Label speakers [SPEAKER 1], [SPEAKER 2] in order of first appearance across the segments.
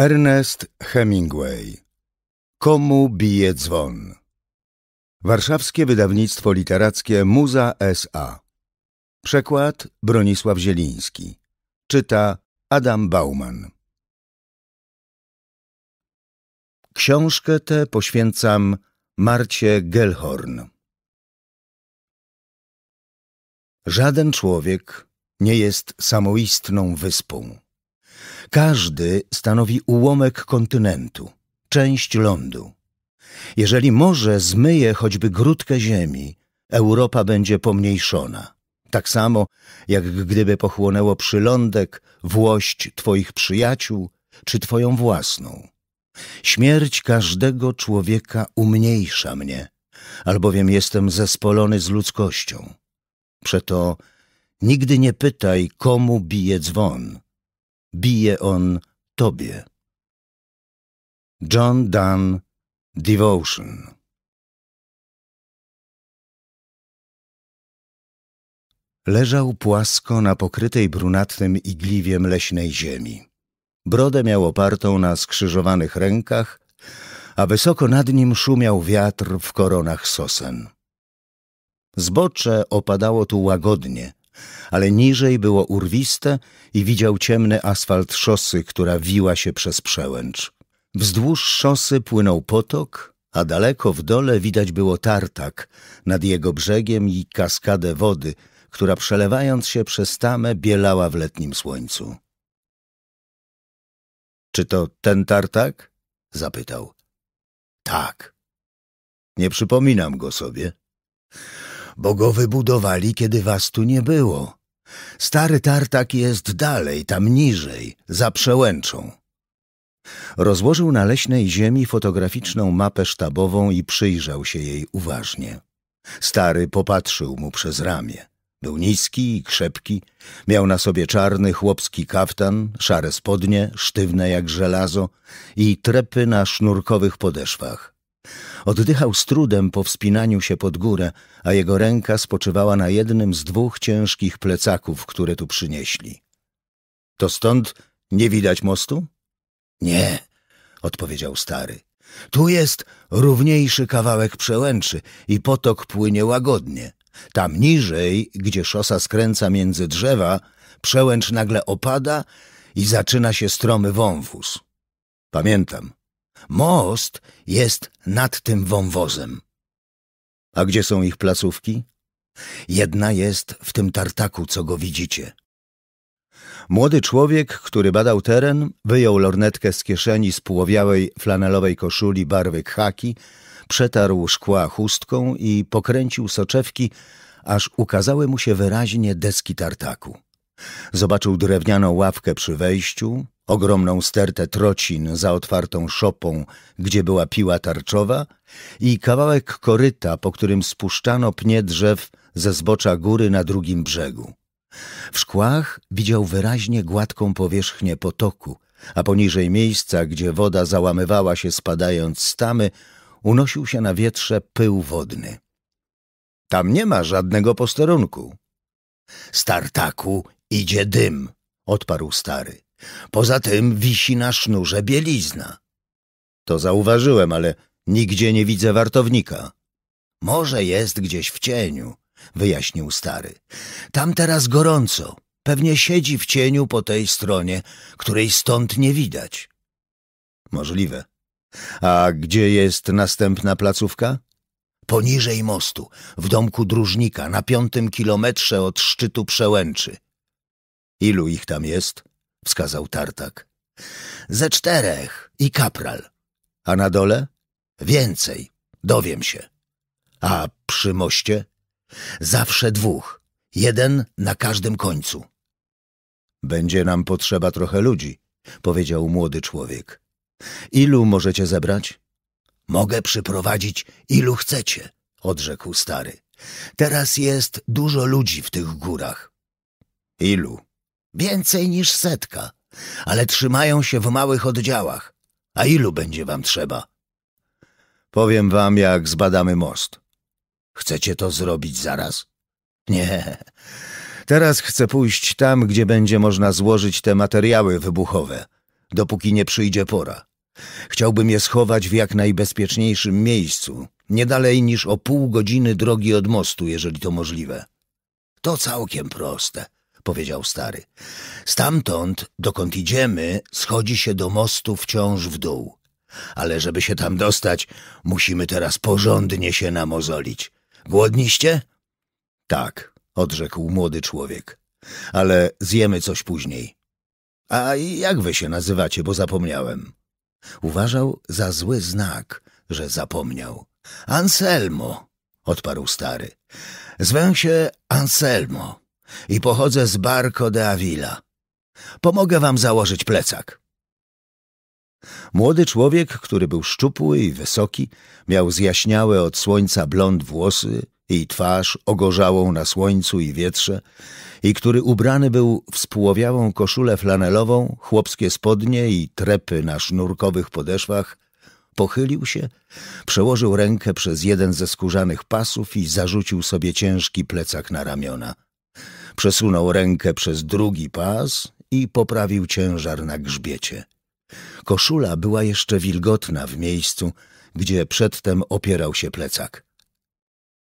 [SPEAKER 1] Ernest Hemingway Komu bije dzwon? Warszawskie wydawnictwo literackie Muza S.A. Przekład Bronisław Zieliński. Czyta Adam Bauman. Książkę tę poświęcam Marcie Gelhorn. Żaden człowiek nie jest samoistną wyspą. Każdy stanowi ułomek kontynentu, część lądu. Jeżeli morze zmyje choćby grudkę ziemi, Europa będzie pomniejszona. Tak samo, jak gdyby pochłonęło przylądek, włość Twoich przyjaciół czy Twoją własną. Śmierć każdego człowieka umniejsza mnie, albowiem jestem zespolony z ludzkością. Przeto nigdy nie pytaj, komu bije dzwon, bije on tobie. John Donne Devotion Leżał płasko na pokrytej brunatnym igliwiem leśnej ziemi. Brodę miał opartą na skrzyżowanych rękach, a wysoko nad nim szumiał wiatr w koronach sosen. Zbocze opadało tu łagodnie, ale niżej było urwiste i widział ciemny asfalt szosy, która wiła się przez przełęcz. Wzdłuż szosy płynął potok, a daleko w dole widać było tartak nad jego brzegiem i kaskadę wody, która przelewając się przez tamę bielała w letnim słońcu. Czy to ten tartak? zapytał. Tak. Nie przypominam go sobie, Bogowie budowali, kiedy was tu nie było. Stary tartak jest dalej, tam niżej, za przełęczą. Rozłożył na leśnej ziemi fotograficzną mapę sztabową i przyjrzał się jej uważnie. Stary popatrzył mu przez ramię. Był niski i krzepki, miał na sobie czarny chłopski kaftan, szare spodnie, sztywne jak żelazo i trepy na sznurkowych podeszwach. Oddychał z trudem po wspinaniu się pod górę, a jego ręka spoczywała na jednym z dwóch ciężkich plecaków, które tu przynieśli. To stąd nie widać mostu? Nie, odpowiedział stary. Tu jest równiejszy kawałek przełęczy i potok płynie łagodnie. Tam niżej, gdzie szosa skręca między drzewa, przełęcz nagle opada i zaczyna się stromy wąwóz. Pamiętam. Most jest nad tym wąwozem. A gdzie są ich placówki? Jedna jest w tym tartaku, co go widzicie. Młody człowiek, który badał teren, wyjął lornetkę z kieszeni z półowiałej flanelowej koszuli barwy khaki, przetarł szkła chustką i pokręcił soczewki, aż ukazały mu się wyraźnie deski tartaku. Zobaczył drewnianą ławkę przy wejściu, ogromną stertę trocin za otwartą szopą, gdzie była piła tarczowa i kawałek koryta, po którym spuszczano pnie drzew ze zbocza góry na drugim brzegu. W szkłach widział wyraźnie gładką powierzchnię potoku, a poniżej miejsca, gdzie woda załamywała się spadając z tamy, unosił się na wietrze pył wodny. Tam nie ma żadnego posterunku. Startaku idzie dym, odparł stary. Poza tym wisi na sznurze bielizna. To zauważyłem, ale nigdzie nie widzę wartownika. Może jest gdzieś w cieniu, wyjaśnił stary. Tam teraz gorąco. Pewnie siedzi w cieniu po tej stronie, której stąd nie widać. Możliwe. A gdzie jest następna placówka? Poniżej mostu, w domku dróżnika, na piątym kilometrze od szczytu przełęczy. Ilu ich tam jest? wskazał tartak. Ze czterech i kapral. A na dole? Więcej, dowiem się. A przy moście? Zawsze dwóch, jeden na każdym końcu. Będzie nam potrzeba trochę ludzi, powiedział młody człowiek. Ilu możecie zebrać? Mogę przyprowadzić ilu chcecie, odrzekł stary. Teraz jest dużo ludzi w tych górach. Ilu? Więcej niż setka, ale trzymają się w małych oddziałach. A ilu będzie wam trzeba? Powiem wam, jak zbadamy most. Chcecie to zrobić zaraz? Nie. Teraz chcę pójść tam, gdzie będzie można złożyć te materiały wybuchowe, dopóki nie przyjdzie pora. Chciałbym je schować w jak najbezpieczniejszym miejscu, nie dalej niż o pół godziny drogi od mostu, jeżeli to możliwe. To całkiem proste odpowiedział stary. Stamtąd, dokąd idziemy, schodzi się do mostu wciąż w dół. Ale żeby się tam dostać, musimy teraz porządnie się namozolić. Głodniście? Tak, odrzekł młody człowiek. Ale zjemy coś później. A jak wy się nazywacie, bo zapomniałem? Uważał za zły znak, że zapomniał. Anselmo, odparł stary. Zwę się Anselmo i pochodzę z Barco de Avila. Pomogę wam założyć plecak. Młody człowiek, który był szczupły i wysoki, miał zjaśniałe od słońca blond włosy i twarz ogorzałą na słońcu i wietrze i który ubrany był w spłowiałą koszulę flanelową, chłopskie spodnie i trepy na sznurkowych podeszwach, pochylił się, przełożył rękę przez jeden ze skórzanych pasów i zarzucił sobie ciężki plecak na ramiona – Przesunął rękę przez drugi pas i poprawił ciężar na grzbiecie. Koszula była jeszcze wilgotna w miejscu, gdzie przedtem opierał się plecak.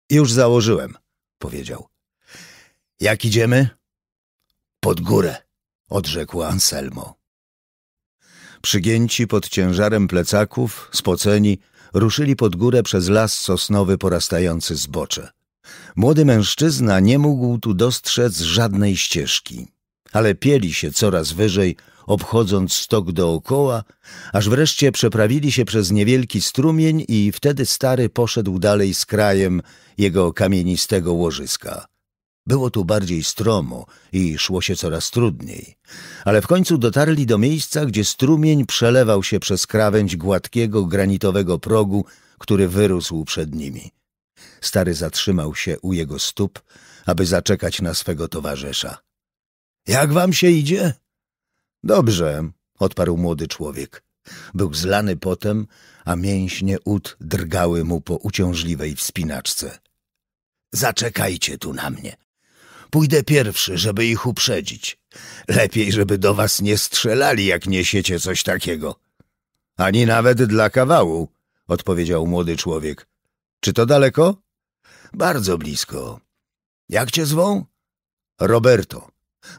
[SPEAKER 1] Już założyłem, powiedział. Jak idziemy? Pod górę, odrzekł Anselmo. Przygięci pod ciężarem plecaków, spoceni, ruszyli pod górę przez las sosnowy porastający zbocze. Młody mężczyzna nie mógł tu dostrzec żadnej ścieżki, ale pieli się coraz wyżej, obchodząc stok dookoła, aż wreszcie przeprawili się przez niewielki strumień i wtedy stary poszedł dalej z krajem jego kamienistego łożyska. Było tu bardziej stromo i szło się coraz trudniej, ale w końcu dotarli do miejsca, gdzie strumień przelewał się przez krawędź gładkiego, granitowego progu, który wyrósł przed nimi. Stary zatrzymał się u jego stóp, aby zaczekać na swego towarzysza. Jak wam się idzie? Dobrze, odparł młody człowiek. Był zlany potem, a mięśnie ud drgały mu po uciążliwej wspinaczce. Zaczekajcie tu na mnie. Pójdę pierwszy, żeby ich uprzedzić. Lepiej, żeby do was nie strzelali, jak niesiecie coś takiego. Ani nawet dla kawału, odpowiedział młody człowiek. Czy to daleko? Bardzo blisko. Jak cię zwą? Roberto,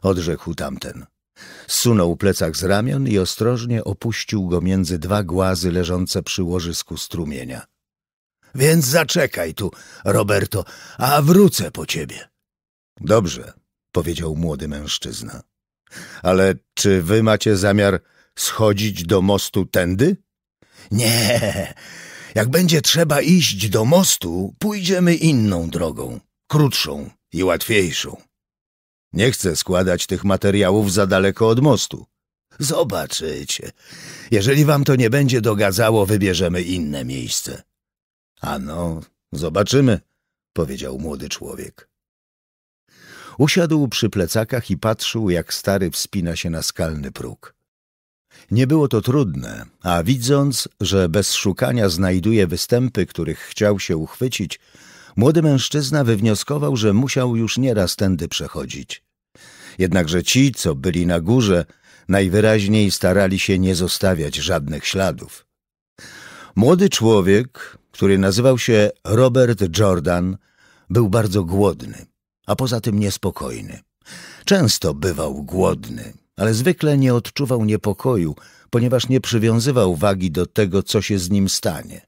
[SPEAKER 1] odrzekł tamten. Sunął plecak z ramion i ostrożnie opuścił go między dwa głazy leżące przy łożysku strumienia. Więc zaczekaj tu, Roberto, a wrócę po ciebie. Dobrze, powiedział młody mężczyzna. Ale czy wy macie zamiar schodzić do mostu tędy? Nie, jak będzie trzeba iść do mostu, pójdziemy inną drogą, krótszą i łatwiejszą. Nie chcę składać tych materiałów za daleko od mostu. Zobaczycie. Jeżeli wam to nie będzie dogadzało, wybierzemy inne miejsce. Ano, zobaczymy, powiedział młody człowiek. Usiadł przy plecakach i patrzył, jak stary wspina się na skalny próg. Nie było to trudne, a widząc, że bez szukania znajduje występy, których chciał się uchwycić, młody mężczyzna wywnioskował, że musiał już nieraz tędy przechodzić. Jednakże ci, co byli na górze, najwyraźniej starali się nie zostawiać żadnych śladów. Młody człowiek, który nazywał się Robert Jordan, był bardzo głodny, a poza tym niespokojny. Często bywał głodny ale zwykle nie odczuwał niepokoju, ponieważ nie przywiązywał wagi do tego, co się z nim stanie.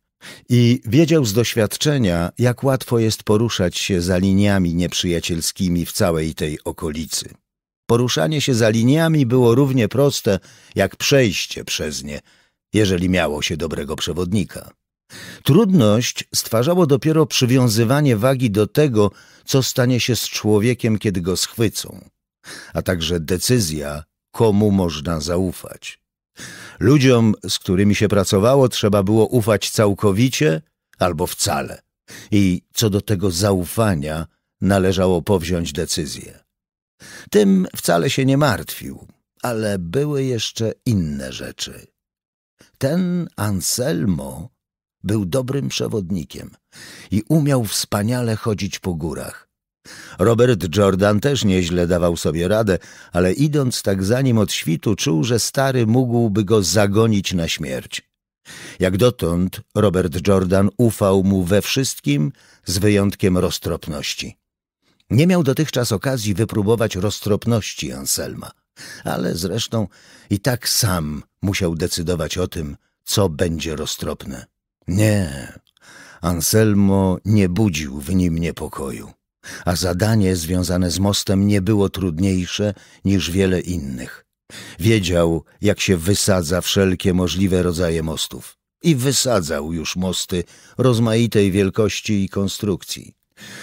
[SPEAKER 1] I wiedział z doświadczenia, jak łatwo jest poruszać się za liniami nieprzyjacielskimi w całej tej okolicy. Poruszanie się za liniami było równie proste, jak przejście przez nie, jeżeli miało się dobrego przewodnika. Trudność stwarzało dopiero przywiązywanie wagi do tego, co stanie się z człowiekiem, kiedy go schwycą, a także decyzja, komu można zaufać. Ludziom, z którymi się pracowało, trzeba było ufać całkowicie albo wcale. I co do tego zaufania należało powziąć decyzję. Tym wcale się nie martwił, ale były jeszcze inne rzeczy. Ten Anselmo był dobrym przewodnikiem i umiał wspaniale chodzić po górach. Robert Jordan też nieźle dawał sobie radę, ale idąc tak za nim od świtu, czuł, że stary mógłby go zagonić na śmierć. Jak dotąd Robert Jordan ufał mu we wszystkim, z wyjątkiem roztropności. Nie miał dotychczas okazji wypróbować roztropności Anselma, ale zresztą i tak sam musiał decydować o tym, co będzie roztropne. Nie, Anselmo nie budził w nim niepokoju a zadanie związane z mostem nie było trudniejsze niż wiele innych. Wiedział, jak się wysadza wszelkie możliwe rodzaje mostów i wysadzał już mosty rozmaitej wielkości i konstrukcji.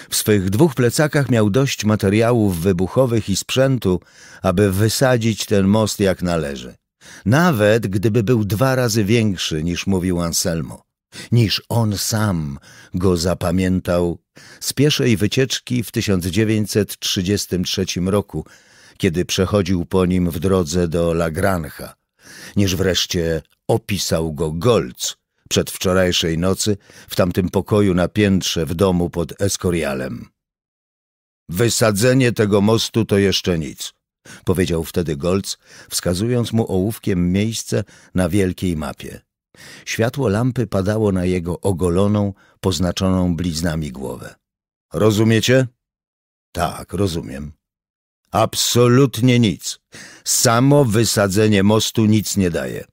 [SPEAKER 1] W swych dwóch plecakach miał dość materiałów wybuchowych i sprzętu, aby wysadzić ten most jak należy. Nawet gdyby był dwa razy większy niż mówił Anselmo, niż on sam go zapamiętał z pieszej wycieczki w 1933 roku, kiedy przechodził po nim w drodze do Lagrancha, niż wreszcie opisał go Golc przedwczorajszej nocy w tamtym pokoju na piętrze w domu pod Escorialem. Wysadzenie tego mostu to jeszcze nic, powiedział wtedy Golc, wskazując mu ołówkiem miejsce na wielkiej mapie. Światło lampy padało na jego ogoloną, poznaczoną bliznami głowę. Rozumiecie? Tak, rozumiem. Absolutnie nic. Samo wysadzenie mostu nic nie daje.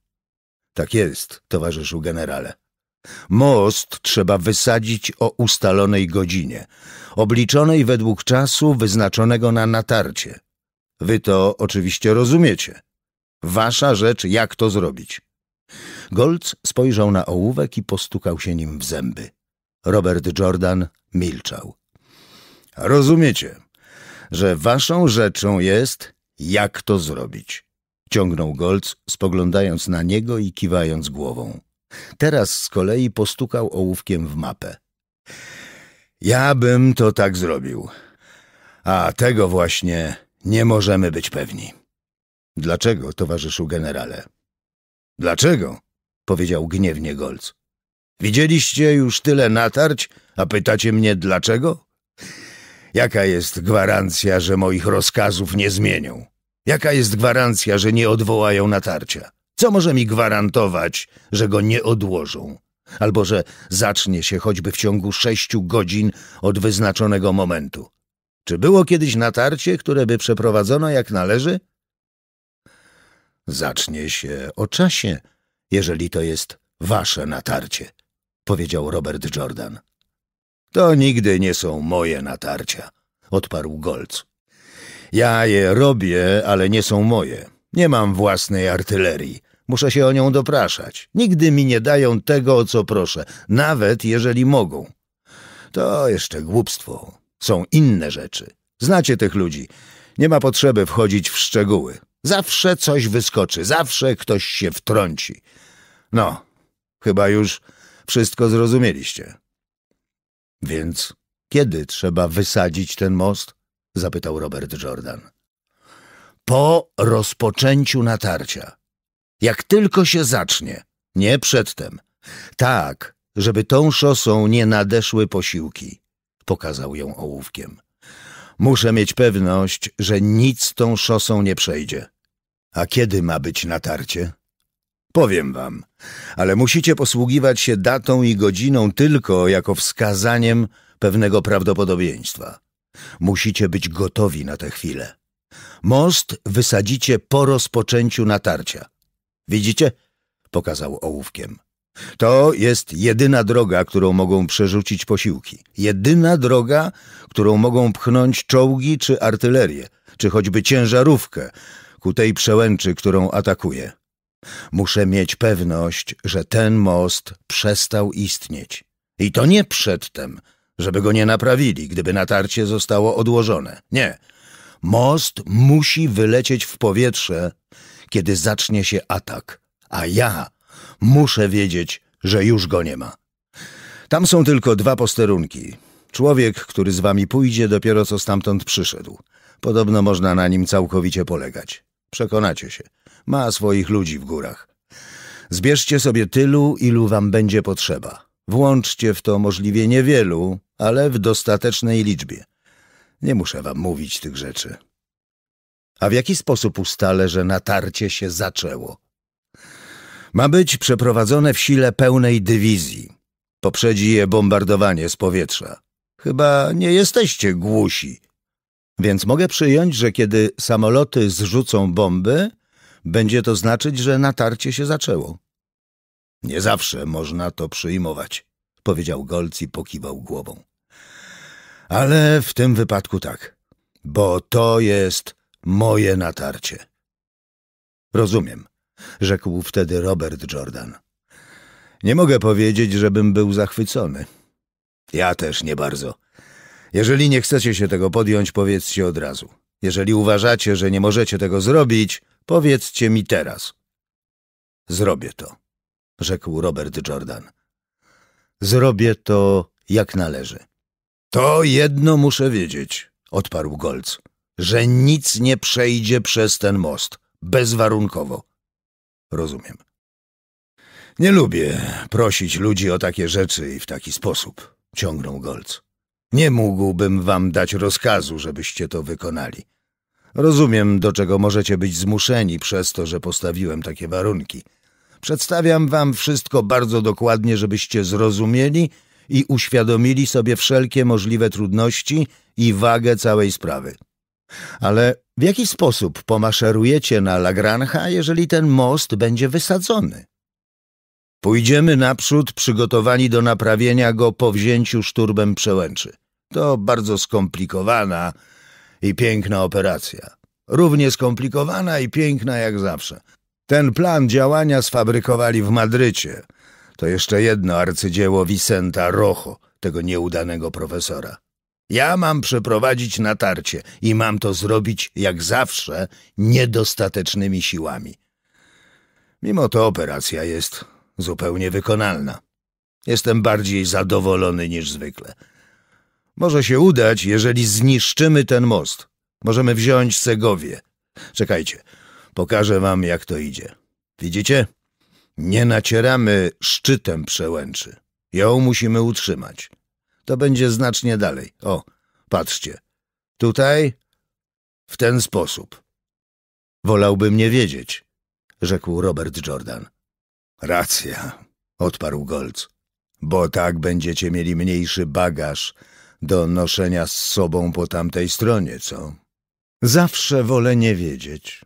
[SPEAKER 1] Tak jest, towarzyszu generale. Most trzeba wysadzić o ustalonej godzinie, obliczonej według czasu wyznaczonego na natarcie. Wy to oczywiście rozumiecie. Wasza rzecz, jak to zrobić. Golc spojrzał na ołówek i postukał się nim w zęby. Robert Jordan milczał. Rozumiecie, że waszą rzeczą jest, jak to zrobić. Ciągnął Golc, spoglądając na niego i kiwając głową. Teraz z kolei postukał ołówkiem w mapę. Ja bym to tak zrobił. A tego właśnie nie możemy być pewni. Dlaczego, towarzyszu generale? Dlaczego? powiedział gniewnie Golc. Widzieliście już tyle natarć, a pytacie mnie dlaczego? Jaka jest gwarancja, że moich rozkazów nie zmienią? Jaka jest gwarancja, że nie odwołają natarcia? Co może mi gwarantować, że go nie odłożą? Albo że zacznie się choćby w ciągu sześciu godzin od wyznaczonego momentu? Czy było kiedyś natarcie, które by przeprowadzono jak należy? zacznie się o czasie, jeżeli to jest wasze natarcie, powiedział Robert Jordan. To nigdy nie są moje natarcia, odparł Golc. Ja je robię, ale nie są moje. Nie mam własnej artylerii. Muszę się o nią dopraszać. Nigdy mi nie dają tego, o co proszę, nawet jeżeli mogą. To jeszcze głupstwo. Są inne rzeczy. Znacie tych ludzi. Nie ma potrzeby wchodzić w szczegóły. Zawsze coś wyskoczy, zawsze ktoś się wtrąci. No, chyba już wszystko zrozumieliście. Więc kiedy trzeba wysadzić ten most? zapytał Robert Jordan. Po rozpoczęciu natarcia. Jak tylko się zacznie, nie przedtem. Tak, żeby tą szosą nie nadeszły posiłki, pokazał ją ołówkiem. Muszę mieć pewność, że nic tą szosą nie przejdzie. A kiedy ma być natarcie? Powiem wam, ale musicie posługiwać się datą i godziną tylko jako wskazaniem pewnego prawdopodobieństwa. Musicie być gotowi na tę chwilę. Most wysadzicie po rozpoczęciu natarcia. Widzicie? Pokazał ołówkiem. To jest jedyna droga, którą mogą przerzucić posiłki. Jedyna droga, którą mogą pchnąć czołgi czy artylerię, czy choćby ciężarówkę ku tej przełęczy, którą atakuje. Muszę mieć pewność, że ten most przestał istnieć. I to nie przedtem, żeby go nie naprawili, gdyby natarcie zostało odłożone. Nie. Most musi wylecieć w powietrze, kiedy zacznie się atak. A ja muszę wiedzieć, że już go nie ma. Tam są tylko dwa posterunki. Człowiek, który z wami pójdzie, dopiero co stamtąd przyszedł. Podobno można na nim całkowicie polegać. Przekonacie się. Ma swoich ludzi w górach. Zbierzcie sobie tylu, ilu wam będzie potrzeba. Włączcie w to możliwie niewielu, ale w dostatecznej liczbie. Nie muszę wam mówić tych rzeczy. A w jaki sposób ustalę, że natarcie się zaczęło? ma być przeprowadzone w sile pełnej dywizji. Poprzedzi je bombardowanie z powietrza. Chyba nie jesteście głusi. Więc mogę przyjąć, że kiedy samoloty zrzucą bomby, będzie to znaczyć, że natarcie się zaczęło. Nie zawsze można to przyjmować, powiedział Golc i pokiwał głową. Ale w tym wypadku tak, bo to jest moje natarcie. Rozumiem rzekł wtedy Robert Jordan. Nie mogę powiedzieć, żebym był zachwycony. Ja też nie bardzo. Jeżeli nie chcecie się tego podjąć, powiedzcie od razu. Jeżeli uważacie, że nie możecie tego zrobić, powiedzcie mi teraz. Zrobię to, rzekł Robert Jordan. Zrobię to jak należy. To jedno muszę wiedzieć, odparł Golc, że nic nie przejdzie przez ten most, bezwarunkowo. Rozumiem. Nie lubię prosić ludzi o takie rzeczy i w taki sposób, ciągnął Golc. Nie mógłbym wam dać rozkazu, żebyście to wykonali. Rozumiem, do czego możecie być zmuszeni przez to, że postawiłem takie warunki. Przedstawiam wam wszystko bardzo dokładnie, żebyście zrozumieli i uświadomili sobie wszelkie możliwe trudności i wagę całej sprawy. Ale w jaki sposób pomaszerujecie na Lagrancha, jeżeli ten most będzie wysadzony? Pójdziemy naprzód przygotowani do naprawienia go po wzięciu szturbem przełęczy. To bardzo skomplikowana i piękna operacja. Równie skomplikowana i piękna jak zawsze. Ten plan działania sfabrykowali w Madrycie. To jeszcze jedno arcydzieło Vicenta Rojo, tego nieudanego profesora. Ja mam przeprowadzić natarcie i mam to zrobić, jak zawsze, niedostatecznymi siłami. Mimo to operacja jest zupełnie wykonalna. Jestem bardziej zadowolony niż zwykle. Może się udać, jeżeli zniszczymy ten most. Możemy wziąć Segowię. Czekajcie, pokażę wam, jak to idzie. Widzicie? Nie nacieramy szczytem przełęczy. Ją musimy utrzymać to będzie znacznie dalej. O, patrzcie. Tutaj? W ten sposób. Wolałbym nie wiedzieć, rzekł Robert Jordan. Racja, odparł Golc, bo tak będziecie mieli mniejszy bagaż do noszenia z sobą po tamtej stronie, co? Zawsze wolę nie wiedzieć.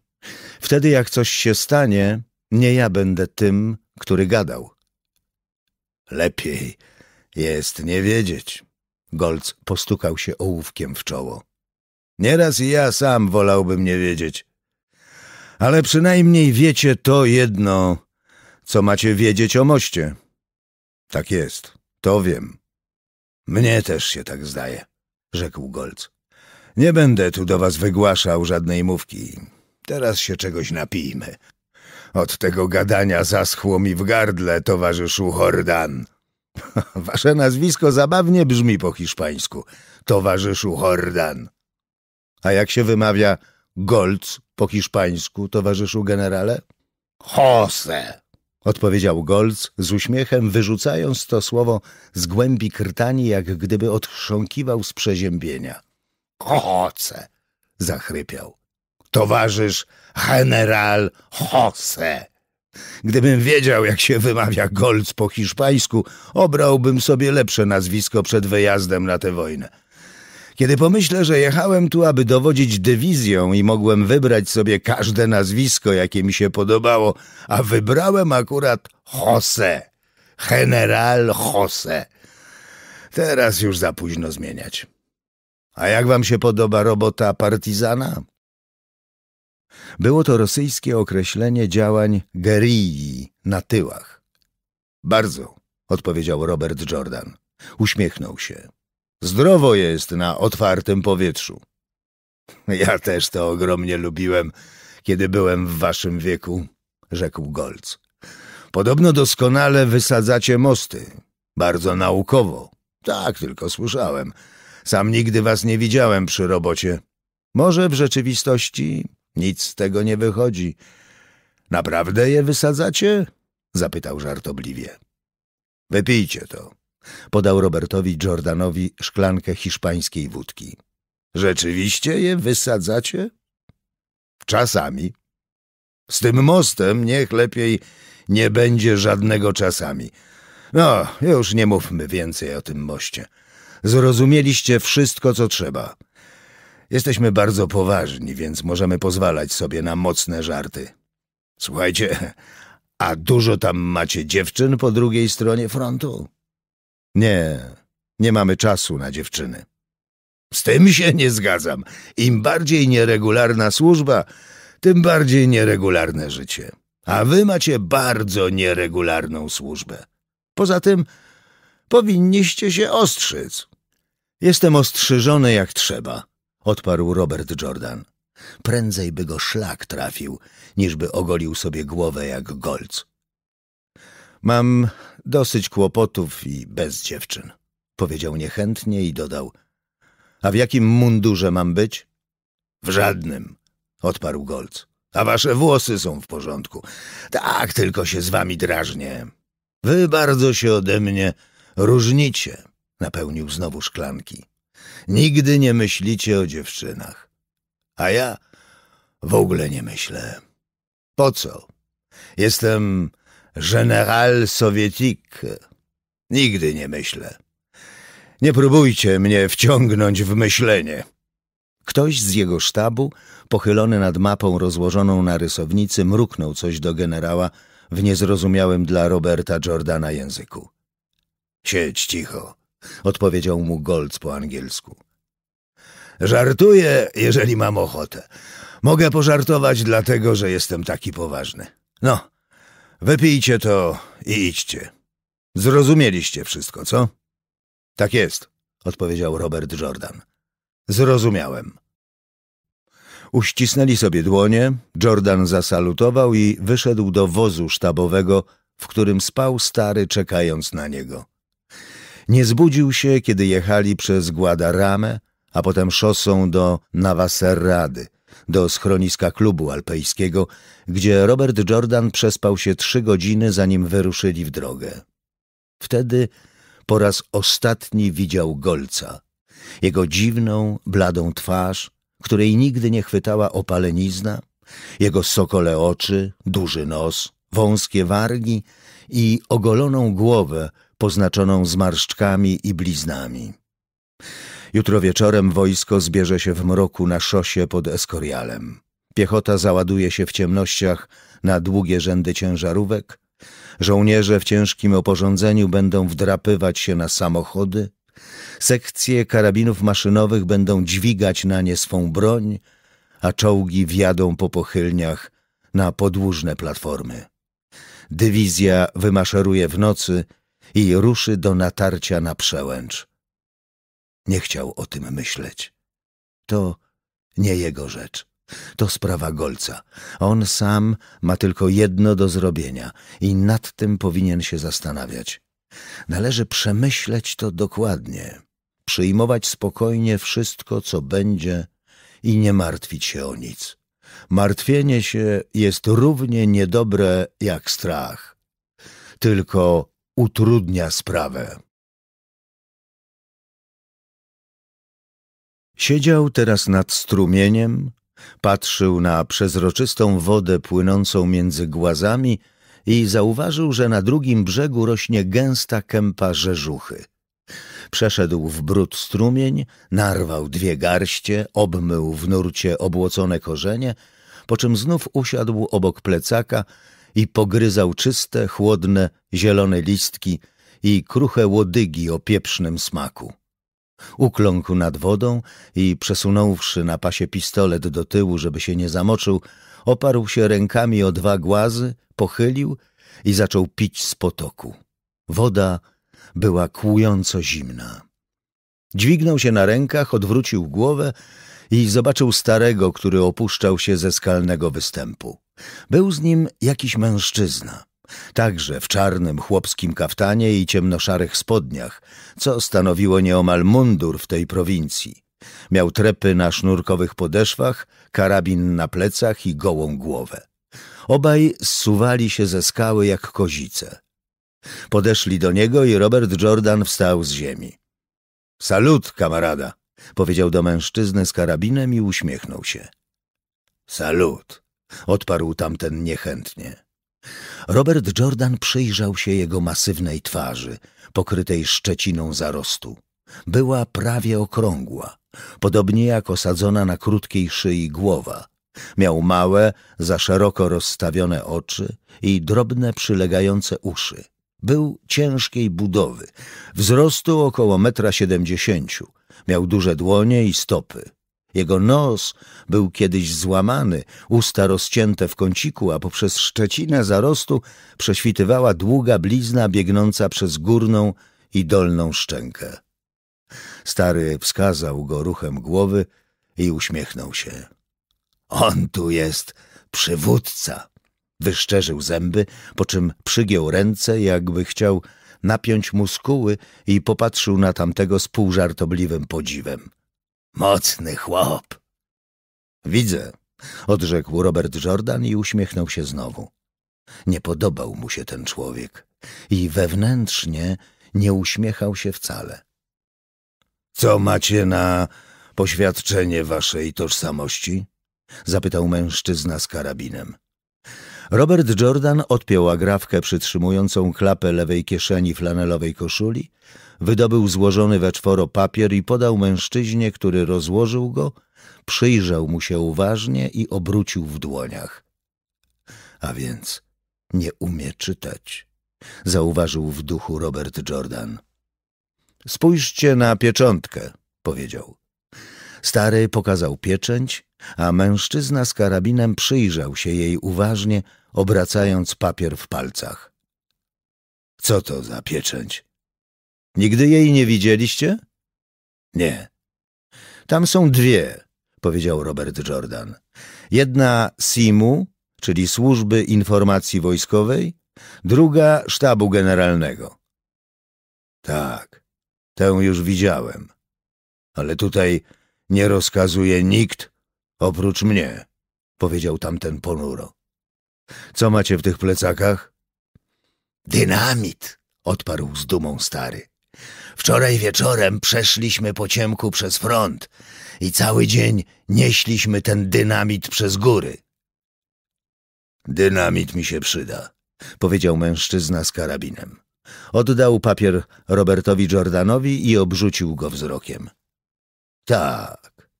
[SPEAKER 1] Wtedy jak coś się stanie, nie ja będę tym, który gadał. Lepiej, jest nie wiedzieć. Golc postukał się ołówkiem w czoło. Nieraz i ja sam wolałbym nie wiedzieć. Ale przynajmniej wiecie to jedno, co macie wiedzieć o moście. Tak jest, to wiem. Mnie też się tak zdaje, rzekł Golc. Nie będę tu do was wygłaszał żadnej mówki. Teraz się czegoś napijmy. Od tego gadania zaschło mi w gardle, towarzyszu Hordan. Wasze nazwisko zabawnie brzmi po hiszpańsku, towarzyszu Hordan. A jak się wymawia Golc po hiszpańsku, towarzyszu generale? Jose, odpowiedział Golc z uśmiechem, wyrzucając to słowo z głębi krtani, jak gdyby odchrząkiwał z przeziębienia. Jose, zachrypiał. Towarzysz general Jose. Gdybym wiedział, jak się wymawia Golc po hiszpańsku, obrałbym sobie lepsze nazwisko przed wyjazdem na tę wojnę. Kiedy pomyślę, że jechałem tu, aby dowodzić dywizją i mogłem wybrać sobie każde nazwisko, jakie mi się podobało, a wybrałem akurat Jose. General Jose. Teraz już za późno zmieniać. A jak wam się podoba robota partyzana? Było to rosyjskie określenie działań gerii na tyłach. Bardzo, odpowiedział Robert Jordan. Uśmiechnął się. Zdrowo jest na otwartym powietrzu. Ja też to ogromnie lubiłem, kiedy byłem w waszym wieku, rzekł Golc. Podobno doskonale wysadzacie mosty. Bardzo naukowo. Tak, tylko słyszałem. Sam nigdy was nie widziałem przy robocie. Może w rzeczywistości nic z tego nie wychodzi. Naprawdę je wysadzacie? zapytał żartobliwie. Wypijcie to. Podał Robertowi Jordanowi szklankę hiszpańskiej wódki. Rzeczywiście je wysadzacie? Czasami. Z tym mostem niech lepiej nie będzie żadnego czasami. No, już nie mówmy więcej o tym moście. Zrozumieliście wszystko, co trzeba. Jesteśmy bardzo poważni, więc możemy pozwalać sobie na mocne żarty. Słuchajcie, a dużo tam macie dziewczyn po drugiej stronie frontu? Nie, nie mamy czasu na dziewczyny. Z tym się nie zgadzam. Im bardziej nieregularna służba, tym bardziej nieregularne życie. A wy macie bardzo nieregularną służbę. Poza tym powinniście się ostrzyc. Jestem ostrzyżony jak trzeba odparł Robert Jordan. Prędzej by go szlak trafił, niż by ogolił sobie głowę jak golc. Mam dosyć kłopotów i bez dziewczyn, powiedział niechętnie i dodał. A w jakim mundurze mam być? W żadnym, odparł golc. A wasze włosy są w porządku. Tak, tylko się z wami drażnię. Wy bardzo się ode mnie różnicie, napełnił znowu szklanki. Nigdy nie myślicie o dziewczynach. A ja w ogóle nie myślę. Po co? Jestem general sowietik. Nigdy nie myślę. Nie próbujcie mnie wciągnąć w myślenie. Ktoś z jego sztabu, pochylony nad mapą rozłożoną na rysownicy, mruknął coś do generała w niezrozumiałym dla Roberta Jordana języku. Siedź cicho, odpowiedział mu Golc po angielsku. Żartuję, jeżeli mam ochotę. Mogę pożartować dlatego, że jestem taki poważny. No, wypijcie to i idźcie. Zrozumieliście wszystko, co? Tak jest, odpowiedział Robert Jordan. Zrozumiałem. Uścisnęli sobie dłonie, Jordan zasalutował i wyszedł do wozu sztabowego, w którym spał stary, czekając na niego. Nie zbudził się, kiedy jechali przez Guadaramę, a potem szosą do Navaserrady, do schroniska klubu alpejskiego, gdzie Robert Jordan przespał się trzy godziny, zanim wyruszyli w drogę. Wtedy po raz ostatni widział Golca, jego dziwną, bladą twarz, której nigdy nie chwytała opalenizna, jego sokole oczy, duży nos, wąskie wargi i ogoloną głowę, poznaczoną zmarszczkami i bliznami. Jutro wieczorem wojsko zbierze się w mroku na szosie pod Eskorialem. Piechota załaduje się w ciemnościach na długie rzędy ciężarówek. Żołnierze w ciężkim oporządzeniu będą wdrapywać się na samochody. Sekcje karabinów maszynowych będą dźwigać na nie swą broń, a czołgi wjadą po pochylniach na podłużne platformy. Dywizja wymaszeruje w nocy – i ruszy do natarcia na przełęcz. Nie chciał o tym myśleć. To nie jego rzecz. To sprawa Golca. On sam ma tylko jedno do zrobienia i nad tym powinien się zastanawiać. Należy przemyśleć to dokładnie, przyjmować spokojnie wszystko, co będzie i nie martwić się o nic. Martwienie się jest równie niedobre jak strach. Tylko utrudnia sprawę. Siedział teraz nad strumieniem, patrzył na przezroczystą wodę płynącą między głazami i zauważył, że na drugim brzegu rośnie gęsta kępa rzeżuchy. Przeszedł w brud strumień, narwał dwie garście, obmył w nurcie obłocone korzenie, po czym znów usiadł obok plecaka i pogryzał czyste, chłodne, zielone listki i kruche łodygi o pieprznym smaku. Ukląkł nad wodą i przesunąwszy na pasie pistolet do tyłu, żeby się nie zamoczył, oparł się rękami o dwa głazy, pochylił i zaczął pić z potoku. Woda była kłująco zimna. Dźwignął się na rękach, odwrócił głowę i zobaczył starego, który opuszczał się ze skalnego występu. Był z nim jakiś mężczyzna, także w czarnym chłopskim kaftanie i ciemnoszarych spodniach, co stanowiło nieomal mundur w tej prowincji. Miał trepy na sznurkowych podeszwach, karabin na plecach i gołą głowę. Obaj zsuwali się ze skały jak kozice. Podeszli do niego i Robert Jordan wstał z ziemi. Salut, kamarada! powiedział do mężczyzny z karabinem i uśmiechnął się. Salut! odparł tamten niechętnie. Robert Jordan przyjrzał się jego masywnej twarzy, pokrytej szczeciną zarostu. Była prawie okrągła, podobnie jak osadzona na krótkiej szyi głowa. Miał małe, za szeroko rozstawione oczy i drobne przylegające uszy. Był ciężkiej budowy, wzrostu około metra siedemdziesięciu. Miał duże dłonie i stopy. Jego nos był kiedyś złamany, usta rozcięte w kąciku, a poprzez szczecinę zarostu prześwitywała długa blizna biegnąca przez górną i dolną szczękę. Stary wskazał go ruchem głowy i uśmiechnął się. On tu jest przywódca. Wyszczerzył zęby, po czym przygiął ręce, jakby chciał napiąć muskuły i popatrzył na tamtego z półżartobliwym podziwem. Mocny chłop. Widzę, odrzekł Robert Jordan i uśmiechnął się znowu. Nie podobał mu się ten człowiek i wewnętrznie nie uśmiechał się wcale. Co macie na poświadczenie waszej tożsamości? zapytał mężczyzna z karabinem. Robert Jordan odpiął agrawkę przytrzymującą klapę lewej kieszeni flanelowej koszuli, wydobył złożony we czworo papier i podał mężczyźnie, który rozłożył go, przyjrzał mu się uważnie i obrócił w dłoniach. A więc nie umie czytać, zauważył w duchu Robert Jordan. Spójrzcie na pieczątkę, powiedział. Stary pokazał pieczęć, a mężczyzna z karabinem przyjrzał się jej uważnie, obracając papier w palcach. Co to za pieczęć? Nigdy jej nie widzieliście? Nie. Tam są dwie, powiedział Robert Jordan. Jedna SIMU, czyli Służby Informacji Wojskowej, druga Sztabu Generalnego. Tak, tę już widziałem. Ale tutaj nie rozkazuje nikt oprócz mnie, powiedział tamten ponuro. Co macie w tych plecakach? Dynamit, odparł z dumą stary.
[SPEAKER 2] Wczoraj wieczorem
[SPEAKER 1] przeszliśmy po ciemku przez front i cały dzień nieśliśmy ten dynamit przez góry. Dynamit mi się przyda, powiedział mężczyzna z karabinem. Oddał papier Robertowi Jordanowi i obrzucił go wzrokiem. Tak,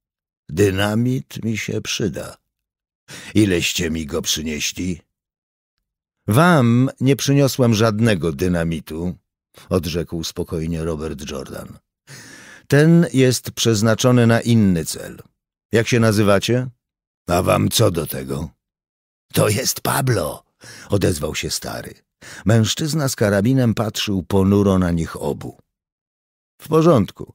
[SPEAKER 1] dynamit mi się przyda. Ileście mi go przynieśli? Wam nie przyniosłem żadnego dynamitu, odrzekł spokojnie Robert Jordan. Ten jest przeznaczony na inny cel. Jak się nazywacie? A wam co do tego? To jest Pablo, odezwał się stary. Mężczyzna z karabinem patrzył ponuro na nich obu. W porządku.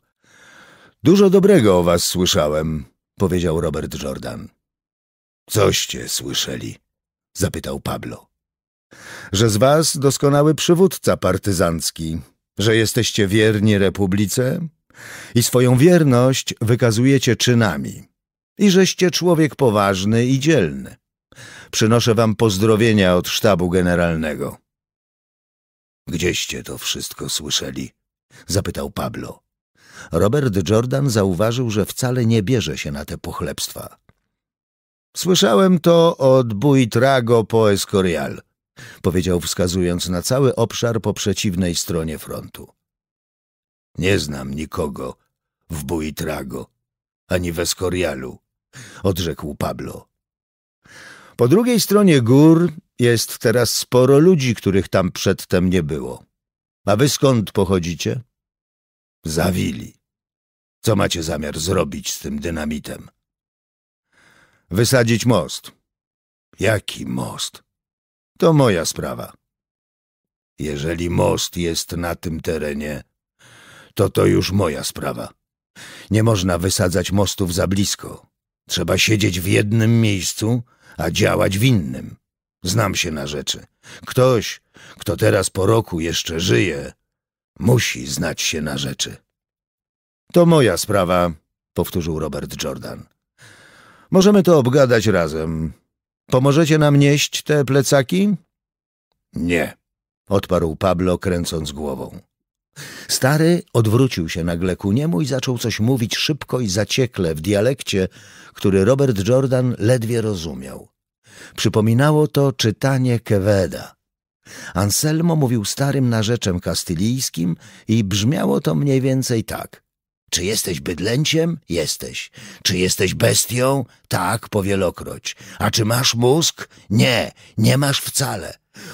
[SPEAKER 1] Dużo dobrego o was słyszałem, powiedział Robert Jordan. Coście słyszeli? zapytał Pablo że z was doskonały przywódca partyzancki, że jesteście wierni republice i swoją wierność wykazujecie czynami i żeście człowiek poważny i dzielny. Przynoszę wam pozdrowienia od sztabu generalnego. Gdzieście to wszystko słyszeli? zapytał Pablo. Robert Jordan zauważył, że wcale nie bierze się na te pochlebstwa. Słyszałem to od Buitrago po Escorial powiedział wskazując na cały obszar po przeciwnej stronie frontu. Nie znam nikogo w Buitrago ani w Escorialu, odrzekł Pablo. Po drugiej stronie gór jest teraz sporo ludzi, których tam przedtem nie było. A wy skąd pochodzicie? Zawili. Co macie zamiar zrobić z tym dynamitem? Wysadzić most. Jaki most? To moja sprawa. Jeżeli most jest na tym terenie, to to już moja sprawa. Nie można wysadzać mostów za blisko. Trzeba siedzieć w jednym miejscu, a działać w innym. Znam się na rzeczy. Ktoś, kto teraz po roku jeszcze żyje, musi znać się na rzeczy. To moja sprawa, powtórzył Robert Jordan. Możemy to obgadać razem. Pomożecie nam nieść te plecaki? Nie, odparł Pablo, kręcąc głową. Stary odwrócił się nagle ku niemu i zaczął coś mówić szybko i zaciekle w dialekcie, który Robert Jordan ledwie rozumiał. Przypominało to czytanie keveda. Anselmo mówił starym narzeczem kastylijskim i brzmiało to mniej więcej tak – czy jesteś bydlęciem? Jesteś. Czy jesteś bestią? Tak, powielokroć. A czy masz mózg? Nie, nie masz wcale.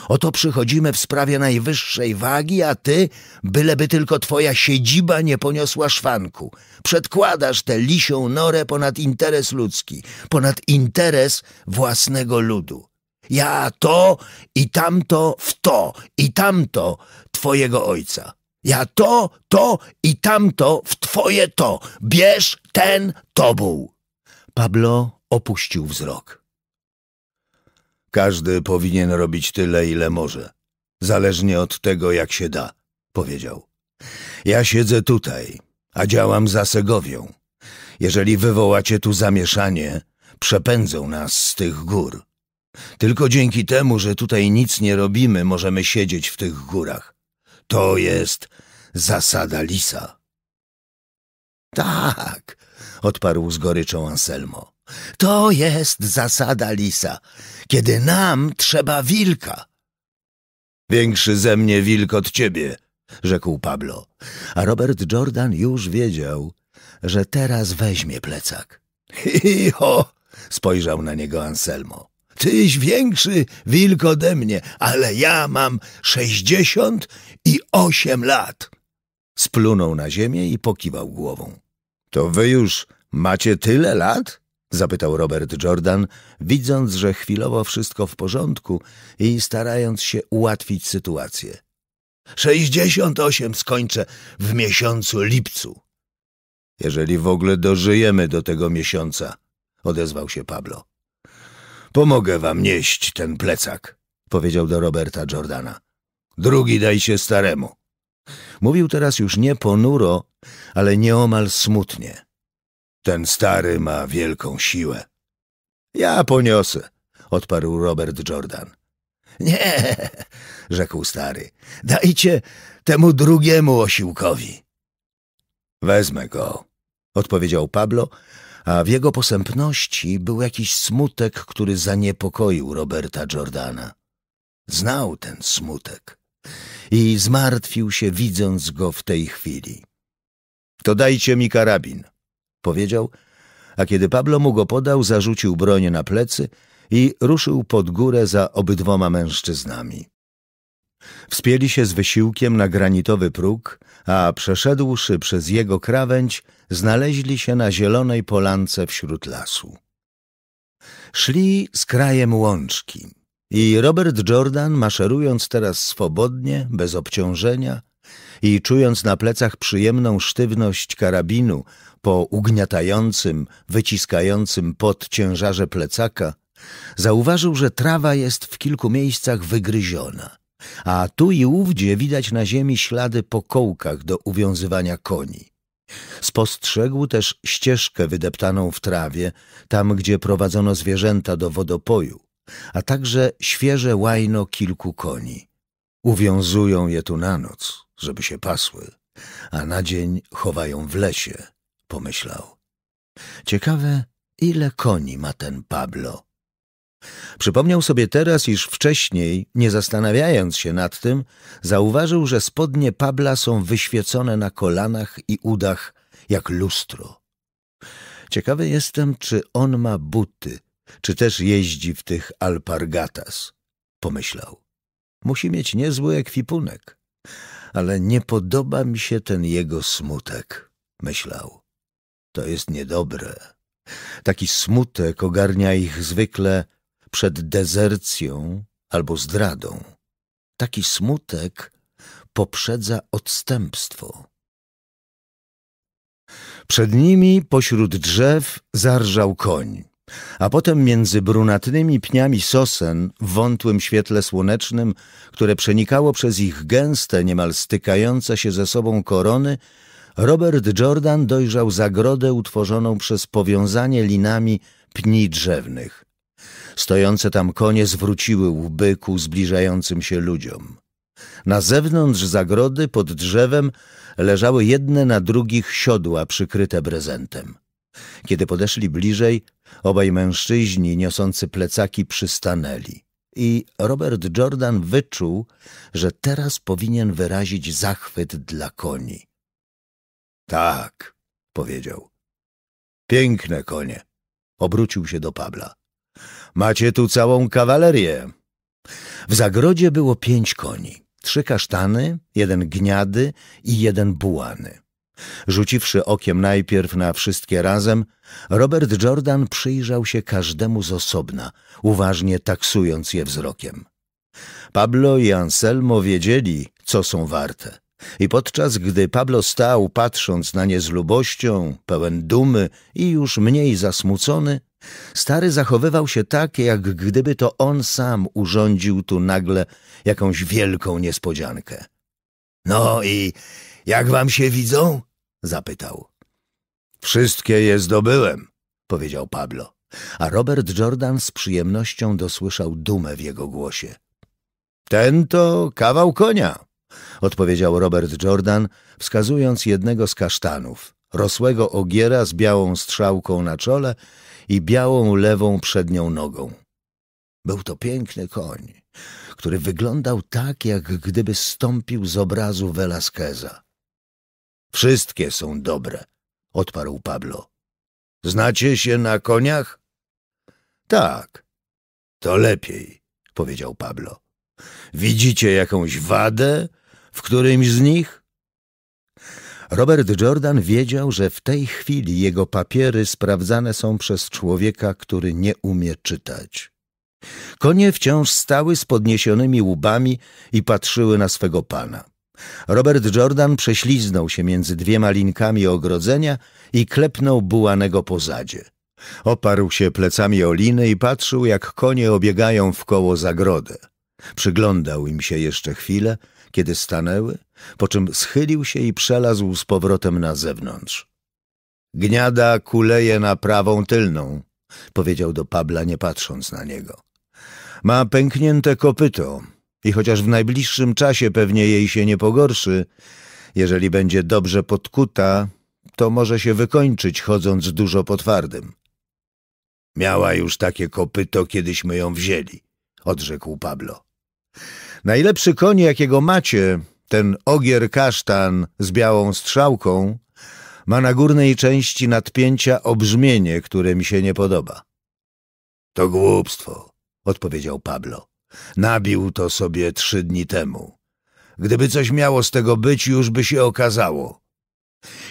[SPEAKER 1] Oto przychodzimy w sprawie najwyższej wagi, a ty, byleby tylko twoja siedziba nie poniosła szwanku. Przedkładasz tę lisią norę ponad interes ludzki, ponad interes własnego ludu. Ja to i tamto w to i tamto twojego ojca. Ja to, to i tamto w twoje to. Bierz ten tobuł. Pablo opuścił wzrok. Każdy powinien robić tyle, ile może. Zależnie od tego, jak się da, powiedział. Ja siedzę tutaj, a działam za Segowią. Jeżeli wywołacie tu zamieszanie, przepędzą nas z tych gór. Tylko dzięki temu, że tutaj nic nie robimy, możemy siedzieć w tych górach. To jest zasada lisa. Tak, odparł z goryczą Anselmo. To jest zasada lisa, kiedy nam trzeba wilka. Większy ze mnie wilk od ciebie, rzekł Pablo, a Robert Jordan już wiedział, że teraz weźmie plecak. ho! spojrzał na niego Anselmo. Tyś większy wilk ode mnie, ale ja mam sześćdziesiąt i osiem lat. Splunął na ziemię i pokiwał głową. To wy już macie tyle lat? Zapytał Robert Jordan, widząc, że chwilowo wszystko w porządku i starając się ułatwić sytuację. Sześćdziesiąt osiem skończę w miesiącu lipcu. Jeżeli w ogóle dożyjemy do tego miesiąca, odezwał się Pablo. Pomogę wam nieść ten plecak, powiedział do Roberta Jordana. Drugi daj się staremu. Mówił teraz już nie ponuro, ale nieomal smutnie. Ten stary ma wielką siłę. Ja poniosę, odparł Robert Jordan. Nie, rzekł stary, dajcie temu drugiemu osiłkowi. Wezmę go, odpowiedział Pablo, a w jego posępności był jakiś smutek, który zaniepokoił Roberta Jordana. Znał ten smutek i zmartwił się, widząc go w tej chwili. — To dajcie mi karabin — powiedział, a kiedy Pablo mu go podał, zarzucił broń na plecy i ruszył pod górę za obydwoma mężczyznami. Wspięli się z wysiłkiem na granitowy próg, a przeszedłszy przez jego krawędź, znaleźli się na zielonej polance wśród lasu. Szli z krajem łączki i Robert Jordan, maszerując teraz swobodnie, bez obciążenia i czując na plecach przyjemną sztywność karabinu po ugniatającym, wyciskającym pod ciężarze plecaka, zauważył, że trawa jest w kilku miejscach wygryziona – a tu i ówdzie widać na ziemi ślady po kołkach do uwiązywania koni. Spostrzegł też ścieżkę wydeptaną w trawie, tam gdzie prowadzono zwierzęta do wodopoju, a także świeże łajno kilku koni. Uwiązują je tu na noc, żeby się pasły, a na dzień chowają w lesie, pomyślał. Ciekawe, ile koni ma ten Pablo. Przypomniał sobie teraz, iż wcześniej, nie zastanawiając się nad tym, zauważył, że spodnie Pabla są wyświecone na kolanach i udach jak lustro. Ciekawy jestem, czy on ma buty, czy też jeździ w tych alpargatas, pomyślał. Musi mieć niezły ekwipunek, ale nie podoba mi się ten jego smutek, myślał. To jest niedobre. Taki smutek ogarnia ich zwykle przed dezercją albo zdradą. Taki smutek poprzedza odstępstwo. Przed nimi pośród drzew zarżał koń, a potem między brunatnymi pniami sosen w wątłym świetle słonecznym, które przenikało przez ich gęste, niemal stykające się ze sobą korony, Robert Jordan dojrzał zagrodę utworzoną przez powiązanie linami pni drzewnych. Stojące tam konie zwróciły łby ku zbliżającym się ludziom. Na zewnątrz zagrody, pod drzewem, leżały jedne na drugich siodła przykryte brezentem. Kiedy podeszli bliżej, obaj mężczyźni niosący plecaki przystanęli. I Robert Jordan wyczuł, że teraz powinien wyrazić zachwyt dla koni. Tak, powiedział. Piękne konie. Obrócił się do Pabla. Macie tu całą kawalerię. W zagrodzie było pięć koni, trzy kasztany, jeden gniady i jeden bułany. Rzuciwszy okiem najpierw na wszystkie razem, Robert Jordan przyjrzał się każdemu z osobna, uważnie taksując je wzrokiem. Pablo i Anselmo wiedzieli, co są warte. I podczas gdy Pablo stał, patrząc na nie z lubością, pełen dumy i już mniej zasmucony, Stary zachowywał się tak, jak gdyby to on sam urządził tu nagle jakąś wielką niespodziankę. No i jak wam się widzą? zapytał. Wszystkie je zdobyłem, powiedział Pablo, a Robert Jordan z przyjemnością dosłyszał dumę w jego głosie. Ten to kawał konia, odpowiedział Robert Jordan, wskazując jednego z kasztanów, rosłego ogiera z białą strzałką na czole i białą lewą przednią nogą. Był to piękny koń, który wyglądał tak, jak gdyby stąpił z obrazu Velasqueza. Wszystkie są dobre, odparł Pablo. Znacie się na koniach? Tak. To lepiej, powiedział Pablo. Widzicie jakąś wadę w którymś z nich? Robert Jordan wiedział, że w tej chwili jego papiery sprawdzane są przez człowieka, który nie umie czytać. Konie wciąż stały z podniesionymi łbami i patrzyły na swego pana. Robert Jordan prześliznął się między dwiema linkami ogrodzenia i klepnął bułanego po zadzie. Oparł się plecami o liny i patrzył, jak konie obiegają w koło zagrodę. Przyglądał im się jeszcze chwilę, kiedy stanęły po czym schylił się i przelazł z powrotem na zewnątrz. Gniada kuleje na prawą tylną, powiedział do Pabla, nie patrząc na niego. Ma pęknięte kopyto i chociaż w najbliższym czasie pewnie jej się nie pogorszy, jeżeli będzie dobrze podkuta, to może się wykończyć chodząc dużo po twardym. Miała już takie kopyto, kiedyśmy ją wzięli, odrzekł Pablo. Najlepszy koń, jakiego macie, ten ogier kasztan z białą strzałką ma na górnej części nadpięcia obrzmienie, które mi się nie podoba. To głupstwo, odpowiedział Pablo. Nabił to sobie trzy dni temu. Gdyby coś miało z tego być, już by się okazało.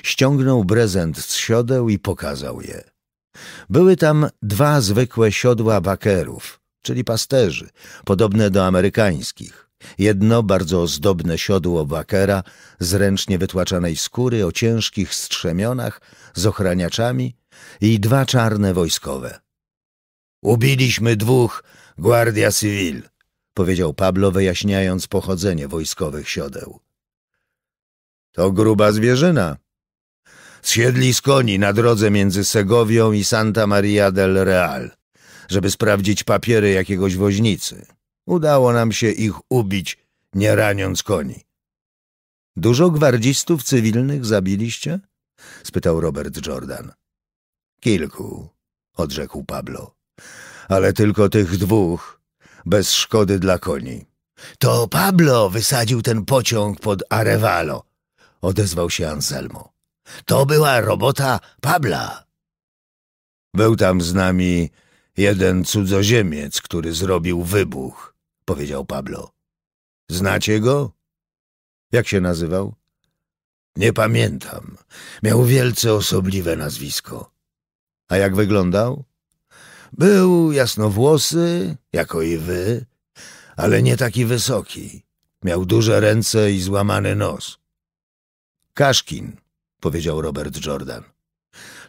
[SPEAKER 1] Ściągnął prezent z siodeł i pokazał je. Były tam dwa zwykłe siodła bakerów, czyli pasterzy, podobne do amerykańskich. Jedno bardzo ozdobne siodło wakera z ręcznie wytłaczanej skóry o ciężkich strzemionach z ochraniaczami i dwa czarne wojskowe. Ubiliśmy dwóch Guardia Civil, powiedział Pablo, wyjaśniając pochodzenie wojskowych siodeł. To gruba zwierzyna. Zsiedli z koni na drodze między Segowią i Santa Maria del Real, żeby sprawdzić papiery jakiegoś woźnicy. Udało nam się ich ubić, nie raniąc koni. Dużo gwardzistów cywilnych zabiliście? spytał Robert Jordan. Kilku, odrzekł Pablo. Ale tylko tych dwóch, bez szkody dla koni. To Pablo wysadził ten pociąg pod Arevalo, odezwał się Anselmo. To była robota Pabla. Był tam z nami jeden cudzoziemiec, który zrobił wybuch powiedział Pablo. Znacie go? Jak się nazywał? Nie pamiętam. Miał wielce osobliwe nazwisko. A jak wyglądał? Był jasnowłosy, jako i wy, ale nie taki wysoki. Miał duże ręce i złamany nos. Kaszkin, powiedział Robert Jordan.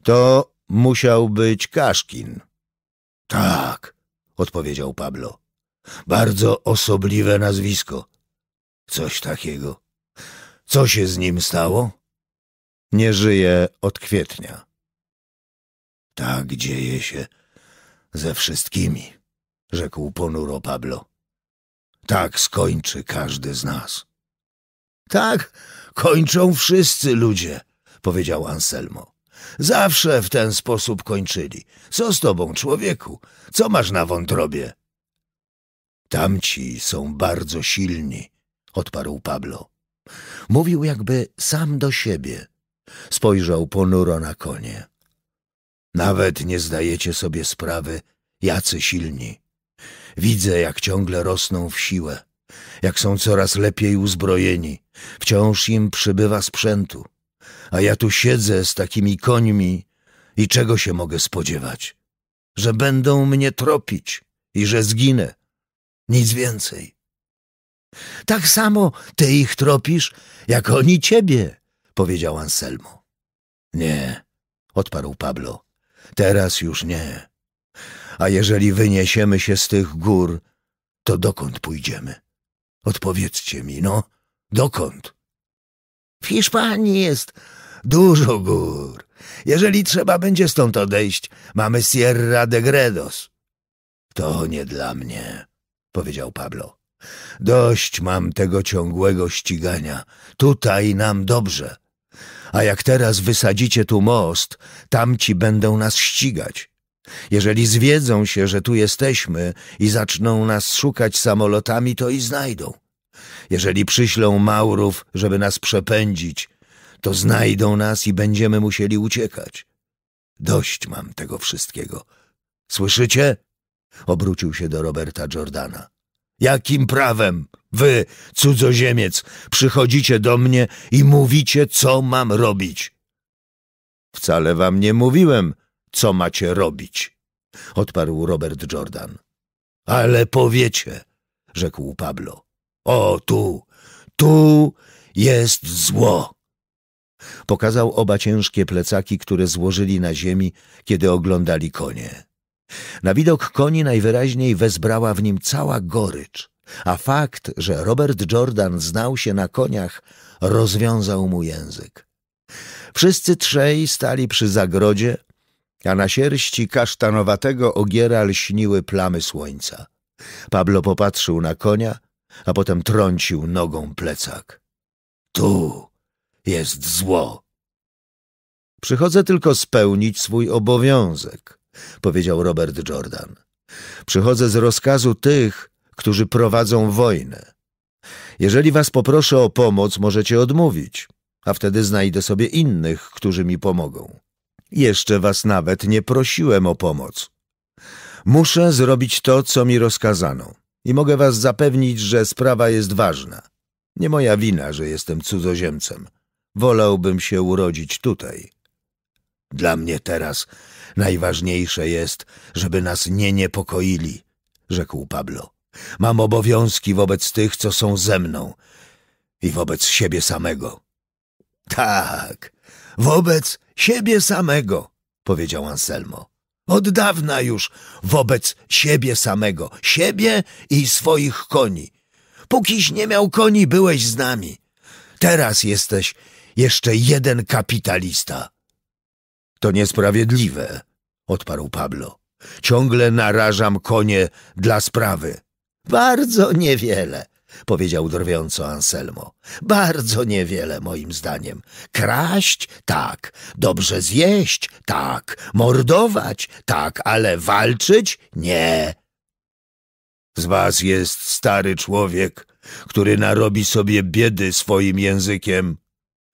[SPEAKER 1] To musiał być Kaszkin. Tak, odpowiedział Pablo. Bardzo osobliwe nazwisko. Coś takiego. Co się z nim stało? Nie żyje od kwietnia. Tak dzieje się ze wszystkimi, rzekł ponuro Pablo. Tak skończy każdy z nas. Tak, kończą wszyscy ludzie, powiedział Anselmo. Zawsze w ten sposób kończyli. Co z tobą, człowieku? Co masz na wątrobie? Tamci są bardzo silni, odparł Pablo. Mówił jakby sam do siebie. Spojrzał ponuro na konie. Nawet nie zdajecie sobie sprawy, jacy silni. Widzę, jak ciągle rosną w siłę, jak są coraz lepiej uzbrojeni, wciąż im przybywa sprzętu. A ja tu siedzę z takimi końmi i czego się mogę spodziewać? Że będą mnie tropić i że zginę nic więcej. Tak samo ty ich tropisz, jak oni ciebie, powiedział Anselmo. Nie, odparł Pablo, teraz już nie. A jeżeli wyniesiemy się z tych gór, to dokąd pójdziemy? Odpowiedzcie mi, no, dokąd? W Hiszpanii jest dużo gór. Jeżeli trzeba będzie stąd odejść, mamy Sierra de Gredos. To nie dla mnie powiedział Pablo. Dość mam tego ciągłego ścigania. Tutaj nam dobrze. A jak teraz wysadzicie tu most, tamci będą nas ścigać. Jeżeli zwiedzą się, że tu jesteśmy i zaczną nas szukać samolotami, to i znajdą. Jeżeli przyślą Maurów, żeby nas przepędzić, to znajdą nas i będziemy musieli uciekać. Dość mam tego wszystkiego. Słyszycie? Obrócił się do Roberta Jordana. Jakim prawem wy, cudzoziemiec, przychodzicie do mnie i mówicie, co mam robić? Wcale wam nie mówiłem, co macie robić, odparł Robert Jordan. Ale powiecie, rzekł Pablo. O tu, tu jest zło. Pokazał oba ciężkie plecaki, które złożyli na ziemi, kiedy oglądali konie. Na widok koni najwyraźniej wezbrała w nim cała gorycz, a fakt, że Robert Jordan znał się na koniach, rozwiązał mu język. Wszyscy trzej stali przy zagrodzie, a na sierści kasztanowatego ogiera lśniły plamy słońca. Pablo popatrzył na konia, a potem trącił nogą plecak. Tu jest zło. Przychodzę tylko spełnić swój obowiązek, powiedział Robert Jordan. Przychodzę z rozkazu tych, którzy prowadzą wojnę. Jeżeli was poproszę o pomoc, możecie odmówić, a wtedy znajdę sobie innych, którzy mi pomogą. Jeszcze was nawet nie prosiłem o pomoc. Muszę zrobić to, co mi rozkazano i mogę was zapewnić, że sprawa jest ważna. Nie moja wina, że jestem cudzoziemcem. Wolałbym się urodzić tutaj. Dla mnie teraz Najważniejsze jest, żeby nas nie niepokoili, rzekł Pablo. Mam obowiązki wobec tych, co są ze mną i wobec siebie samego. Tak, wobec siebie samego, powiedział Anselmo. Od dawna już wobec siebie samego, siebie i swoich koni. Pókiś nie miał koni, byłeś z nami. Teraz jesteś jeszcze jeden kapitalista. To niesprawiedliwe, odparł Pablo. Ciągle narażam konie dla sprawy. Bardzo niewiele, powiedział drwiąco Anselmo. Bardzo niewiele, moim zdaniem. Kraść? Tak. Dobrze zjeść? Tak. Mordować? Tak. Ale walczyć? Nie. Z was jest stary człowiek, który narobi sobie biedy swoim językiem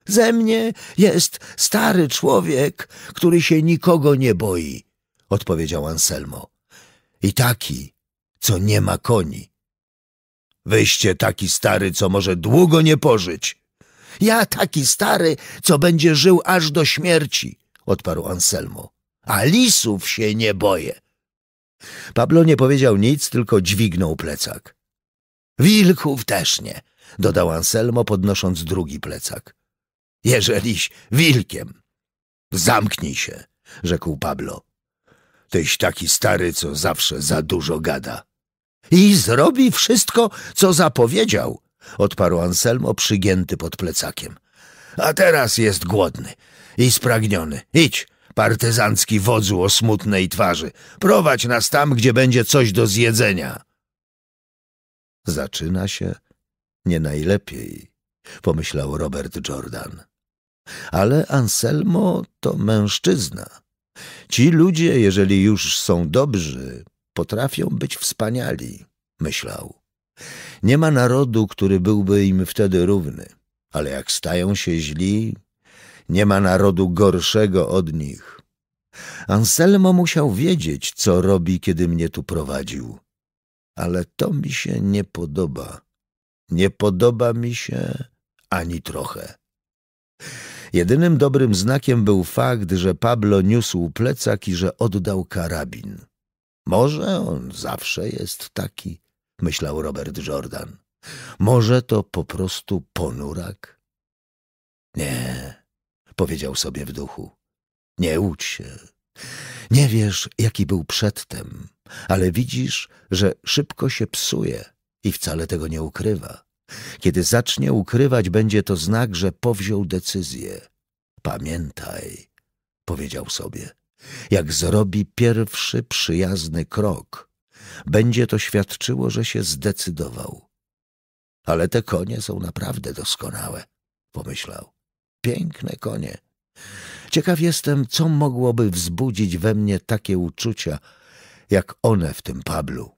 [SPEAKER 1] ze mnie jest stary człowiek, który się nikogo nie boi, odpowiedział Anselmo. I taki, co nie ma koni. Wyście taki stary, co może długo nie pożyć. Ja taki stary, co będzie żył aż do śmierci, odparł Anselmo. A lisów się nie boję. Pablo nie powiedział nic, tylko dźwignął plecak. Wilków też nie, dodał Anselmo, podnosząc drugi plecak jeżeliś wilkiem. Zamknij się, rzekł Pablo. Tyś taki stary, co zawsze za dużo gada. I zrobi wszystko, co zapowiedział, odparł Anselmo przygięty pod plecakiem. A teraz jest głodny i spragniony. Idź, partyzancki wodzu o smutnej twarzy, prowadź nas tam, gdzie będzie coś do zjedzenia. Zaczyna się nie najlepiej, pomyślał Robert Jordan ale Anselmo to mężczyzna. Ci ludzie, jeżeli już są dobrzy, potrafią być wspaniali, myślał. Nie ma narodu, który byłby im wtedy równy, ale jak stają się źli, nie ma narodu gorszego od nich. Anselmo musiał wiedzieć, co robi, kiedy mnie tu prowadził. Ale to mi się nie podoba. Nie podoba mi się ani trochę. Jedynym dobrym znakiem był fakt, że Pablo niósł plecak i że oddał karabin. Może on zawsze jest taki, myślał Robert Jordan. Może to po prostu ponurak? Nie, powiedział sobie w duchu. Nie łudź się. Nie wiesz, jaki był przedtem, ale widzisz, że szybko się psuje i wcale tego nie ukrywa. Kiedy zacznie ukrywać, będzie to znak, że powziął decyzję. Pamiętaj, powiedział sobie, jak zrobi pierwszy przyjazny krok, będzie to świadczyło, że się zdecydował. Ale te konie są naprawdę doskonałe, pomyślał. Piękne konie. Ciekaw jestem, co mogłoby wzbudzić we mnie takie uczucia, jak one w tym Pablu.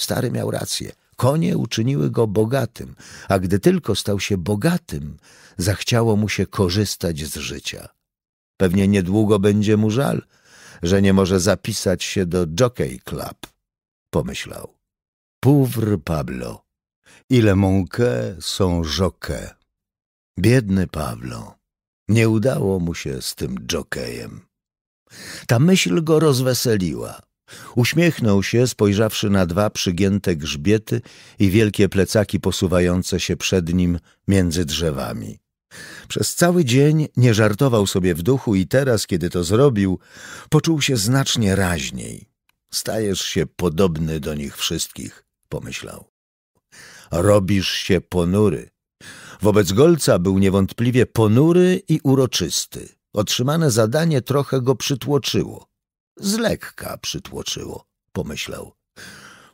[SPEAKER 1] Stary miał rację. Konie uczyniły go bogatym, a gdy tylko stał się bogatym, zachciało mu się korzystać z życia. Pewnie niedługo będzie mu żal, że nie może zapisać się do Jockey Club, pomyślał. Pauvre Pablo, ile mąkę są jockey. Biedny Pablo, nie udało mu się z tym jockeyem. Ta myśl go rozweseliła. Uśmiechnął się, spojrzawszy na dwa przygięte grzbiety i wielkie plecaki posuwające się przed nim między drzewami. Przez cały dzień nie żartował sobie w duchu i teraz, kiedy to zrobił, poczuł się znacznie raźniej. Stajesz się podobny do nich wszystkich, pomyślał. Robisz się ponury. Wobec Golca był niewątpliwie ponury i uroczysty. Otrzymane zadanie trochę go przytłoczyło. Z lekka przytłoczyło, pomyślał.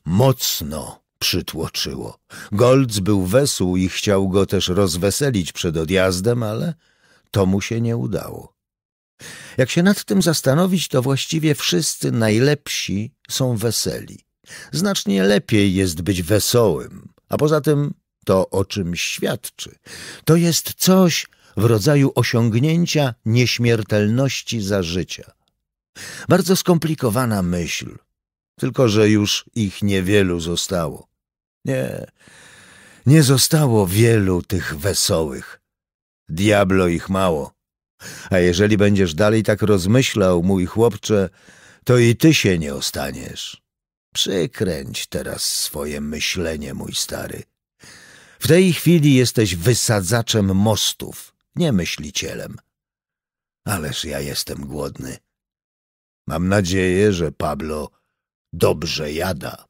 [SPEAKER 1] Mocno przytłoczyło. Golc był wesół i chciał go też rozweselić przed odjazdem, ale to mu się nie udało. Jak się nad tym zastanowić, to właściwie wszyscy najlepsi są weseli. Znacznie lepiej jest być wesołym, a poza tym to o czym świadczy. To jest coś w rodzaju osiągnięcia nieśmiertelności za życia. Bardzo skomplikowana myśl, tylko że już ich niewielu zostało. Nie, nie zostało wielu tych wesołych. Diablo ich mało. A jeżeli będziesz dalej tak rozmyślał, mój chłopcze, to i ty się nie ostaniesz. Przykręć teraz swoje myślenie, mój stary. W tej chwili jesteś wysadzaczem mostów, nie myślicielem. Ależ ja jestem głodny. Mam nadzieję, że Pablo dobrze jada.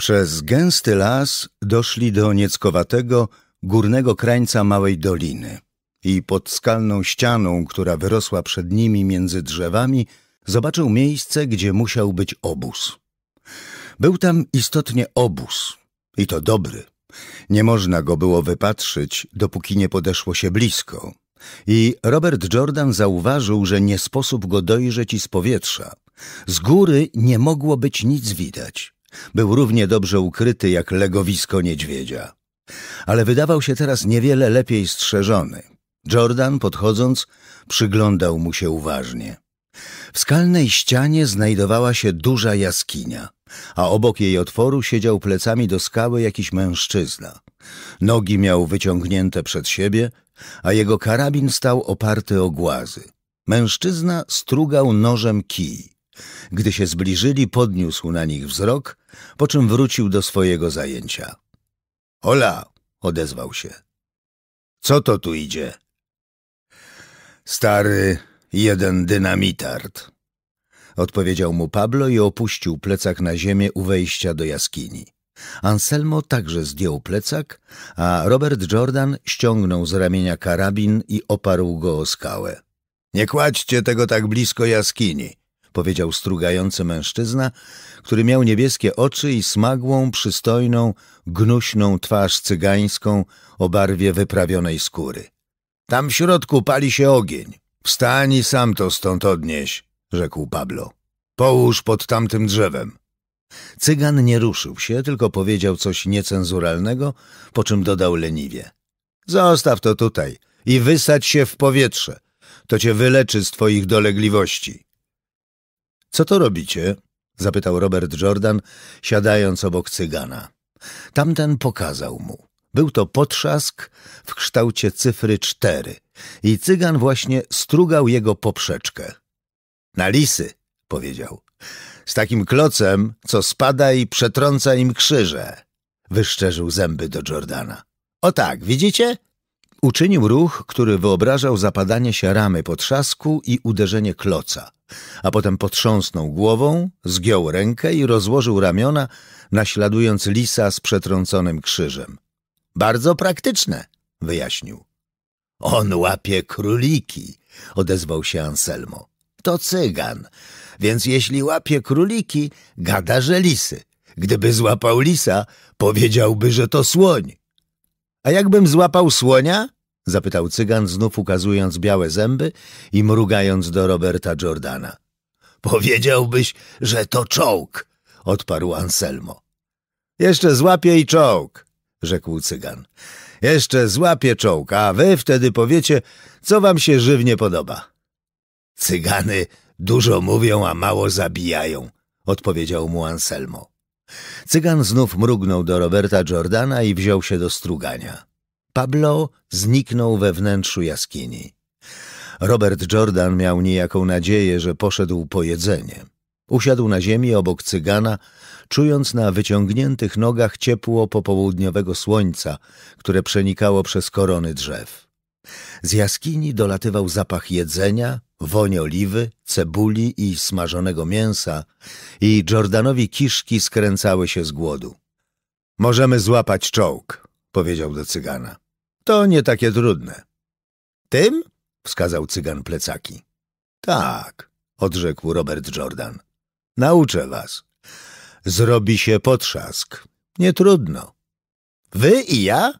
[SPEAKER 1] Przez gęsty las doszli do nieckowatego, górnego krańca małej doliny i pod skalną ścianą, która wyrosła przed nimi między drzewami, zobaczył miejsce, gdzie musiał być obóz. Był tam istotnie obóz i to dobry. Nie można go było wypatrzyć, dopóki nie podeszło się blisko. I Robert Jordan zauważył, że nie sposób go dojrzeć i z powietrza. Z góry nie mogło być nic widać. Był równie dobrze ukryty jak legowisko niedźwiedzia. Ale wydawał się teraz niewiele lepiej strzeżony. Jordan, podchodząc, przyglądał mu się uważnie. W skalnej ścianie znajdowała się duża jaskinia, a obok jej otworu siedział plecami do skały jakiś mężczyzna. Nogi miał wyciągnięte przed siebie, a jego karabin stał oparty o głazy. Mężczyzna strugał nożem kij. Gdy się zbliżyli, podniósł na nich wzrok, po czym wrócił do swojego zajęcia. Hola! odezwał się. Co to tu idzie? Stary, jeden dynamitard, odpowiedział mu Pablo i opuścił plecak na ziemię u wejścia do jaskini. Anselmo także zdjął plecak, a Robert Jordan ściągnął z ramienia karabin i oparł go o skałę. Nie kładźcie tego tak blisko jaskini, powiedział strugający mężczyzna, który miał niebieskie oczy i smagłą, przystojną, gnuśną twarz cygańską o barwie wyprawionej skóry. Tam w środku pali się ogień. Wstań i sam to stąd odnieś, rzekł Pablo. Połóż pod tamtym drzewem. Cygan nie ruszył się, tylko powiedział coś niecenzuralnego, po czym dodał leniwie. Zostaw to tutaj i wysadź się w powietrze. To cię wyleczy z twoich dolegliwości. Co to robicie? zapytał Robert Jordan, siadając obok cygana. Tamten pokazał mu. Był to potrzask w kształcie cyfry cztery i cygan właśnie strugał jego poprzeczkę. Na lisy, powiedział z takim klocem, co spada i przetrąca im krzyże. Wyszczerzył zęby do Jordana. O tak, widzicie? Uczynił ruch, który wyobrażał zapadanie się ramy po trzasku i uderzenie kloca, a potem potrząsnął głową, zgiął rękę i rozłożył ramiona, naśladując lisa z przetrąconym krzyżem. Bardzo praktyczne, wyjaśnił. On łapie króliki, odezwał się Anselmo. To cygan więc jeśli łapie króliki, gada, że lisy. Gdyby złapał lisa, powiedziałby, że to słoń. A jakbym złapał słonia? zapytał cygan, znów ukazując białe zęby i mrugając do Roberta Jordana. Powiedziałbyś, że to czołg, odparł Anselmo. Jeszcze złapie i czołg, rzekł cygan. Jeszcze złapie czołg, a wy wtedy powiecie, co wam się żywnie podoba. Cygany Dużo mówią, a mało zabijają, odpowiedział mu Anselmo. Cygan znów mrugnął do Roberta Jordana i wziął się do strugania. Pablo zniknął we wnętrzu jaskini. Robert Jordan miał niejaką nadzieję, że poszedł po jedzenie. Usiadł na ziemi obok cygana, czując na wyciągniętych nogach ciepło popołudniowego słońca, które przenikało przez korony drzew. Z jaskini dolatywał zapach jedzenia, woń oliwy, cebuli i smażonego mięsa i Jordanowi kiszki skręcały się z głodu. Możemy złapać czołg, powiedział do cygana. To nie takie trudne. Tym? wskazał cygan plecaki. Tak, odrzekł Robert Jordan. Nauczę was. Zrobi się potrzask. Nie trudno. Wy i ja?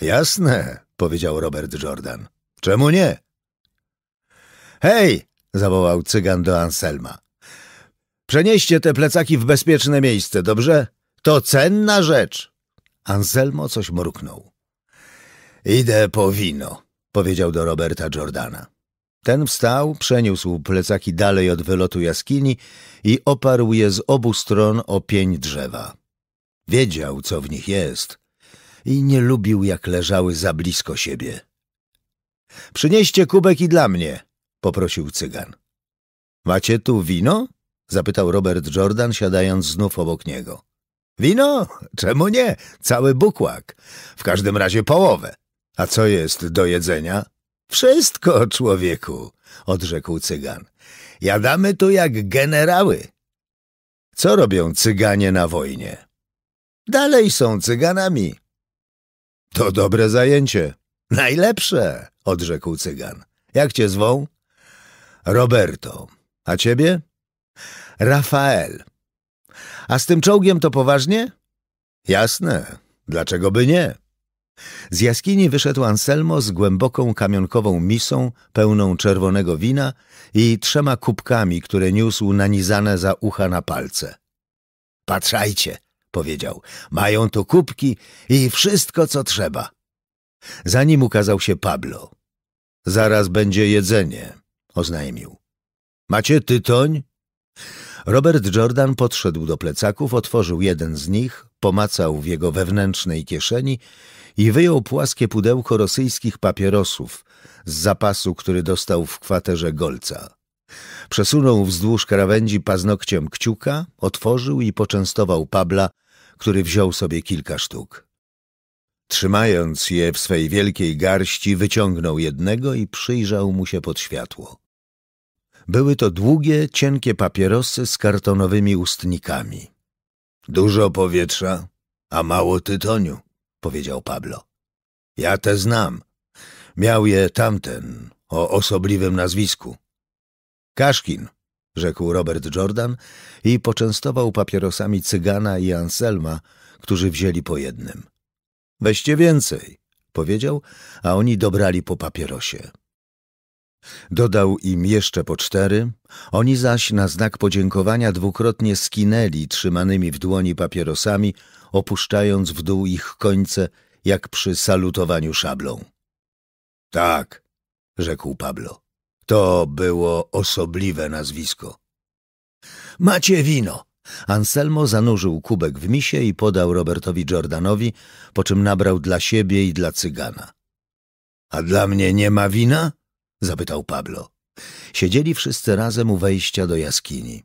[SPEAKER 1] Jasne, powiedział Robert Jordan. Czemu nie? Hej! zawołał cygan do Anselma. Przenieście te plecaki w bezpieczne miejsce, dobrze? To cenna rzecz. Anselmo coś mruknął. Idę po wino, powiedział do Roberta Jordana. Ten wstał, przeniósł plecaki dalej od wylotu jaskini i oparł je z obu stron o pień drzewa. Wiedział, co w nich jest i nie lubił, jak leżały za blisko siebie. Przynieście kubek i dla mnie, poprosił cygan. Macie tu wino? zapytał Robert Jordan, siadając znów obok niego. Wino? Czemu nie? Cały bukłak. W każdym razie połowę. A co jest do jedzenia? Wszystko, człowieku, odrzekł cygan. Jadamy tu jak generały. Co robią cyganie na wojnie? Dalej są cyganami. To dobre zajęcie. Najlepsze, odrzekł cygan. Jak cię zwą? Roberto. A ciebie? Rafael. A z tym czołgiem to poważnie? Jasne. Dlaczego by nie? Z jaskini wyszedł Anselmo z głęboką kamionkową misą pełną czerwonego wina i trzema kubkami, które niósł nanizane za ucha na palce. Patrzajcie, powiedział, mają tu kubki i wszystko, co trzeba. Za nim ukazał się Pablo. Zaraz będzie jedzenie, oznajmił. Macie tytoń? Robert Jordan podszedł do plecaków, otworzył jeden z nich, pomacał w jego wewnętrznej kieszeni i wyjął płaskie pudełko rosyjskich papierosów z zapasu, który dostał w kwaterze Golca. Przesunął wzdłuż krawędzi paznokciem kciuka, otworzył i poczęstował Pabla, który wziął sobie kilka sztuk. Trzymając je w swej wielkiej garści, wyciągnął jednego i przyjrzał mu się pod światło. Były to długie, cienkie papierosy z kartonowymi ustnikami. Dużo powietrza, a mało tytoniu, powiedział Pablo. Ja te znam. Miał je tamten o osobliwym nazwisku. Kaszkin, rzekł Robert Jordan i poczęstował papierosami cygana i Anselma, którzy wzięli po jednym. Weźcie więcej, powiedział, a oni dobrali po papierosie. Dodał im jeszcze po cztery, oni zaś na znak podziękowania dwukrotnie skinęli trzymanymi w dłoni papierosami, opuszczając w dół ich końce, jak przy salutowaniu szablą. Tak, rzekł Pablo. To było osobliwe nazwisko. Macie wino! Anselmo zanurzył kubek w misie i podał Robertowi Jordanowi, po czym nabrał dla siebie i dla cygana. A dla mnie nie ma wina? zapytał Pablo. Siedzieli wszyscy razem u wejścia do jaskini.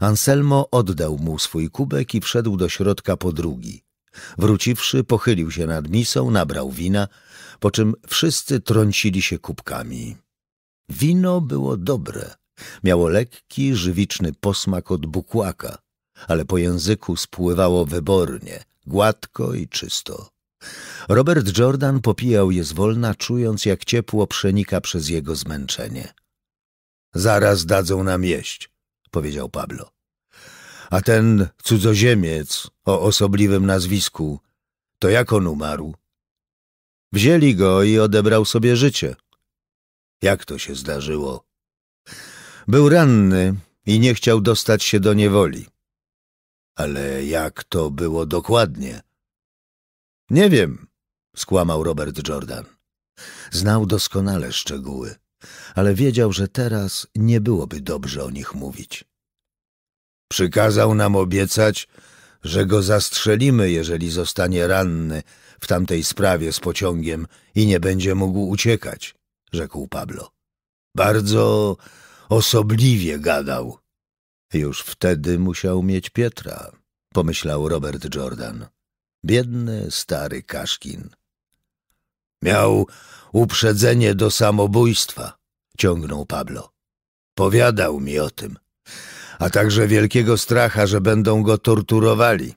[SPEAKER 1] Anselmo oddał mu swój kubek i wszedł do środka po drugi. Wróciwszy, pochylił się nad misą, nabrał wina, po czym wszyscy trącili się kubkami. Wino było dobre. Miało lekki, żywiczny posmak od bukłaka, ale po języku spływało wybornie, gładko i czysto. Robert Jordan popijał je zwolna, czując jak ciepło przenika przez jego zmęczenie. Zaraz dadzą nam jeść, powiedział Pablo. A ten cudzoziemiec o osobliwym nazwisku, to jak on umarł? Wzięli go i odebrał sobie życie. Jak to się zdarzyło? Był ranny i nie chciał dostać się do niewoli. Ale jak to było dokładnie? Nie wiem, skłamał Robert Jordan. Znał doskonale szczegóły, ale wiedział, że teraz nie byłoby dobrze o nich mówić. Przykazał nam obiecać, że go zastrzelimy, jeżeli zostanie ranny w tamtej sprawie z pociągiem i nie będzie mógł uciekać, rzekł Pablo. Bardzo osobliwie gadał. Już wtedy musiał mieć Pietra, pomyślał Robert Jordan biedny stary Kaszkin. Miał uprzedzenie do samobójstwa, ciągnął Pablo. Powiadał mi o tym, a także wielkiego stracha, że będą go torturowali.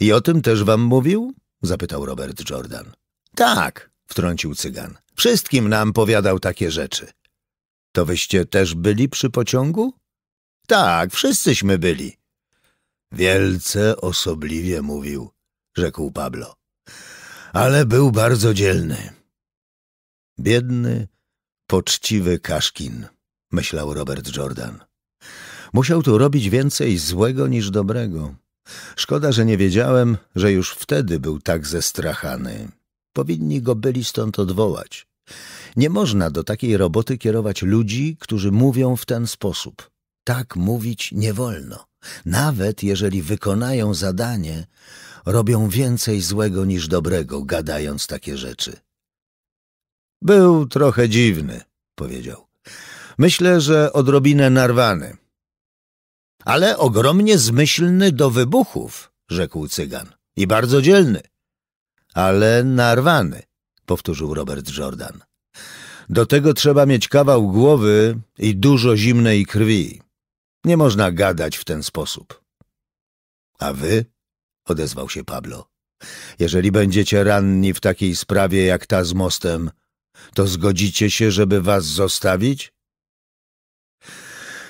[SPEAKER 1] I o tym też wam mówił? zapytał Robert Jordan. Tak, wtrącił cygan. Wszystkim nam powiadał takie rzeczy. To wyście też byli przy pociągu? Tak, wszyscyśmy byli. Wielce osobliwie mówił rzekł Pablo. Ale był bardzo dzielny. Biedny, poczciwy Kaszkin, myślał Robert Jordan. Musiał tu robić więcej złego niż dobrego. Szkoda, że nie wiedziałem, że już wtedy był tak zestrachany. Powinni go byli stąd odwołać. Nie można do takiej roboty kierować ludzi, którzy mówią w ten sposób. Tak mówić nie wolno. Nawet jeżeli wykonają zadanie, robią więcej złego niż dobrego, gadając takie rzeczy. Był trochę dziwny, powiedział. Myślę, że odrobinę narwany. Ale ogromnie zmyślny do wybuchów, rzekł cygan. I bardzo dzielny. Ale narwany, powtórzył Robert Jordan. Do tego trzeba mieć kawał głowy i dużo zimnej krwi. Nie można gadać w ten sposób. A wy? odezwał się Pablo. Jeżeli będziecie ranni w takiej sprawie jak ta z mostem, to zgodzicie się, żeby was zostawić?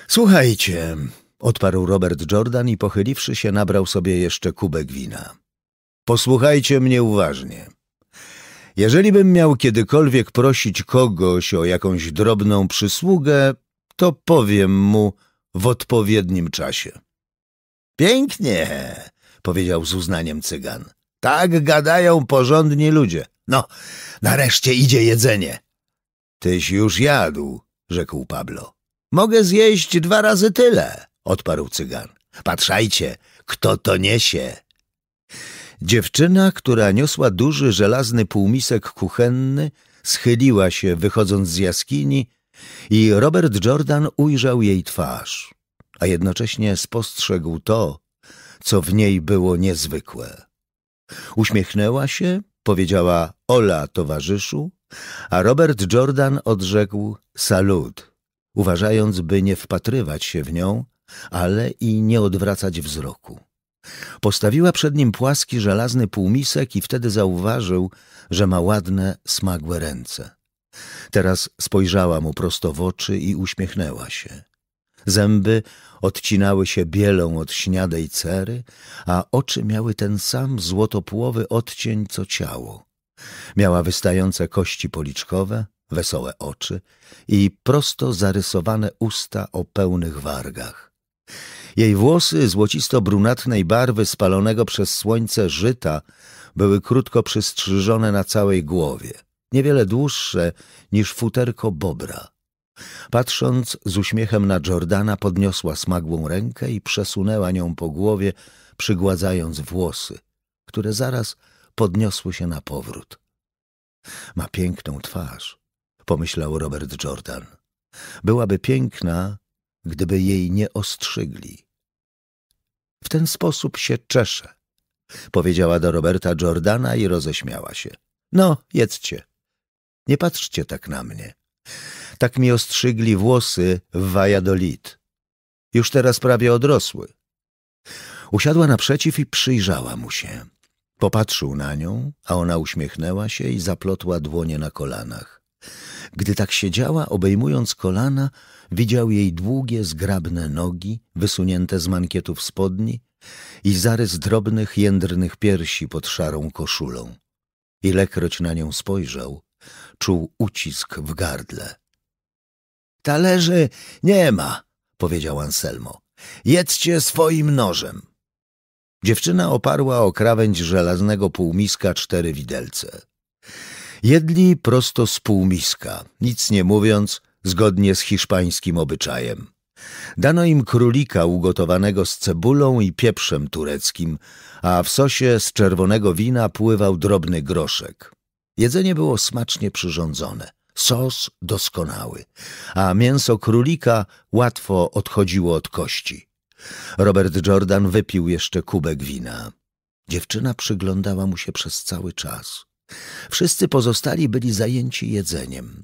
[SPEAKER 1] Słuchajcie, odparł Robert Jordan i pochyliwszy się nabrał sobie jeszcze kubek wina. Posłuchajcie mnie uważnie. Jeżeli bym miał kiedykolwiek prosić kogoś o jakąś drobną przysługę, to powiem mu w odpowiednim czasie. Pięknie, powiedział z uznaniem cygan. Tak gadają porządni ludzie. No, nareszcie idzie jedzenie. Tyś już jadł, rzekł Pablo. Mogę zjeść dwa razy tyle, odparł cygan. Patrzajcie, kto to niesie. Dziewczyna, która niosła duży żelazny półmisek kuchenny, schyliła się, wychodząc z jaskini, i Robert Jordan ujrzał jej twarz, a jednocześnie spostrzegł to, co w niej było niezwykłe. Uśmiechnęła się, powiedziała Ola towarzyszu, a Robert Jordan odrzekł salut, uważając, by nie wpatrywać się w nią, ale i nie odwracać wzroku. Postawiła przed nim płaski, żelazny półmisek i wtedy zauważył, że ma ładne, smagłe ręce. Teraz spojrzała mu prosto w oczy i uśmiechnęła się. Zęby odcinały się bielą od śniadej cery, a oczy miały ten sam złotopłowy odcień co ciało. Miała wystające kości policzkowe, wesołe oczy i prosto zarysowane usta o pełnych wargach. Jej włosy złocisto-brunatnej barwy spalonego przez słońce żyta były krótko przystrzyżone na całej głowie, niewiele dłuższe niż futerko bobra. Patrząc z uśmiechem na Jordana, podniosła smagłą rękę i przesunęła nią po głowie, przygładzając włosy, które zaraz podniosły się na powrót. Ma piękną twarz, pomyślał Robert Jordan. Byłaby piękna, gdyby jej nie ostrzygli. W ten sposób się czesze, powiedziała do Roberta Jordana i roześmiała się. No, jedzcie. Nie patrzcie tak na mnie tak mi ostrzygli włosy w Valladolid. Już teraz prawie odrosły. Usiadła naprzeciw i przyjrzała mu się. Popatrzył na nią, a ona uśmiechnęła się i zaplotła dłonie na kolanach. Gdy tak siedziała, obejmując kolana, widział jej długie, zgrabne nogi, wysunięte z mankietów spodni i zarys drobnych, jędrnych piersi pod szarą koszulą. Ilekroć na nią spojrzał, czuł ucisk w gardle. Talerzy nie ma, powiedział Anselmo. Jedzcie swoim nożem. Dziewczyna oparła o krawędź żelaznego półmiska cztery widelce. Jedli prosto z półmiska, nic nie mówiąc, zgodnie z hiszpańskim obyczajem. Dano im królika ugotowanego z cebulą i pieprzem tureckim, a w sosie z czerwonego wina pływał drobny groszek. Jedzenie było smacznie przyrządzone. Sos doskonały, a mięso królika łatwo odchodziło od kości. Robert Jordan wypił jeszcze kubek wina. Dziewczyna przyglądała mu się przez cały czas. Wszyscy pozostali byli zajęci jedzeniem.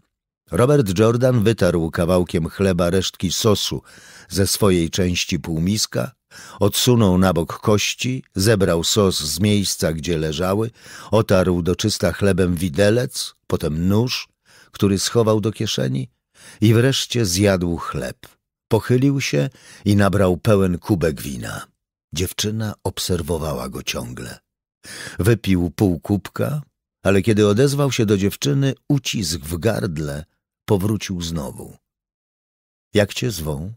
[SPEAKER 1] Robert Jordan wytarł kawałkiem chleba resztki sosu ze swojej części półmiska, odsunął na bok kości, zebrał sos z miejsca, gdzie leżały, otarł do czysta chlebem widelec, potem nóż który schował do kieszeni i wreszcie zjadł chleb. Pochylił się i nabrał pełen kubek wina. Dziewczyna obserwowała go ciągle. Wypił pół kubka, ale kiedy odezwał się do dziewczyny, ucisk w gardle powrócił znowu. Jak cię zwą?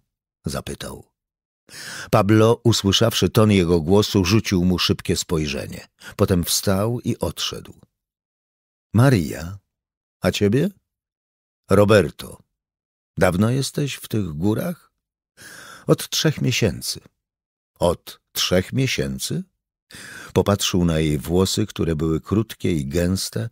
[SPEAKER 1] zapytał. Pablo, usłyszawszy ton jego głosu, rzucił mu szybkie spojrzenie. Potem wstał i odszedł. Maria, a ciebie? Roberto, dawno jesteś w tych górach? Od trzech miesięcy. Od trzech miesięcy? Popatrzył na jej włosy, które były krótkie i gęste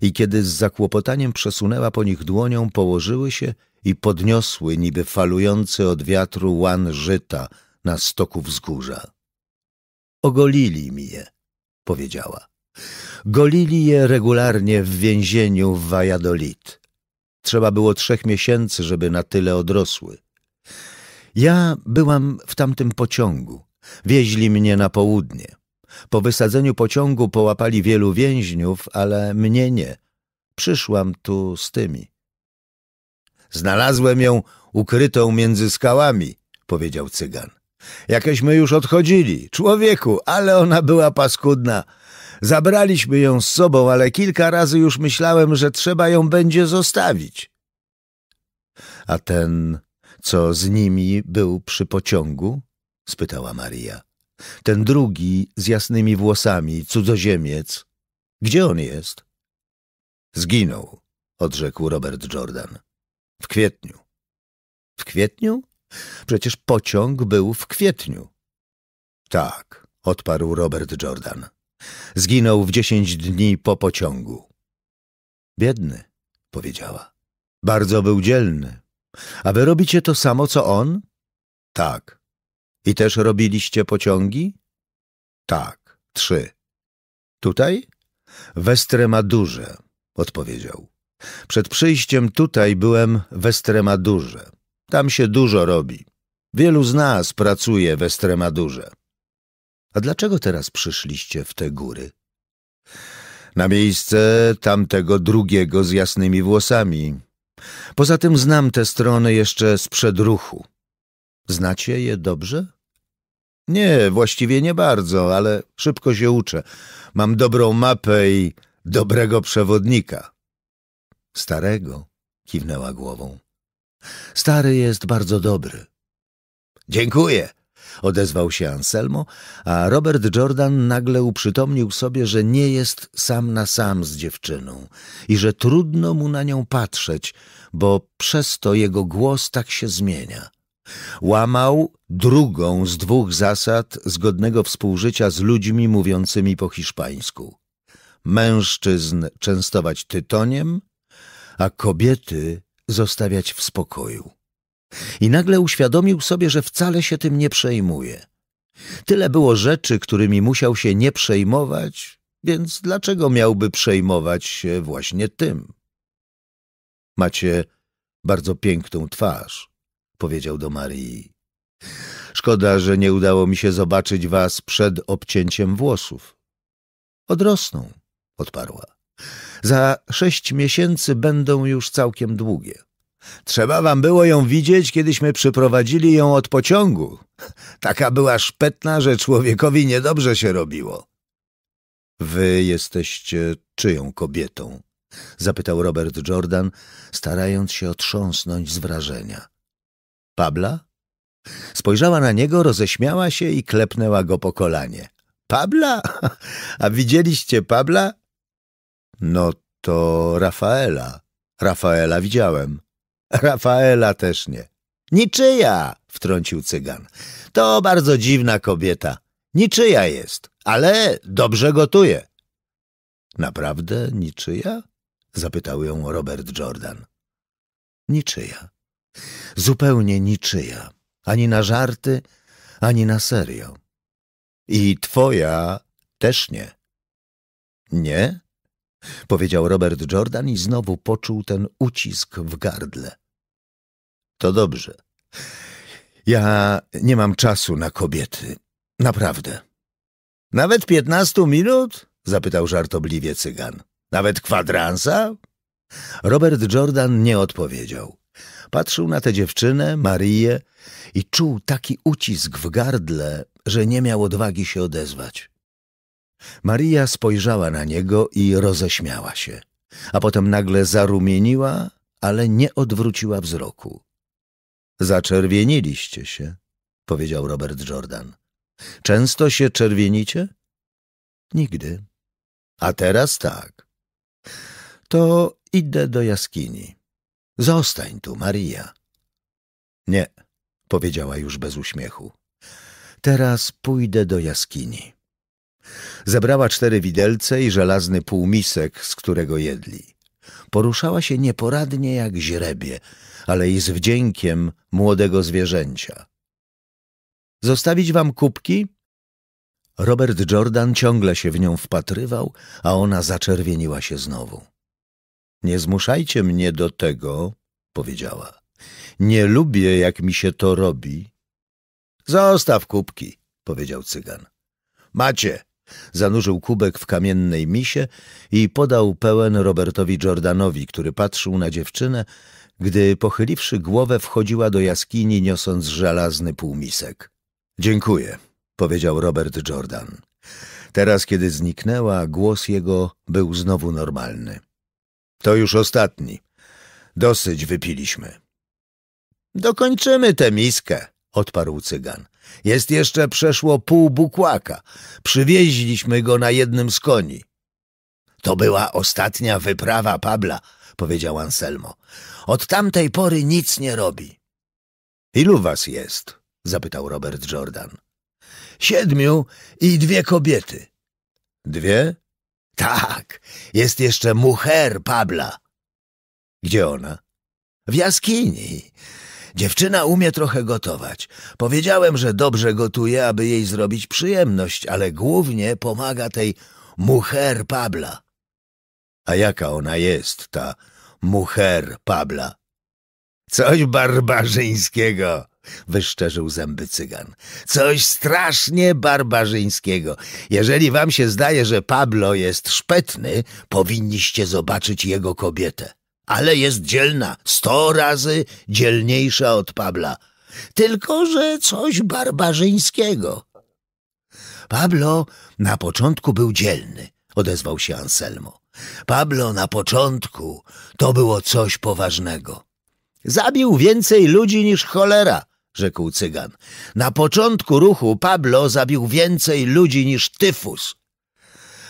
[SPEAKER 1] i kiedy z zakłopotaniem przesunęła po nich dłonią, położyły się i podniosły niby falujący od wiatru łan żyta na stoku wzgórza. Ogolili mi je, powiedziała. Golili je regularnie w więzieniu w Valladolid. Trzeba było trzech miesięcy, żeby na tyle odrosły. Ja byłam w tamtym pociągu. Wieźli mnie na południe. Po wysadzeniu pociągu połapali wielu więźniów, ale mnie nie. Przyszłam tu z tymi. Znalazłem ją ukrytą między skałami, powiedział cygan. Jakeśmy już odchodzili. Człowieku, ale ona była paskudna. Zabraliśmy ją z sobą, ale kilka razy już myślałem, że trzeba ją będzie zostawić. A ten, co z nimi był przy pociągu? spytała Maria. Ten drugi z jasnymi włosami, cudzoziemiec. Gdzie on jest? Zginął, odrzekł Robert Jordan. W kwietniu. W kwietniu? Przecież pociąg był w kwietniu. Tak, odparł Robert Jordan. Zginął w dziesięć dni po pociągu. Biedny, powiedziała. Bardzo był dzielny. A wy robicie to samo, co on? Tak. I też robiliście pociągi? Tak, trzy. Tutaj? Westrema duże. odpowiedział. Przed przyjściem tutaj byłem w Estremadurze. Tam się dużo robi. Wielu z nas pracuje w Estremadurze. A dlaczego teraz przyszliście w te góry? Na miejsce tamtego drugiego z jasnymi włosami. Poza tym znam te strony jeszcze sprzed ruchu. Znacie je dobrze? Nie, właściwie nie bardzo, ale szybko się uczę. Mam dobrą mapę i dobrego przewodnika. Starego, kiwnęła głową. Stary jest bardzo dobry. Dziękuję odezwał się Anselmo, a Robert Jordan nagle uprzytomnił sobie, że nie jest sam na sam z dziewczyną i że trudno mu na nią patrzeć, bo przez to jego głos tak się zmienia. Łamał drugą z dwóch zasad zgodnego współżycia z ludźmi mówiącymi po hiszpańsku. Mężczyzn częstować tytoniem, a kobiety zostawiać w spokoju. I nagle uświadomił sobie, że wcale się tym nie przejmuje. Tyle było rzeczy, którymi musiał się nie przejmować, więc dlaczego miałby przejmować się właśnie tym? Macie bardzo piękną twarz, powiedział do Marii. Szkoda, że nie udało mi się zobaczyć was przed obcięciem włosów. Odrosną, odparła. Za sześć miesięcy będą już całkiem długie. Trzeba wam było ją widzieć, kiedyśmy przyprowadzili ją od pociągu. Taka była szpetna, że człowiekowi niedobrze się robiło. Wy jesteście czyją kobietą? Zapytał Robert Jordan, starając się otrząsnąć z wrażenia. Pabla? Spojrzała na niego, roześmiała się i klepnęła go po kolanie. Pabla? A widzieliście Pabla? No to Rafaela. Rafaela widziałem. Rafaela też nie. Niczyja, wtrącił cygan. To bardzo dziwna kobieta. Niczyja jest, ale dobrze gotuje. Naprawdę niczyja? zapytał ją Robert Jordan. Niczyja. Zupełnie niczyja. Ani na żarty, ani na serio. I twoja też nie. Nie? powiedział Robert Jordan i znowu poczuł ten ucisk w gardle. To dobrze. Ja nie mam czasu na kobiety. Naprawdę. Nawet piętnastu minut? zapytał żartobliwie cygan. Nawet kwadransa? Robert Jordan nie odpowiedział. Patrzył na tę dziewczynę, Marię i czuł taki ucisk w gardle, że nie miał odwagi się odezwać. Maria spojrzała na niego i roześmiała się, a potem nagle zarumieniła, ale nie odwróciła wzroku. Zaczerwieniliście się, powiedział Robert Jordan. Często się czerwienicie? Nigdy. A teraz tak. To idę do jaskini. Zostań tu, Maria. Nie, powiedziała już bez uśmiechu. Teraz pójdę do jaskini. Zebrała cztery widelce i żelazny półmisek, z którego jedli. Poruszała się nieporadnie jak źrebie, ale i z wdziękiem młodego zwierzęcia. Zostawić wam kubki? Robert Jordan ciągle się w nią wpatrywał, a ona zaczerwieniła się znowu. Nie zmuszajcie mnie do tego, powiedziała. Nie lubię, jak mi się to robi. Zostaw kubki, powiedział cygan. Macie, Zanurzył kubek w kamiennej misie i podał pełen Robertowi Jordanowi, który patrzył na dziewczynę, gdy pochyliwszy głowę wchodziła do jaskini niosąc żelazny półmisek. Dziękuję, powiedział Robert Jordan. Teraz, kiedy zniknęła, głos jego był znowu normalny. To już ostatni. Dosyć wypiliśmy. Dokończymy tę miskę, odparł cygan. Jest jeszcze przeszło pół bukłaka. Przywieźliśmy go na jednym z koni. To była ostatnia wyprawa Pabla, powiedział Anselmo. Od tamtej pory nic nie robi. Ilu was jest? zapytał Robert Jordan. Siedmiu i dwie kobiety. Dwie? Tak, jest jeszcze mucher Pabla. Gdzie ona? W jaskini. Dziewczyna umie trochę gotować. Powiedziałem, że dobrze gotuje, aby jej zrobić przyjemność, ale głównie pomaga tej mujer Pabla. A jaka ona jest, ta mujer Pabla? Coś barbarzyńskiego, wyszczerzył zęby cygan. Coś strasznie barbarzyńskiego. Jeżeli wam się zdaje, że Pablo jest szpetny, powinniście zobaczyć jego kobietę ale jest dzielna, sto razy dzielniejsza od Pabla. Tylko, że coś barbarzyńskiego. Pablo na początku był dzielny, odezwał się Anselmo. Pablo na początku to było coś poważnego. Zabił więcej ludzi niż cholera, rzekł cygan. Na początku ruchu Pablo zabił więcej ludzi niż tyfus.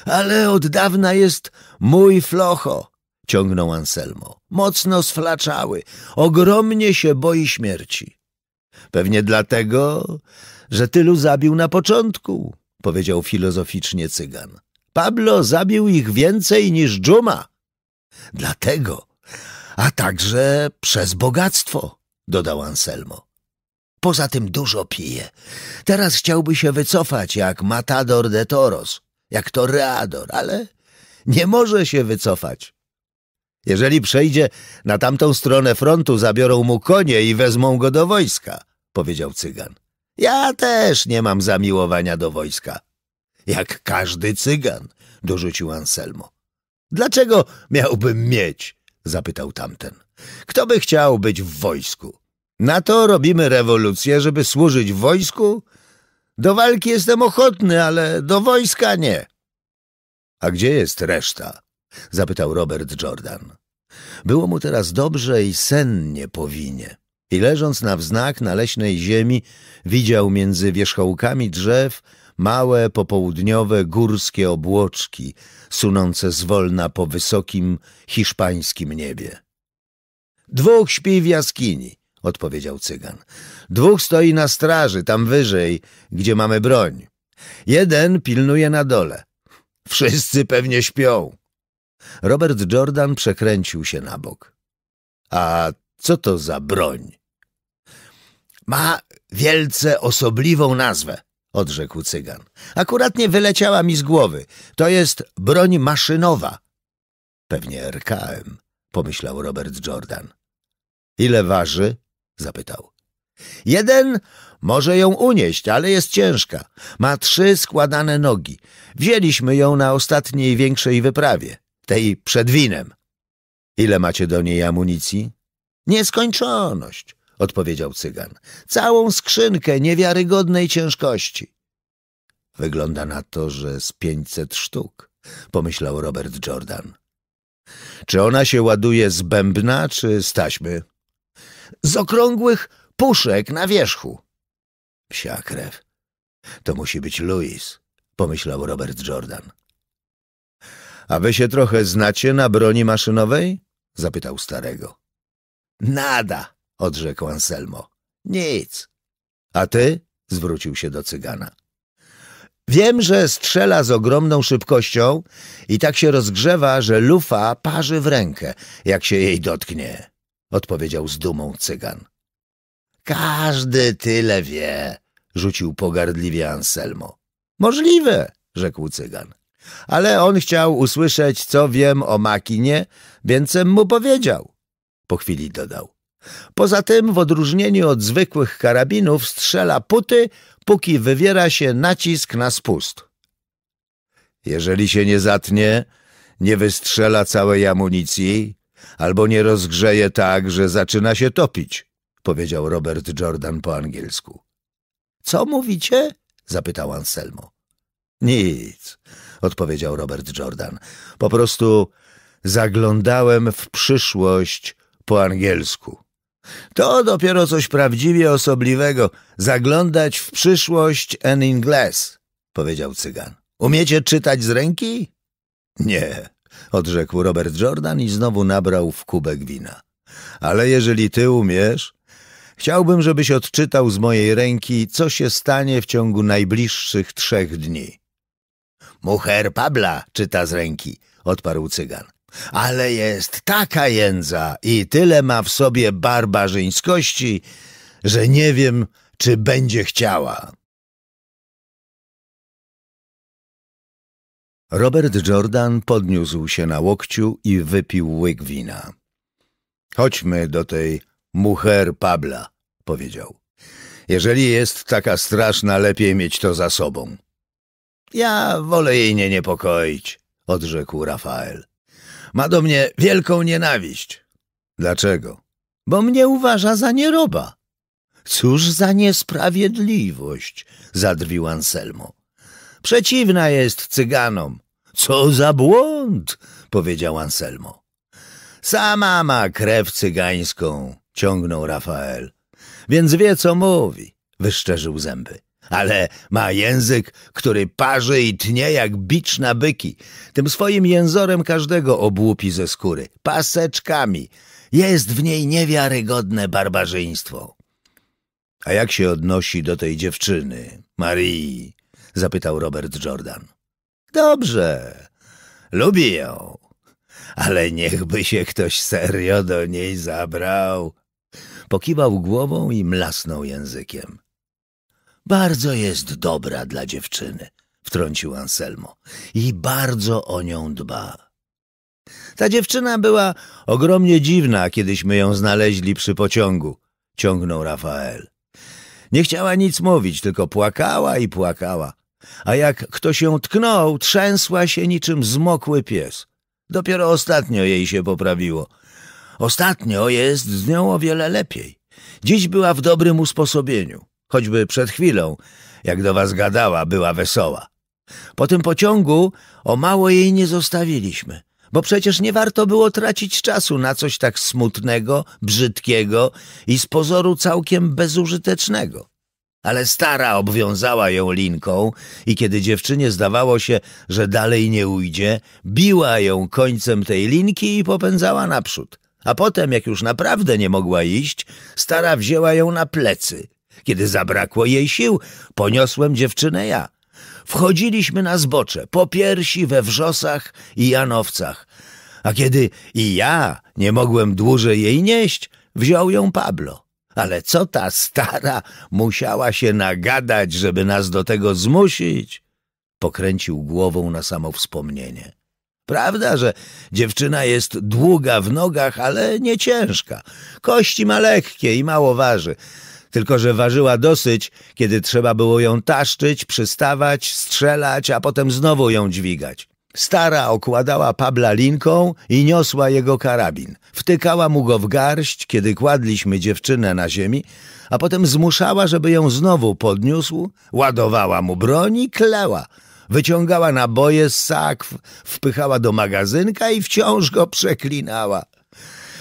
[SPEAKER 1] Ale od dawna jest mój flocho ciągnął Anselmo. Mocno sflaczały. Ogromnie się boi śmierci. Pewnie dlatego, że tylu zabił na początku, powiedział filozoficznie cygan. Pablo zabił ich więcej niż Dżuma. Dlatego, a także przez bogactwo, dodał Anselmo. Poza tym dużo pije. Teraz chciałby się wycofać jak Matador de Toros, jak Toreador, ale nie może się wycofać. Jeżeli przejdzie na tamtą stronę frontu, zabiorą mu konie i wezmą go do wojska, powiedział cygan. Ja też nie mam zamiłowania do wojska. Jak każdy cygan, dorzucił Anselmo. Dlaczego miałbym mieć? zapytał tamten. Kto by chciał być w wojsku? Na to robimy rewolucję, żeby służyć w wojsku? Do walki jestem ochotny, ale do wojska nie. A gdzie jest reszta? zapytał Robert Jordan. Było mu teraz dobrze i sennie powinie. I leżąc na wznak na leśnej ziemi, widział między wierzchołkami drzew małe popołudniowe górskie obłoczki sunące zwolna po wysokim hiszpańskim niebie. Dwóch śpi w jaskini, odpowiedział cygan. Dwóch stoi na straży, tam wyżej, gdzie mamy broń. Jeden pilnuje na dole. Wszyscy pewnie śpią. Robert Jordan przekręcił się na bok. A co to za broń? Ma wielce osobliwą nazwę, odrzekł cygan. Akurat nie wyleciała mi z głowy. To jest broń maszynowa. Pewnie RKM, pomyślał Robert Jordan. Ile waży? zapytał. Jeden może ją unieść, ale jest ciężka. Ma trzy składane nogi. Wzięliśmy ją na ostatniej większej wyprawie tej przed winem. Ile macie do niej amunicji? Nieskończoność, odpowiedział cygan. Całą skrzynkę niewiarygodnej ciężkości. Wygląda na to, że z pięćset sztuk, pomyślał Robert Jordan. Czy ona się ładuje z bębna czy z taśmy? Z okrągłych puszek na wierzchu. Psia krew. To musi być Louis, pomyślał Robert Jordan. A wy się trochę znacie na broni maszynowej? zapytał starego. Nada, odrzekł Anselmo. Nic. A ty? zwrócił się do cygana. Wiem, że strzela z ogromną szybkością i tak się rozgrzewa, że lufa parzy w rękę, jak się jej dotknie, odpowiedział z dumą cygan. Każdy tyle wie, rzucił pogardliwie Anselmo. Możliwe, rzekł cygan ale on chciał usłyszeć, co wiem o makinie, więcem mu powiedział. Po chwili dodał. Poza tym, w odróżnieniu od zwykłych karabinów, strzela puty, póki wywiera się nacisk na spust. Jeżeli się nie zatnie, nie wystrzela całej amunicji albo nie rozgrzeje tak, że zaczyna się topić, powiedział Robert Jordan po angielsku. Co mówicie? zapytał Anselmo. Nic odpowiedział Robert Jordan. Po prostu zaglądałem w przyszłość po angielsku. To dopiero coś prawdziwie osobliwego. Zaglądać w przyszłość en ingles, powiedział cygan. Umiecie czytać z ręki? Nie, odrzekł Robert Jordan i znowu nabrał w kubek wina. Ale jeżeli ty umiesz, chciałbym, żebyś odczytał z mojej ręki, co się stanie w ciągu najbliższych trzech dni. Mucher Pabla czyta z ręki, odparł cygan. Ale jest taka jędza i tyle ma w sobie barbarzyńskości, że nie wiem, czy będzie chciała. Robert Jordan podniósł się na łokciu i wypił łyk wina. Chodźmy do tej mucher Pabla, powiedział. Jeżeli jest taka straszna, lepiej mieć to za sobą. Ja wolę jej nie niepokoić, odrzekł Rafael. Ma do mnie wielką nienawiść. Dlaczego? Bo mnie uważa za nieroba. Cóż za niesprawiedliwość, zadrwił Anselmo. Przeciwna jest cyganom. Co za błąd, powiedział Anselmo. Sama ma krew cygańską, ciągnął Rafael. Więc wie, co mówi, wyszczerzył zęby ale ma język, który parzy i tnie jak bicz na byki. Tym swoim jęzorem każdego obłupi ze skóry, paseczkami. Jest w niej niewiarygodne barbarzyństwo. A jak się odnosi do tej dziewczyny, Marii? zapytał Robert Jordan. Dobrze, lubi ją, ale niechby się ktoś serio do niej zabrał. Pokiwał głową i mlasnął językiem. Bardzo jest dobra dla dziewczyny, wtrącił Anselmo, i bardzo o nią dba. Ta dziewczyna była ogromnie dziwna, kiedyśmy ją znaleźli przy pociągu, ciągnął Rafael. Nie chciała nic mówić, tylko płakała i płakała. A jak ktoś ją tknął, trzęsła się niczym zmokły pies. Dopiero ostatnio jej się poprawiło. Ostatnio jest z nią o wiele lepiej. Dziś była w dobrym usposobieniu choćby przed chwilą, jak do was gadała, była wesoła. Po tym pociągu o mało jej nie zostawiliśmy, bo przecież nie warto było tracić czasu na coś tak smutnego, brzydkiego i z pozoru całkiem bezużytecznego. Ale stara obwiązała ją linką i kiedy dziewczynie zdawało się, że dalej nie ujdzie, biła ją końcem tej linki i popędzała naprzód. A potem, jak już naprawdę nie mogła iść, stara wzięła ją na plecy kiedy zabrakło jej sił, poniosłem dziewczynę ja. Wchodziliśmy na zbocze, po piersi we wrzosach i janowcach. A kiedy i ja nie mogłem dłużej jej nieść, wziął ją Pablo. Ale co ta stara musiała się nagadać, żeby nas do tego zmusić? Pokręcił głową na samo wspomnienie. Prawda, że dziewczyna jest długa w nogach, ale nie ciężka. Kości ma lekkie i mało waży tylko że ważyła dosyć, kiedy trzeba było ją taszczyć, przystawać, strzelać, a potem znowu ją dźwigać. Stara okładała Pabla linką i niosła jego karabin. Wtykała mu go w garść, kiedy kładliśmy dziewczynę na ziemi, a potem zmuszała, żeby ją znowu podniósł, ładowała mu broń i kleła. Wyciągała naboje z sakw, wpychała do magazynka i wciąż go przeklinała.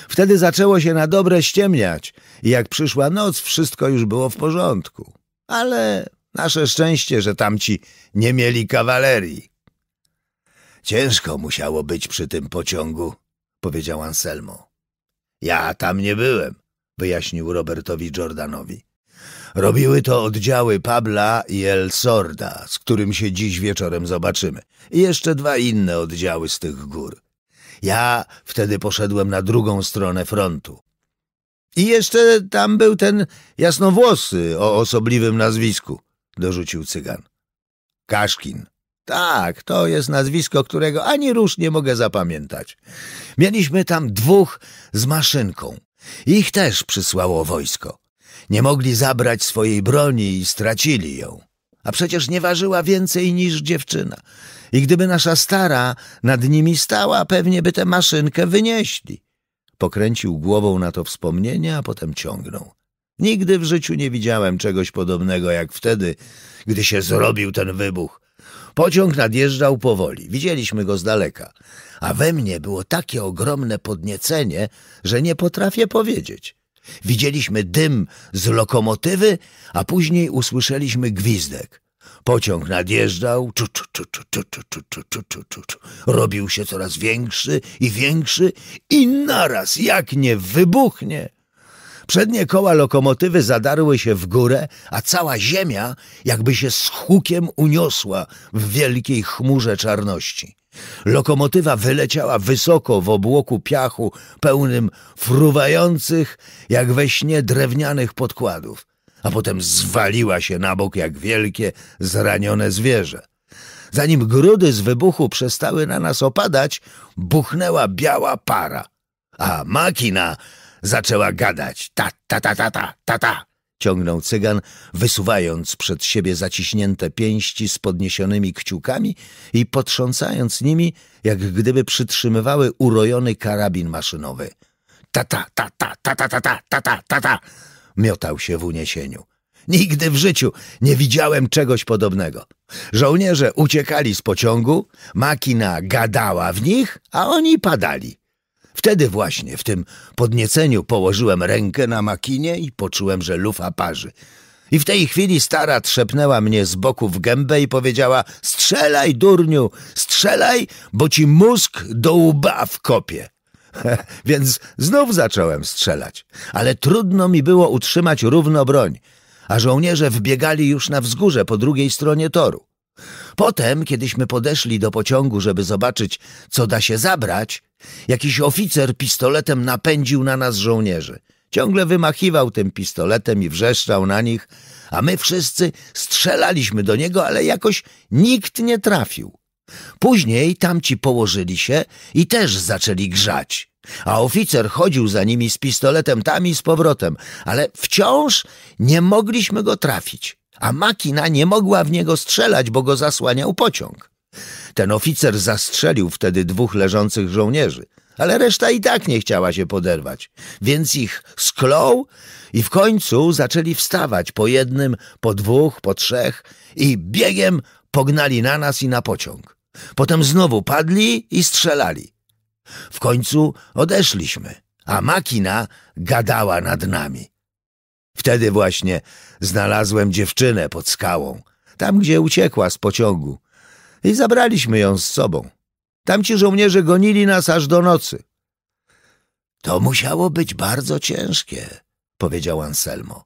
[SPEAKER 1] Wtedy zaczęło się na dobre ściemniać i jak przyszła noc, wszystko już było w porządku. Ale nasze szczęście, że tamci nie mieli kawalerii. Ciężko musiało być przy tym pociągu, powiedział Anselmo. Ja tam nie byłem, wyjaśnił Robertowi Jordanowi. Robiły to oddziały Pabla i El Sorda, z którym się dziś wieczorem zobaczymy. I jeszcze dwa inne oddziały z tych gór. Ja wtedy poszedłem na drugą stronę frontu. I jeszcze tam był ten jasnowłosy o osobliwym nazwisku, dorzucił cygan. Kaszkin. Tak, to jest nazwisko, którego ani rusz nie mogę zapamiętać. Mieliśmy tam dwóch z maszynką. Ich też przysłało wojsko. Nie mogli zabrać swojej broni i stracili ją. A przecież nie ważyła więcej niż dziewczyna. I gdyby nasza stara nad nimi stała, pewnie by tę maszynkę wynieśli. Pokręcił głową na to wspomnienie, a potem ciągnął. Nigdy w życiu nie widziałem czegoś podobnego jak wtedy, gdy się zrobił ten wybuch. Pociąg nadjeżdżał powoli, widzieliśmy go z daleka, a we mnie było takie ogromne podniecenie, że nie potrafię powiedzieć. Widzieliśmy dym z lokomotywy, a później usłyszeliśmy gwizdek. Pociąg nadjeżdżał, czu, czu, czu, czu, czu, czu, czu, czu, czu, czu, czu, robił się coraz większy i większy i naraz, jak nie wybuchnie. Przednie koła lokomotywy zadarły się w górę, a cała ziemia jakby się z hukiem uniosła w wielkiej chmurze czarności. Lokomotywa wyleciała wysoko w obłoku piachu pełnym fruwających, jak we śnie drewnianych podkładów a potem zwaliła się na bok jak wielkie, zranione zwierzę. Zanim grudy z wybuchu przestały na nas opadać, buchnęła biała para, a makina zaczęła gadać ta ta ta ta ta ta ta. Ciągnął cygan, wysuwając przed siebie zaciśnięte pięści z podniesionymi kciukami i potrząsając nimi, jak gdyby przytrzymywały urojony karabin maszynowy. Ta ta ta ta ta ta ta ta ta ta ta ta miotał się w uniesieniu. Nigdy w życiu nie widziałem czegoś podobnego. Żołnierze uciekali z pociągu, makina gadała w nich, a oni padali. Wtedy właśnie w tym podnieceniu położyłem rękę na makinie i poczułem, że lufa parzy. I w tej chwili stara trzepnęła mnie z boku w gębę i powiedziała — strzelaj, durniu, strzelaj, bo ci mózg do łba wkopie. więc znów zacząłem strzelać. Ale trudno mi było utrzymać równo broń, a żołnierze wbiegali już na wzgórze po drugiej stronie toru. Potem, kiedyśmy podeszli do pociągu, żeby zobaczyć, co da się zabrać, jakiś oficer pistoletem napędził na nas żołnierzy. Ciągle wymachiwał tym pistoletem i wrzeszczał na nich, a my wszyscy strzelaliśmy do niego, ale jakoś nikt nie trafił. Później tamci położyli się i też zaczęli grzać, a oficer chodził za nimi z pistoletem tam i z powrotem, ale wciąż nie mogliśmy go trafić, a makina nie mogła w niego strzelać, bo go zasłaniał pociąg. Ten oficer zastrzelił wtedy dwóch leżących żołnierzy, ale reszta i tak nie chciała się poderwać, więc ich sklął i w końcu zaczęli wstawać po jednym, po dwóch, po trzech i biegiem pognali na nas i na pociąg. Potem znowu padli i strzelali. W końcu odeszliśmy, a makina gadała nad nami. Wtedy właśnie znalazłem dziewczynę pod skałą, tam gdzie uciekła z pociągu. I zabraliśmy ją z sobą. Tamci żołnierze gonili nas aż do nocy. To musiało być bardzo ciężkie, powiedział Anselmo,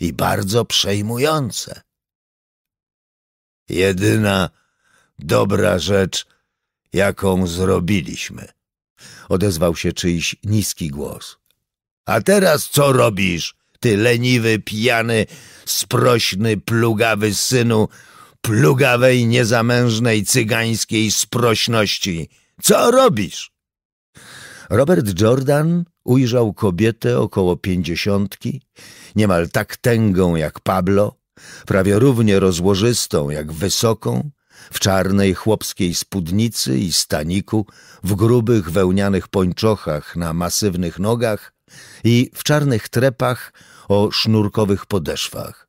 [SPEAKER 1] i bardzo przejmujące. Jedyna dobra rzecz, jaką zrobiliśmy. Odezwał się czyjś niski głos. A teraz co robisz, ty leniwy, pijany, sprośny, plugawy synu plugawej, niezamężnej, cygańskiej sprośności? Co robisz? Robert Jordan ujrzał kobietę około pięćdziesiątki, niemal tak tęgą jak Pablo, prawie równie rozłożystą jak wysoką, w czarnej chłopskiej spódnicy i staniku, w grubych wełnianych pończochach na masywnych nogach i w czarnych trepach o sznurkowych podeszwach.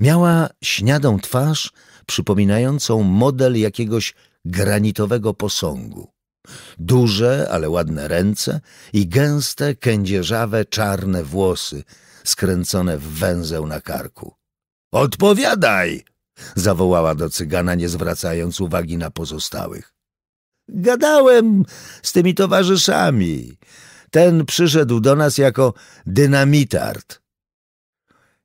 [SPEAKER 1] Miała śniadą twarz przypominającą model jakiegoś granitowego posągu. Duże, ale ładne ręce i gęste, kędzierzawe, czarne włosy skręcone w węzeł na karku. Odpowiadaj! zawołała do cygana, nie zwracając uwagi na pozostałych. Gadałem z tymi towarzyszami. Ten przyszedł do nas jako dynamitard.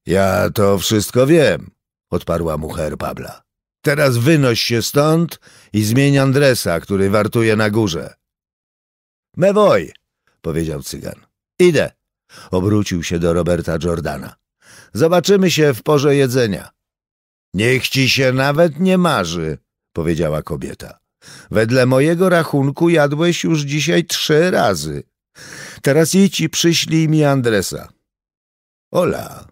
[SPEAKER 1] Ja to wszystko wiem, odparła mu Her Pabla. Teraz wynoś się stąd i zmień Andresa, który wartuje na górze. Mewoj, powiedział cygan. Idę. Obrócił się do Roberta Jordana. Zobaczymy się w porze jedzenia. Niech ci się nawet nie marzy, powiedziała kobieta. Wedle mojego rachunku jadłeś już dzisiaj trzy razy. Teraz idź i przyślij mi Andresa. Ola,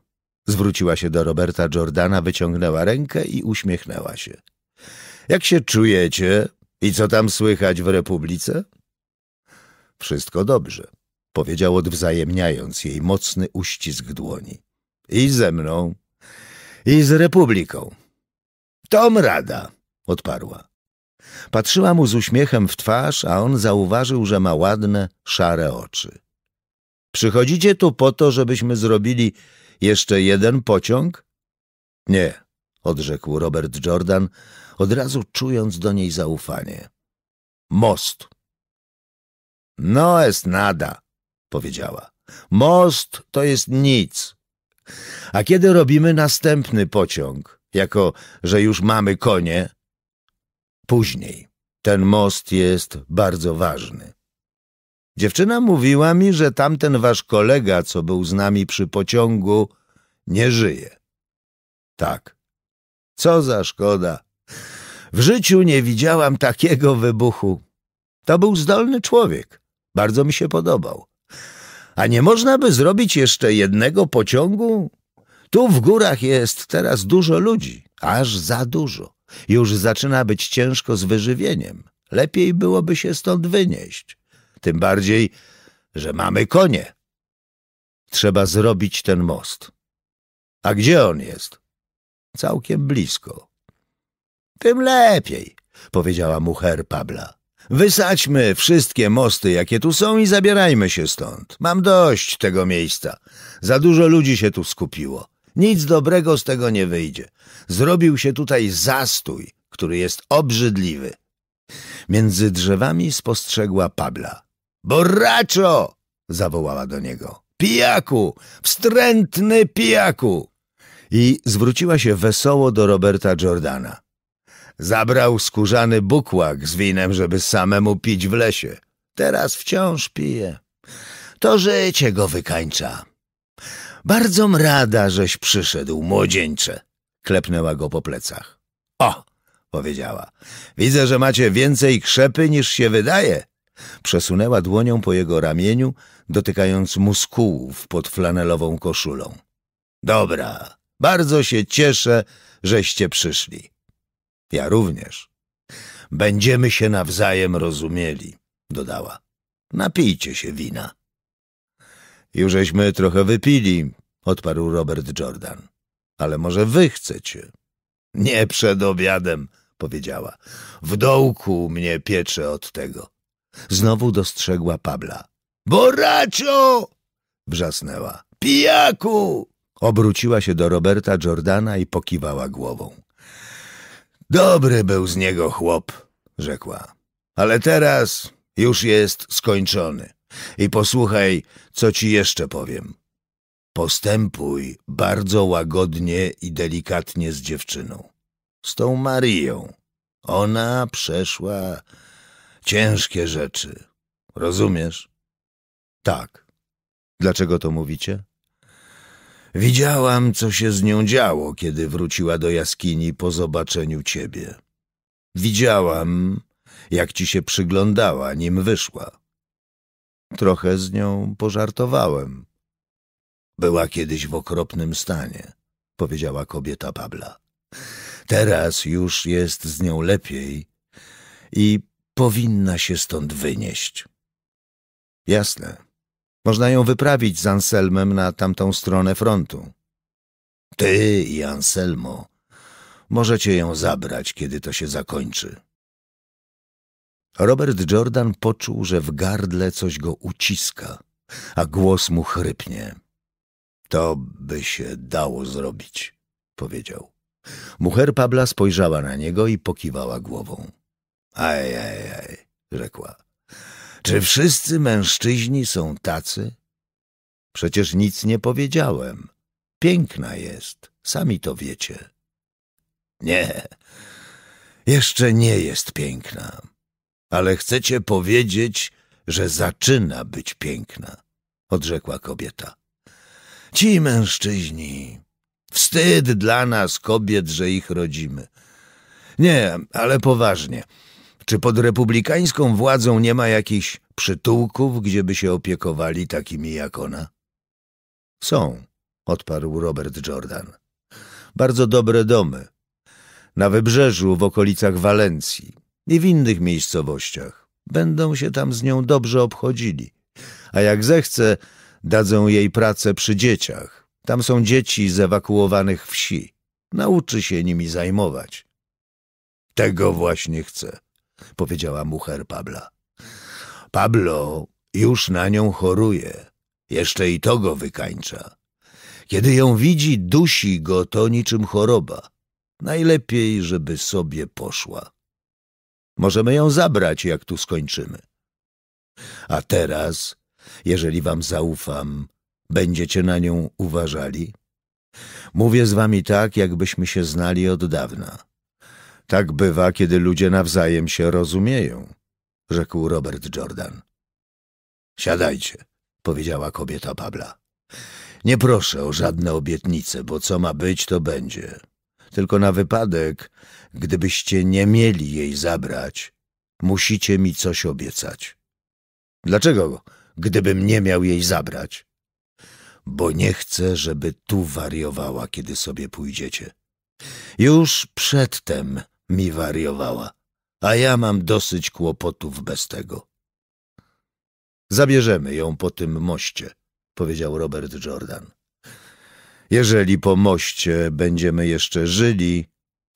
[SPEAKER 1] zwróciła się do Roberta Jordana, wyciągnęła rękę i uśmiechnęła się. Jak się czujecie i co tam słychać w Republice? Wszystko dobrze, powiedział odwzajemniając jej mocny uścisk dłoni. I ze mną i z Republiką. Tom rada, odparła. Patrzyła mu z uśmiechem w twarz, a on zauważył, że ma ładne, szare oczy. Przychodzicie tu po to, żebyśmy zrobili jeszcze jeden pociąg? Nie, odrzekł Robert Jordan, od razu czując do niej zaufanie. Most. No jest nada, powiedziała. Most to jest nic. A kiedy robimy następny pociąg, jako że już mamy konie? Później. Ten most jest bardzo ważny. Dziewczyna mówiła mi, że tamten wasz kolega, co był z nami przy pociągu, nie żyje. Tak. Co za szkoda. W życiu nie widziałam takiego wybuchu. To był zdolny człowiek. Bardzo mi się podobał. A nie można by zrobić jeszcze jednego pociągu? Tu w górach jest teraz dużo ludzi, aż za dużo. Już zaczyna być ciężko z wyżywieniem. Lepiej byłoby się stąd wynieść. Tym bardziej, że mamy konie. Trzeba zrobić ten most. A gdzie on jest? Całkiem blisko. Tym lepiej, powiedziała mu her Pabla. Wysadźmy wszystkie mosty, jakie tu są i zabierajmy się stąd. Mam dość tego miejsca. Za dużo ludzi się tu skupiło. Nic dobrego z tego nie wyjdzie. Zrobił się tutaj zastój, który jest obrzydliwy. Między drzewami spostrzegła Pabla. Borracho! zawołała do niego. Pijaku! Wstrętny pijaku! I zwróciła się wesoło do Roberta Jordana. Zabrał skórzany bukłak z winem, żeby samemu pić w lesie. Teraz wciąż pije. To życie go wykańcza. Bardzo rada, żeś przyszedł, młodzieńcze. Klepnęła go po plecach. O, powiedziała. Widzę, że macie więcej krzepy niż się wydaje. Przesunęła dłonią po jego ramieniu, dotykając muskułów pod flanelową koszulą. Dobra, bardzo się cieszę, żeście przyszli. Ja również. Będziemy się nawzajem rozumieli, dodała. Napijcie się wina. Jużeśmy trochę wypili, odparł Robert Jordan. Ale może wy chcecie? Nie przed obiadem, powiedziała. W dołku mnie piecze od tego. Znowu dostrzegła Pabla. Boracio! wrzasnęła. Pijaku! Obróciła się do Roberta Jordana i pokiwała głową. Dobry był z niego chłop, rzekła. Ale teraz już jest skończony. I posłuchaj, co ci jeszcze powiem. Postępuj bardzo łagodnie i delikatnie z dziewczyną. Z tą Marią. Ona przeszła ciężkie rzeczy. Rozumiesz? Tak. Dlaczego to mówicie? Widziałam, co się z nią działo, kiedy wróciła do jaskini po zobaczeniu ciebie. Widziałam, jak ci się przyglądała, nim wyszła. Trochę z nią pożartowałem. Była kiedyś w okropnym stanie, powiedziała kobieta Pabla. Teraz już jest z nią lepiej i powinna się stąd wynieść. Jasne, można ją wyprawić z Anselmem na tamtą stronę frontu. Ty i Anselmo możecie ją zabrać, kiedy to się zakończy. Robert Jordan poczuł, że w gardle coś go uciska, a głos mu chrypnie. To by się dało zrobić, powiedział. Mucher Pabla spojrzała na niego i pokiwała głową. Ej, ej, ej, rzekła. Czy wszyscy mężczyźni są tacy? Przecież nic nie powiedziałem. Piękna jest, sami to wiecie. Nie, jeszcze nie jest piękna, ale chcecie powiedzieć, że zaczyna być piękna, odrzekła kobieta. Ci mężczyźni, wstyd dla nas kobiet, że ich rodzimy. Nie, ale poważnie – czy pod republikańską władzą nie ma jakichś przytułków, gdzieby się opiekowali takimi jak ona? Są, odparł Robert Jordan. Bardzo dobre domy. Na wybrzeżu, w okolicach Walencji i w innych miejscowościach. Będą się tam z nią dobrze obchodzili. A jak zechce, dadzą jej pracę przy dzieciach. Tam są dzieci z ewakuowanych wsi. Nauczy się nimi zajmować. Tego właśnie chcę powiedziała mucher Pabla. Pablo już na nią choruje. Jeszcze i to go wykańcza. Kiedy ją widzi, dusi go to niczym choroba. Najlepiej, żeby sobie poszła. Możemy ją zabrać, jak tu skończymy. A teraz, jeżeli wam zaufam, będziecie na nią uważali? Mówię z wami tak, jakbyśmy się znali od dawna. Tak bywa, kiedy ludzie nawzajem się rozumieją, rzekł Robert Jordan. Siadajcie, powiedziała kobieta Pabla. Nie proszę o żadne obietnice, bo co ma być, to będzie. Tylko na wypadek, gdybyście nie mieli jej zabrać, musicie mi coś obiecać. Dlaczego, gdybym nie miał jej zabrać? Bo nie chcę, żeby tu wariowała, kiedy sobie pójdziecie. Już przedtem mi wariowała, a ja mam dosyć kłopotów bez tego. Zabierzemy ją po tym moście, powiedział Robert Jordan. Jeżeli po moście będziemy jeszcze żyli,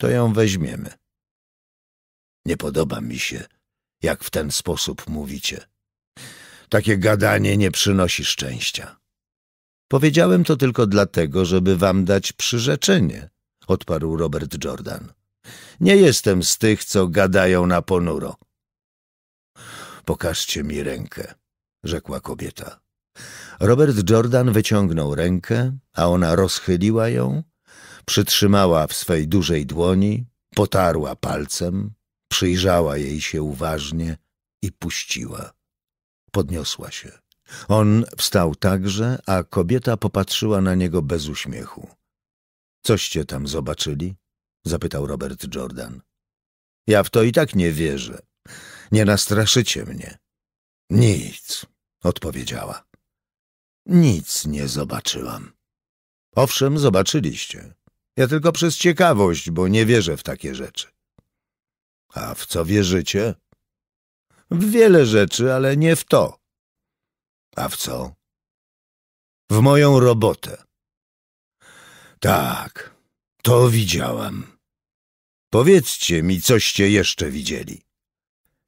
[SPEAKER 1] to ją weźmiemy. Nie podoba mi się, jak w ten sposób mówicie. Takie gadanie nie przynosi szczęścia. Powiedziałem to tylko dlatego, żeby wam dać przyrzeczenie, odparł Robert Jordan. Nie jestem z tych, co gadają na ponuro. Pokażcie mi rękę, rzekła kobieta. Robert Jordan wyciągnął rękę, a ona rozchyliła ją, przytrzymała w swej dużej dłoni, potarła palcem, przyjrzała jej się uważnie i puściła. Podniosła się. On wstał także, a kobieta popatrzyła na niego bez uśmiechu. Coście tam zobaczyli? zapytał Robert Jordan. Ja w to i tak nie wierzę. Nie nastraszycie mnie. Nic, odpowiedziała. Nic nie zobaczyłam. Owszem, zobaczyliście. Ja tylko przez ciekawość, bo nie wierzę w takie rzeczy. A w co wierzycie? W wiele rzeczy, ale nie w to. A w co? W moją robotę. Tak, to widziałam. Powiedzcie mi, coście jeszcze widzieli.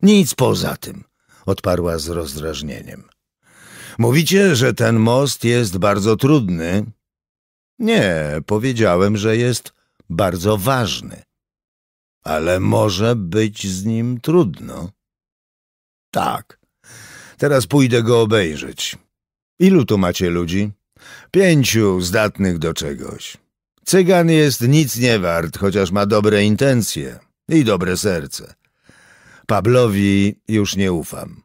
[SPEAKER 1] Nic poza tym, odparła z rozdrażnieniem. Mówicie, że ten most jest bardzo trudny? Nie, powiedziałem, że jest bardzo ważny. Ale może być z nim trudno. Tak. Teraz pójdę go obejrzeć. Ilu tu macie ludzi? Pięciu zdatnych do czegoś. Cygan jest nic nie wart, chociaż ma dobre intencje i dobre serce. Pablowi już nie ufam.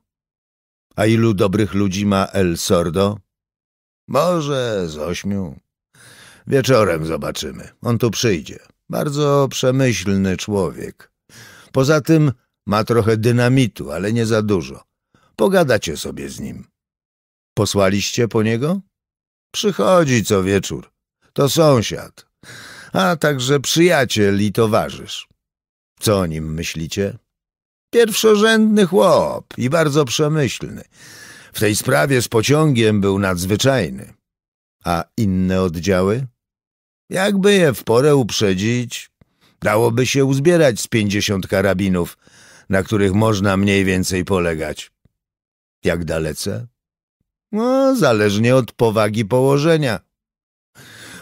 [SPEAKER 1] A ilu dobrych ludzi ma El Sordo? Może z ośmiu. Wieczorem zobaczymy. On tu przyjdzie. Bardzo przemyślny człowiek. Poza tym ma trochę dynamitu, ale nie za dużo. Pogadacie sobie z nim. Posłaliście po niego? Przychodzi co wieczór. To sąsiad a także przyjaciel i towarzysz. Co o nim myślicie? Pierwszorzędny chłop i bardzo przemyślny. W tej sprawie z pociągiem był nadzwyczajny. A inne oddziały? Jakby je w porę uprzedzić, dałoby się uzbierać z pięćdziesiąt karabinów, na których można mniej więcej polegać. Jak dalece? No, zależnie od powagi położenia.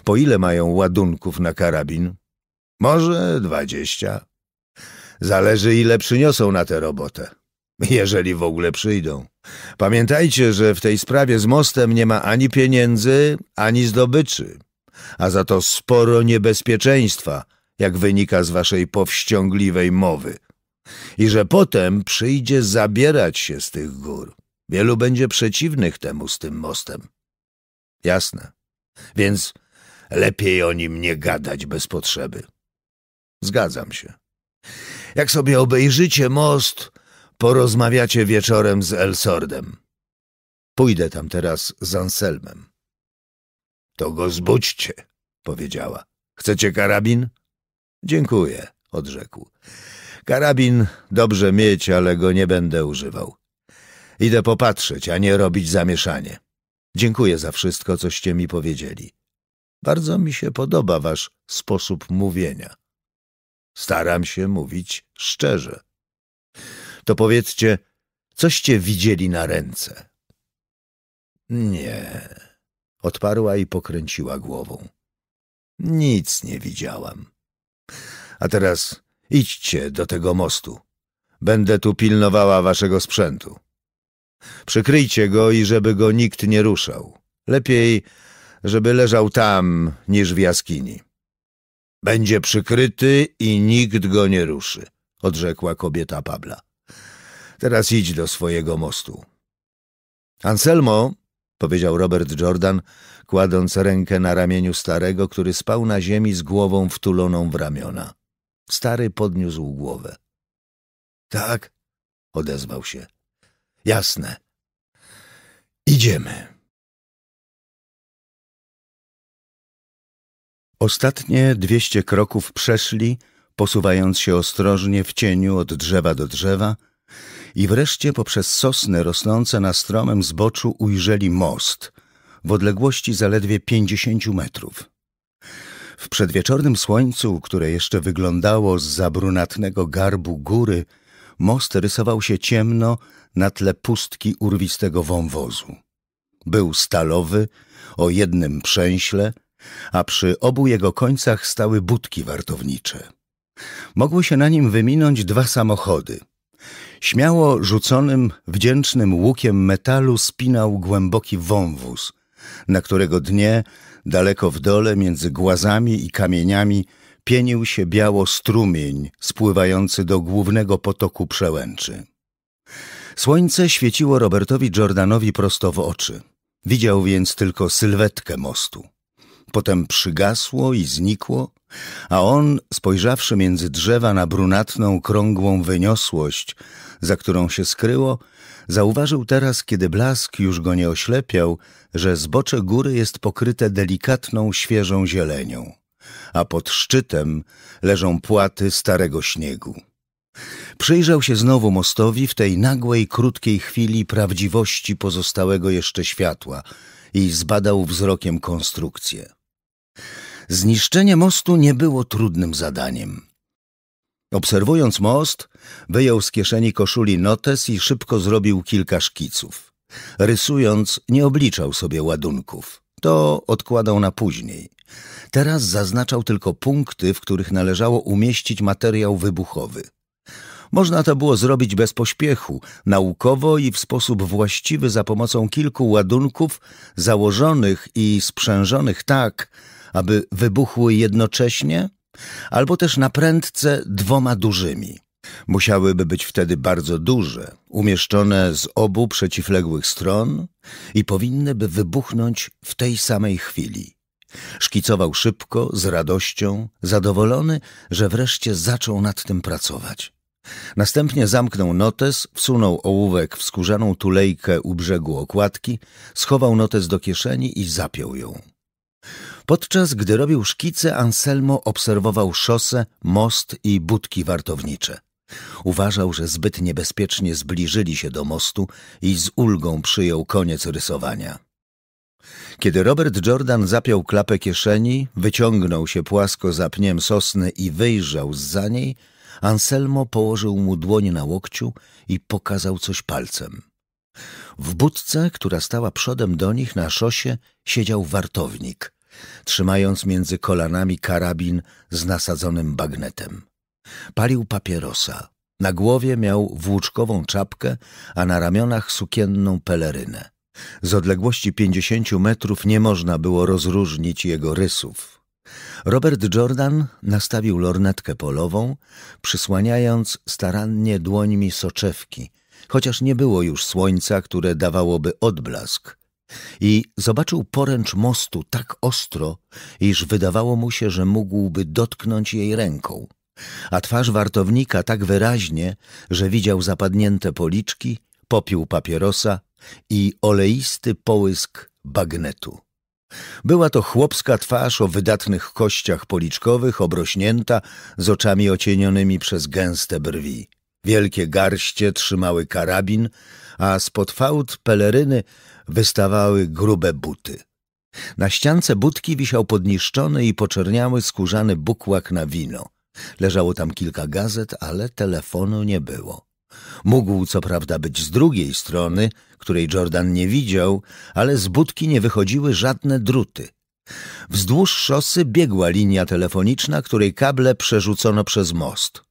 [SPEAKER 1] Po ile mają ładunków na karabin? Może dwadzieścia. Zależy ile przyniosą na tę robotę. Jeżeli w ogóle przyjdą. Pamiętajcie, że w tej sprawie z mostem nie ma ani pieniędzy, ani zdobyczy. A za to sporo niebezpieczeństwa, jak wynika z waszej powściągliwej mowy. I że potem przyjdzie zabierać się z tych gór. Wielu będzie przeciwnych temu z tym mostem. Jasne. Więc Lepiej o nim nie gadać bez potrzeby. Zgadzam się. Jak sobie obejrzycie most, porozmawiacie wieczorem z Elsordem. Pójdę tam teraz z Anselmem. To go zbudźcie, powiedziała. Chcecie karabin? Dziękuję, odrzekł. Karabin dobrze mieć, ale go nie będę używał. Idę popatrzeć, a nie robić zamieszanie. Dziękuję za wszystko, coście mi powiedzieli. Bardzo mi się podoba wasz sposób mówienia. Staram się mówić szczerze. To powiedzcie, coście widzieli na ręce? Nie, odparła i pokręciła głową. Nic nie widziałam. A teraz idźcie do tego mostu. Będę tu pilnowała waszego sprzętu. Przykryjcie go i żeby go nikt nie ruszał. Lepiej żeby leżał tam niż w jaskini. Będzie przykryty i nikt go nie ruszy, odrzekła kobieta Pabla. Teraz idź do swojego mostu. Anselmo, powiedział Robert Jordan, kładąc rękę na ramieniu starego, który spał na ziemi z głową wtuloną w ramiona. Stary podniósł głowę. Tak, odezwał się. Jasne. Idziemy. Ostatnie dwieście kroków przeszli, posuwając się ostrożnie w cieniu od drzewa do drzewa i wreszcie poprzez sosny rosnące na stromym zboczu ujrzeli most w odległości zaledwie pięćdziesięciu metrów. W przedwieczornym słońcu, które jeszcze wyglądało z zabrunatnego garbu góry, most rysował się ciemno na tle pustki urwistego wąwozu. Był stalowy, o jednym przęśle – a przy obu jego końcach stały budki wartownicze. Mogły się na nim wyminąć dwa samochody. Śmiało rzuconym, wdzięcznym łukiem metalu spinał głęboki wąwóz, na którego dnie, daleko w dole, między głazami i kamieniami, pienił się biało strumień spływający do głównego potoku przełęczy. Słońce świeciło Robertowi Jordanowi prosto w oczy. Widział więc tylko sylwetkę mostu. Potem przygasło i znikło, a on, spojrzawszy między drzewa na brunatną, krągłą wyniosłość, za którą się skryło, zauważył teraz, kiedy blask już go nie oślepiał, że zbocze góry jest pokryte delikatną, świeżą zielenią, a pod szczytem leżą płaty starego śniegu. Przyjrzał się znowu mostowi w tej nagłej, krótkiej chwili prawdziwości pozostałego jeszcze światła i zbadał wzrokiem konstrukcję. Zniszczenie mostu nie było trudnym zadaniem. Obserwując most, wyjął z kieszeni koszuli notes i szybko zrobił kilka szkiców. Rysując, nie obliczał sobie ładunków. To odkładał na później. Teraz zaznaczał tylko punkty, w których należało umieścić materiał wybuchowy. Można to było zrobić bez pośpiechu, naukowo i w sposób właściwy za pomocą kilku ładunków założonych i sprzężonych tak, aby wybuchły jednocześnie, albo też na prędce dwoma dużymi. Musiałyby być wtedy bardzo duże, umieszczone z obu przeciwległych stron i powinny by wybuchnąć w tej samej chwili. Szkicował szybko, z radością, zadowolony, że wreszcie zaczął nad tym pracować. Następnie zamknął notes, wsunął ołówek w skórzaną tulejkę u brzegu okładki, schował notes do kieszeni i zapiął ją. Podczas gdy robił szkice, Anselmo obserwował szosę, most i budki wartownicze. Uważał, że zbyt niebezpiecznie zbliżyli się do mostu i z ulgą przyjął koniec rysowania. Kiedy Robert Jordan zapiął klapę kieszeni, wyciągnął się płasko za pniem sosny i wyjrzał za niej, Anselmo położył mu dłoń na łokciu i pokazał coś palcem. W budce, która stała przodem do nich na szosie, siedział wartownik, trzymając między kolanami karabin z nasadzonym bagnetem. Palił papierosa. Na głowie miał włóczkową czapkę, a na ramionach sukienną pelerynę. Z odległości pięćdziesięciu metrów nie można było rozróżnić jego rysów. Robert Jordan nastawił lornetkę polową, przysłaniając starannie dłońmi soczewki, chociaż nie było już słońca, które dawałoby odblask, i zobaczył poręcz mostu tak ostro, iż wydawało mu się, że mógłby dotknąć jej ręką, a twarz wartownika tak wyraźnie, że widział zapadnięte policzki, popiół papierosa i oleisty połysk bagnetu. Była to chłopska twarz o wydatnych kościach policzkowych, obrośnięta, z oczami ocienionymi przez gęste brwi. Wielkie garście trzymały karabin, a spod fałd peleryny wystawały grube buty. Na ściance budki wisiał podniszczony i poczerniały skórzany bukłak na wino. Leżało tam kilka gazet, ale telefonu nie było. Mógł co prawda być z drugiej strony, której Jordan nie widział, ale z budki nie wychodziły żadne druty. Wzdłuż szosy biegła linia telefoniczna, której kable przerzucono przez most.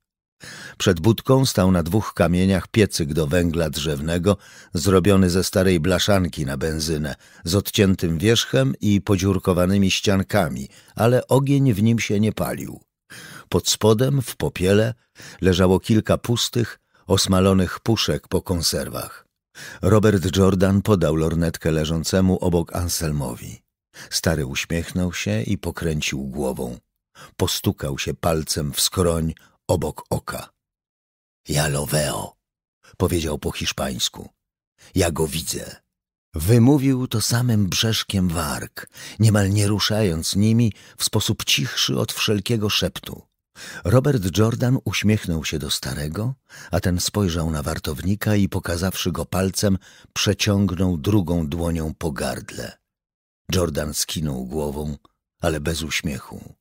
[SPEAKER 1] Przed budką stał na dwóch kamieniach piecyk do węgla drzewnego, zrobiony ze starej blaszanki na benzynę, z odciętym wierzchem i podziurkowanymi ściankami, ale ogień w nim się nie palił. Pod spodem, w popiele, leżało kilka pustych, osmalonych puszek po konserwach. Robert Jordan podał lornetkę leżącemu obok Anselmowi. Stary uśmiechnął się i pokręcił głową. Postukał się palcem w skroń obok oka. Ja lo veo, powiedział po hiszpańsku. Ja go widzę. Wymówił to samym brzeszkiem warg, niemal nie ruszając nimi w sposób cichszy od wszelkiego szeptu. Robert Jordan uśmiechnął się do starego, a ten spojrzał na wartownika i pokazawszy go palcem, przeciągnął drugą dłonią po gardle. Jordan skinął głową, ale bez uśmiechu.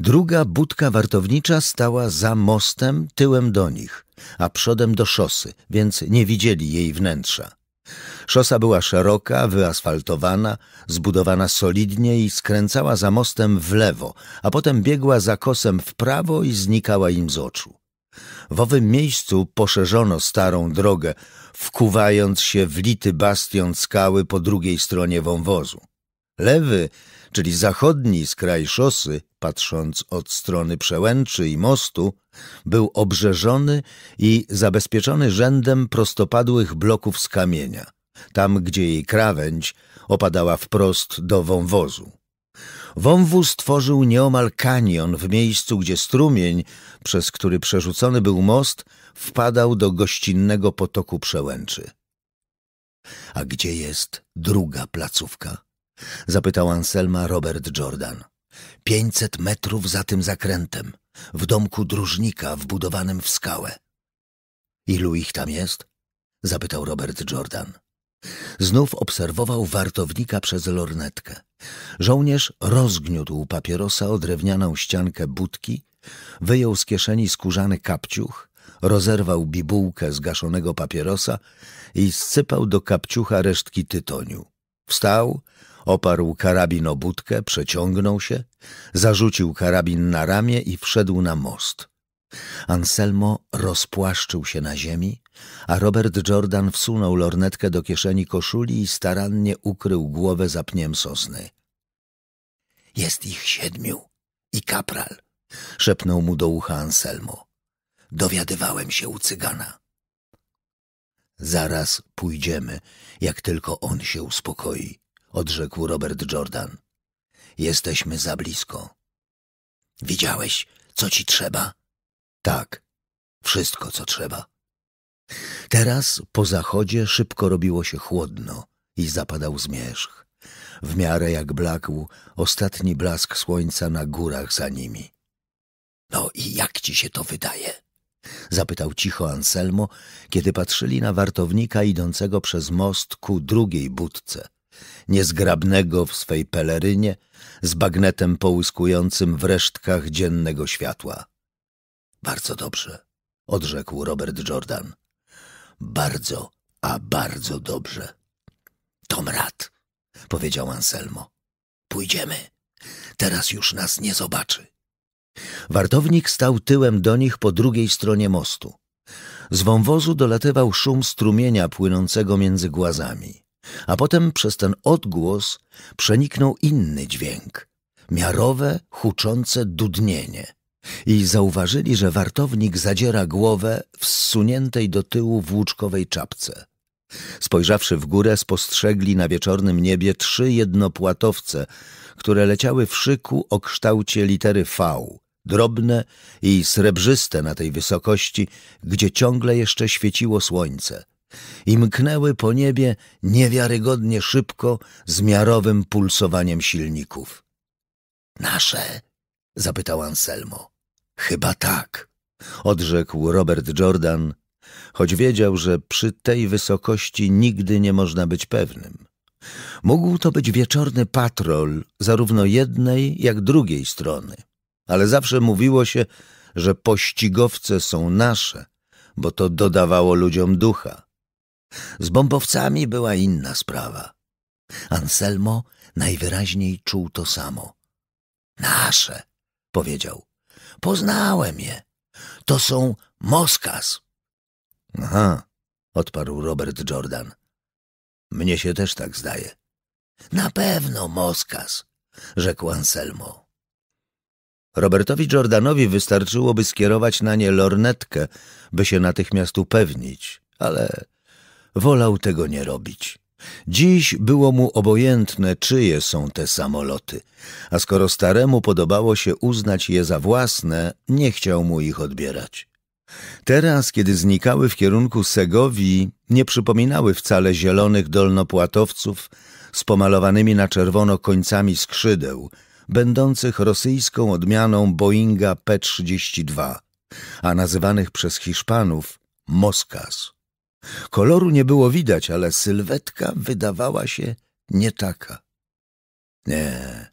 [SPEAKER 1] Druga budka wartownicza stała za mostem tyłem do nich, a przodem do szosy, więc nie widzieli jej wnętrza. Szosa była szeroka, wyasfaltowana, zbudowana solidnie i skręcała za mostem w lewo, a potem biegła za kosem w prawo i znikała im z oczu. W owym miejscu poszerzono starą drogę, wkuwając się w lity bastion skały po drugiej stronie wąwozu. Lewy czyli zachodni skraj szosy, patrząc od strony przełęczy i mostu, był obrzeżony i zabezpieczony rzędem prostopadłych bloków z kamienia, tam gdzie jej krawędź opadała wprost do wąwozu. Wąwóz tworzył nieomal kanion w miejscu, gdzie strumień, przez który przerzucony był most, wpadał do gościnnego potoku przełęczy. A gdzie jest druga placówka? Zapytał Anselma Robert Jordan. Pięćset metrów za tym zakrętem, w domku dróżnika wbudowanym w skałę. Ilu ich tam jest? Zapytał Robert Jordan. Znów obserwował wartownika przez lornetkę. Żołnierz rozgniótł papierosa o drewnianą ściankę budki, wyjął z kieszeni skórzany kapciuch, rozerwał bibułkę zgaszonego papierosa i scypał do kapciucha resztki tytoniu. Wstał Oparł karabin o budkę, przeciągnął się, zarzucił karabin na ramię i wszedł na most. Anselmo rozpłaszczył się na ziemi, a Robert Jordan wsunął lornetkę do kieszeni koszuli i starannie ukrył głowę za pniem sosny. — Jest ich siedmiu i kapral — szepnął mu do ucha Anselmo. — Dowiadywałem się u cygana. — Zaraz pójdziemy, jak tylko on się uspokoi odrzekł Robert Jordan. Jesteśmy za blisko. Widziałeś, co ci trzeba? Tak, wszystko, co trzeba. Teraz po zachodzie szybko robiło się chłodno i zapadał zmierzch. W miarę jak blakł ostatni blask słońca na górach za nimi. No i jak ci się to wydaje? Zapytał cicho Anselmo, kiedy patrzyli na wartownika idącego przez most ku drugiej budce niezgrabnego w swej pelerynie, z bagnetem połyskującym w resztkach dziennego światła. Bardzo dobrze, odrzekł Robert Jordan. Bardzo, a bardzo dobrze. Tom rad, powiedział Anselmo. Pójdziemy. Teraz już nas nie zobaczy. Wartownik stał tyłem do nich po drugiej stronie mostu. Z wąwozu dolatywał szum strumienia płynącego między głazami. A potem przez ten odgłos przeniknął inny dźwięk miarowe, huczące dudnienie i zauważyli, że wartownik zadziera głowę w zsuniętej do tyłu włóczkowej czapce. Spojrzawszy w górę, spostrzegli na wieczornym niebie trzy jednopłatowce, które leciały w szyku o kształcie litery V, drobne i srebrzyste na tej wysokości, gdzie ciągle jeszcze świeciło słońce – i mknęły po niebie niewiarygodnie szybko z miarowym pulsowaniem silników. Nasze? zapytał Anselmo. Chyba tak, odrzekł Robert Jordan, choć wiedział, że przy tej wysokości nigdy nie można być pewnym. Mógł to być wieczorny patrol zarówno jednej, jak drugiej strony, ale zawsze mówiło się, że pościgowce są nasze, bo to dodawało ludziom ducha. Z bombowcami była inna sprawa. Anselmo najwyraźniej czuł to samo. Nasze, powiedział. Poznałem je. To są Moskas. Aha, odparł Robert Jordan. Mnie się też tak zdaje. Na pewno Moskas, rzekł Anselmo. Robertowi Jordanowi wystarczyłoby skierować na nie lornetkę, by się natychmiast upewnić, ale Wolał tego nie robić. Dziś było mu obojętne, czyje są te samoloty, a skoro staremu podobało się uznać je za własne, nie chciał mu ich odbierać. Teraz, kiedy znikały w kierunku Segowi, nie przypominały wcale zielonych dolnopłatowców z pomalowanymi na czerwono końcami skrzydeł, będących rosyjską odmianą Boeinga P-32, a nazywanych przez Hiszpanów Moskas. Koloru nie było widać, ale sylwetka wydawała się nie taka. Nie.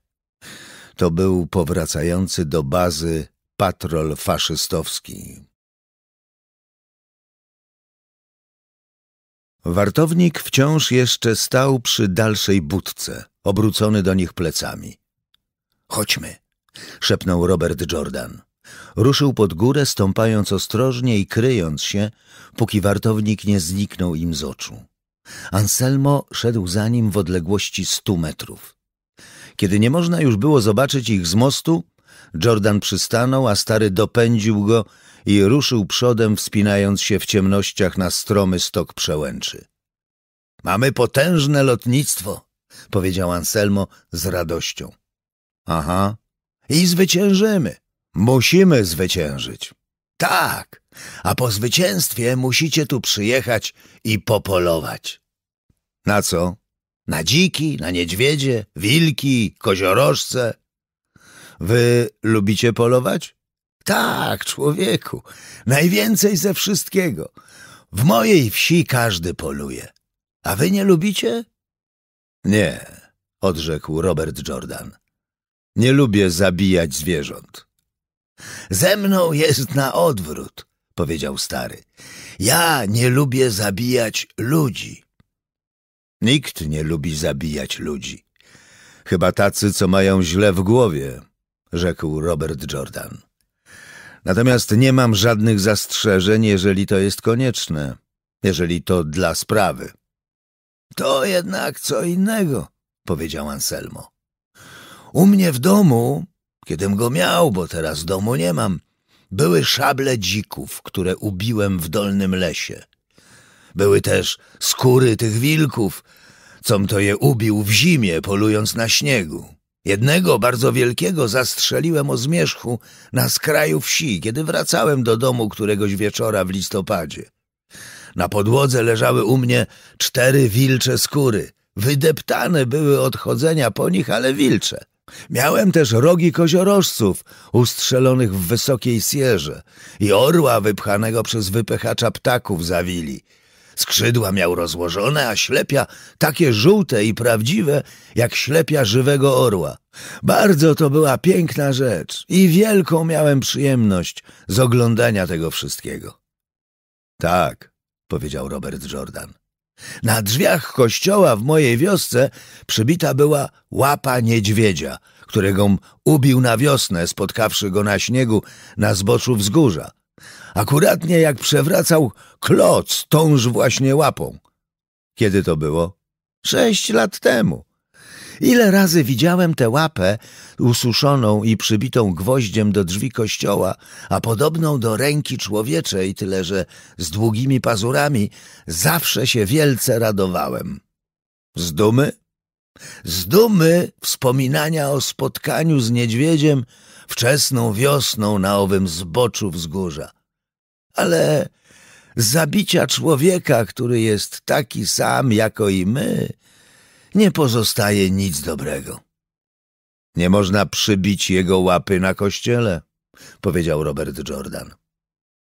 [SPEAKER 1] To był powracający do bazy patrol faszystowski. Wartownik wciąż jeszcze stał przy dalszej budce, obrócony do nich plecami. Chodźmy, szepnął Robert Jordan ruszył pod górę, stąpając ostrożnie i kryjąc się, póki wartownik nie zniknął im z oczu. Anselmo szedł za nim w odległości stu metrów. Kiedy nie można już było zobaczyć ich z mostu, Jordan przystanął, a stary dopędził go i ruszył przodem, wspinając się w ciemnościach na stromy stok przełęczy. — Mamy potężne lotnictwo — powiedział Anselmo z radością. — Aha. — I zwyciężymy! Musimy zwyciężyć. Tak, a po zwycięstwie musicie tu przyjechać i popolować. Na co? Na dziki, na niedźwiedzie, wilki, koziorożce. Wy lubicie polować? Tak, człowieku, najwięcej ze wszystkiego. W mojej wsi każdy poluje. A wy nie lubicie? Nie, odrzekł Robert Jordan. Nie lubię zabijać zwierząt. Ze mną jest na odwrót, powiedział stary. Ja nie lubię zabijać ludzi. Nikt nie lubi zabijać ludzi. Chyba tacy, co mają źle w głowie, rzekł Robert Jordan. Natomiast nie mam żadnych zastrzeżeń, jeżeli to jest konieczne, jeżeli to dla sprawy. To jednak co innego, powiedział Anselmo. U mnie w domu kiedym go miał, bo teraz domu nie mam, były szable dzików, które ubiłem w dolnym lesie. Były też skóry tych wilków, com to je ubił w zimie, polując na śniegu. Jednego bardzo wielkiego zastrzeliłem o zmierzchu na skraju wsi, kiedy wracałem do domu któregoś wieczora w listopadzie. Na podłodze leżały u mnie cztery wilcze skóry. Wydeptane były odchodzenia po nich, ale wilcze. Miałem też rogi koziorożców ustrzelonych w wysokiej sierze i orła wypchanego przez wypychacza ptaków zawili. Skrzydła miał rozłożone, a ślepia takie żółte i prawdziwe, jak ślepia żywego orła. Bardzo to była piękna rzecz i wielką miałem przyjemność z oglądania tego wszystkiego. Tak, powiedział Robert Jordan. Na drzwiach kościoła w mojej wiosce przybita była łapa niedźwiedzia, którego ubił na wiosnę, spotkawszy go na śniegu na zboczu wzgórza. Akuratnie jak przewracał kloc tąż właśnie łapą. Kiedy to było? Sześć lat temu. Ile razy widziałem tę łapę, ususzoną i przybitą gwoździem do drzwi kościoła, a podobną do ręki człowieczej, tyle że z długimi pazurami, zawsze się wielce radowałem. Z dumy? Z dumy wspominania o spotkaniu z niedźwiedziem wczesną wiosną na owym zboczu wzgórza. Ale zabicia człowieka, który jest taki sam jako i my, nie pozostaje nic dobrego. Nie można przybić jego łapy na kościele, powiedział Robert Jordan.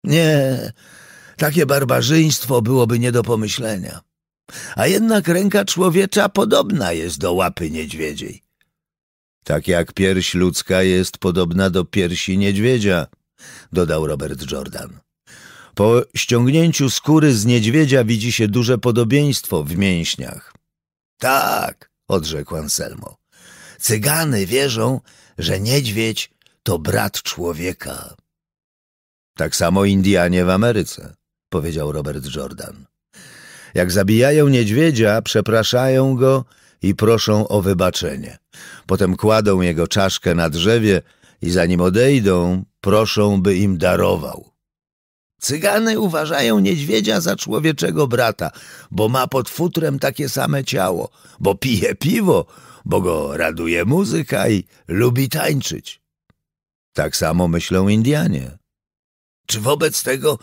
[SPEAKER 1] Nie, takie barbarzyństwo byłoby nie do pomyślenia. A jednak ręka człowiecza podobna jest do łapy niedźwiedziej. Tak jak pierś ludzka jest podobna do piersi niedźwiedzia, dodał Robert Jordan. Po ściągnięciu skóry z niedźwiedzia widzi się duże podobieństwo w mięśniach. Tak, odrzekł Anselmo. Cygany wierzą, że niedźwiedź to brat człowieka. Tak samo Indianie w Ameryce, powiedział Robert Jordan. Jak zabijają niedźwiedzia, przepraszają go i proszą o wybaczenie. Potem kładą jego czaszkę na drzewie i zanim odejdą, proszą, by im darował. Cygany uważają niedźwiedzia za człowieczego brata, bo ma pod futrem takie same ciało, bo pije piwo, bo go raduje muzyka i lubi tańczyć. Tak samo myślą Indianie. Czy wobec tego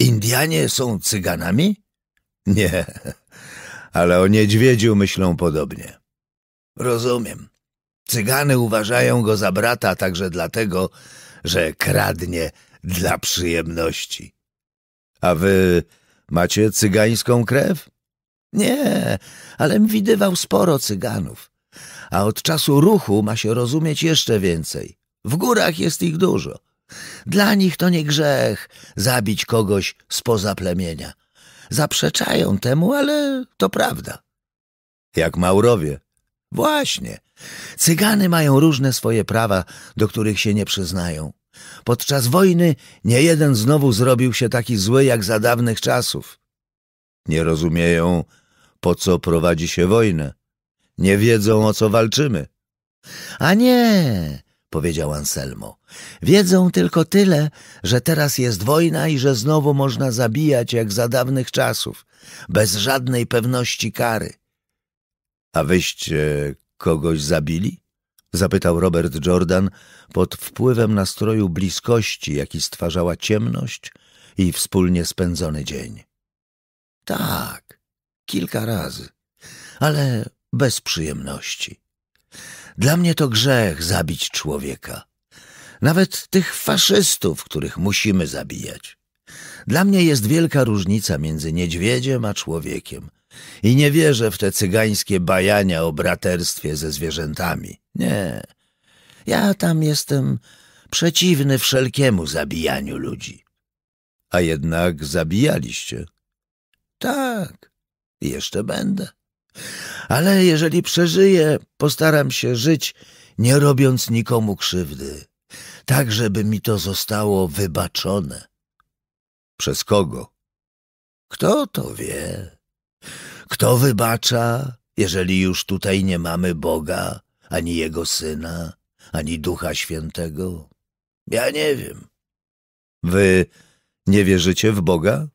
[SPEAKER 1] Indianie są cyganami? Nie, ale o niedźwiedziu myślą podobnie. Rozumiem. Cygany uważają go za brata także dlatego, że kradnie dla przyjemności. A wy macie cygańską krew? Nie, alem widywał sporo cyganów. A od czasu ruchu ma się rozumieć jeszcze więcej. W górach jest ich dużo. Dla nich to nie grzech zabić kogoś spoza plemienia. Zaprzeczają temu, ale to prawda. Jak Maurowie. Właśnie. Cygany mają różne swoje prawa, do których się nie przyznają. Podczas wojny niejeden znowu zrobił się taki zły jak za dawnych czasów. Nie rozumieją, po co prowadzi się wojnę. Nie wiedzą, o co walczymy. A nie, powiedział Anselmo. Wiedzą tylko tyle, że teraz jest wojna i że znowu można zabijać jak za dawnych czasów, bez żadnej pewności kary. A wyście kogoś zabili? Zapytał Robert Jordan pod wpływem nastroju bliskości, jaki stwarzała ciemność i wspólnie spędzony dzień. Tak, kilka razy, ale bez przyjemności. Dla mnie to grzech zabić człowieka. Nawet tych faszystów, których musimy zabijać. Dla mnie jest wielka różnica między niedźwiedziem a człowiekiem. I nie wierzę w te cygańskie bajania o braterstwie ze zwierzętami. Nie. Ja tam jestem przeciwny wszelkiemu zabijaniu ludzi. A jednak zabijaliście. Tak, jeszcze będę. Ale jeżeli przeżyję, postaram się żyć, nie robiąc nikomu krzywdy, tak żeby mi to zostało wybaczone. Przez kogo? Kto to wie? Kto wybacza, jeżeli już tutaj nie mamy Boga, ani Jego Syna, ani Ducha Świętego? Ja nie wiem. Wy nie wierzycie w Boga?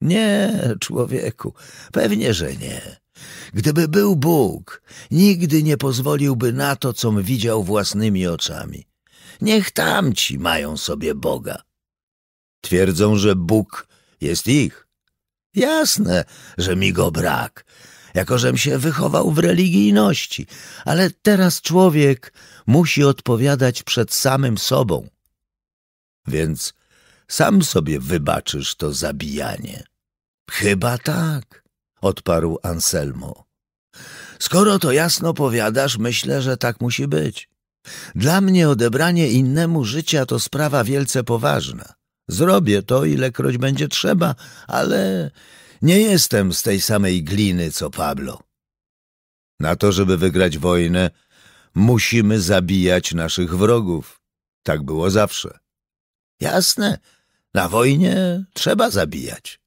[SPEAKER 1] Nie, człowieku, pewnie, że nie. Gdyby był Bóg, nigdy nie pozwoliłby na to, com widział własnymi oczami. Niech tamci mają sobie Boga. Twierdzą, że Bóg jest ich. Jasne, że mi go brak, jako żem się wychował w religijności, ale teraz człowiek musi odpowiadać przed samym sobą. Więc sam sobie wybaczysz to zabijanie. Chyba tak, odparł Anselmo. Skoro to jasno powiadasz, myślę, że tak musi być. Dla mnie odebranie innemu życia to sprawa wielce poważna. Zrobię to, ilekroć będzie trzeba, ale nie jestem z tej samej gliny co Pablo. Na to, żeby wygrać wojnę, musimy zabijać naszych wrogów. Tak było zawsze. Jasne, na wojnie trzeba zabijać.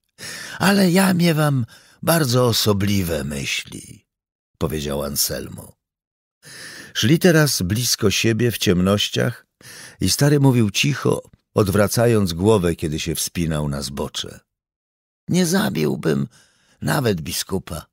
[SPEAKER 1] Ale ja miewam bardzo osobliwe myśli, powiedział Anselmo. Szli teraz blisko siebie w ciemnościach i stary mówił cicho, odwracając głowę, kiedy się wspinał na zbocze. Nie zabiłbym nawet biskupa.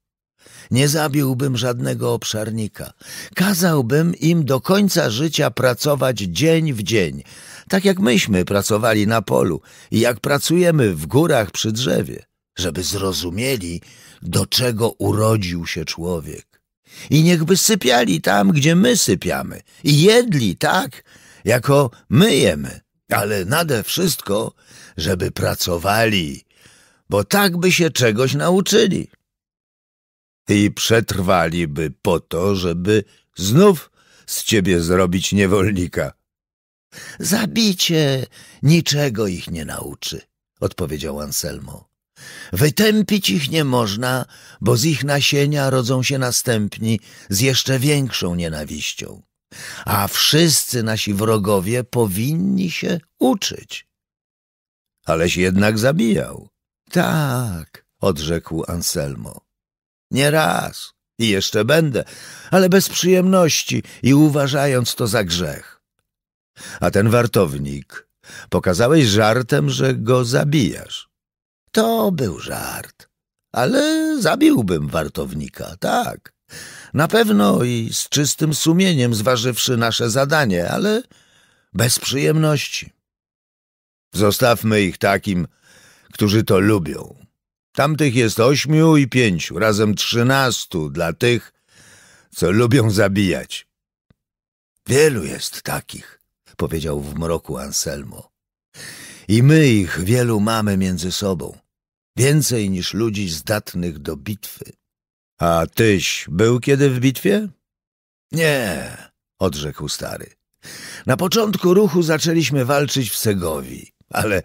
[SPEAKER 1] Nie zabiłbym żadnego obszarnika. Kazałbym im do końca życia pracować dzień w dzień, tak jak myśmy pracowali na polu i jak pracujemy w górach przy drzewie, żeby zrozumieli, do czego urodził się człowiek. I niechby sypiali tam, gdzie my sypiamy, i jedli tak, jako my jemy ale nade wszystko, żeby pracowali, bo tak by się czegoś nauczyli. I przetrwaliby po to, żeby znów z ciebie zrobić niewolnika. Zabicie niczego ich nie nauczy, odpowiedział Anselmo. Wytępić ich nie można, bo z ich nasienia rodzą się następni z jeszcze większą nienawiścią a wszyscy nasi wrogowie powinni się uczyć. Aleś jednak zabijał. Tak, odrzekł Anselmo. Nie raz i jeszcze będę, ale bez przyjemności i uważając to za grzech. A ten wartownik, pokazałeś żartem, że go zabijasz. To był żart, ale zabiłbym wartownika, tak. Na pewno i z czystym sumieniem zważywszy nasze zadanie, ale bez przyjemności. Zostawmy ich takim, którzy to lubią. Tamtych jest ośmiu i pięciu, razem trzynastu dla tych, co lubią zabijać. Wielu jest takich, powiedział w mroku Anselmo. I my ich wielu mamy między sobą, więcej niż ludzi zdatnych do bitwy. A tyś był kiedy w bitwie? Nie, odrzekł stary. Na początku ruchu zaczęliśmy walczyć w Segowi, ale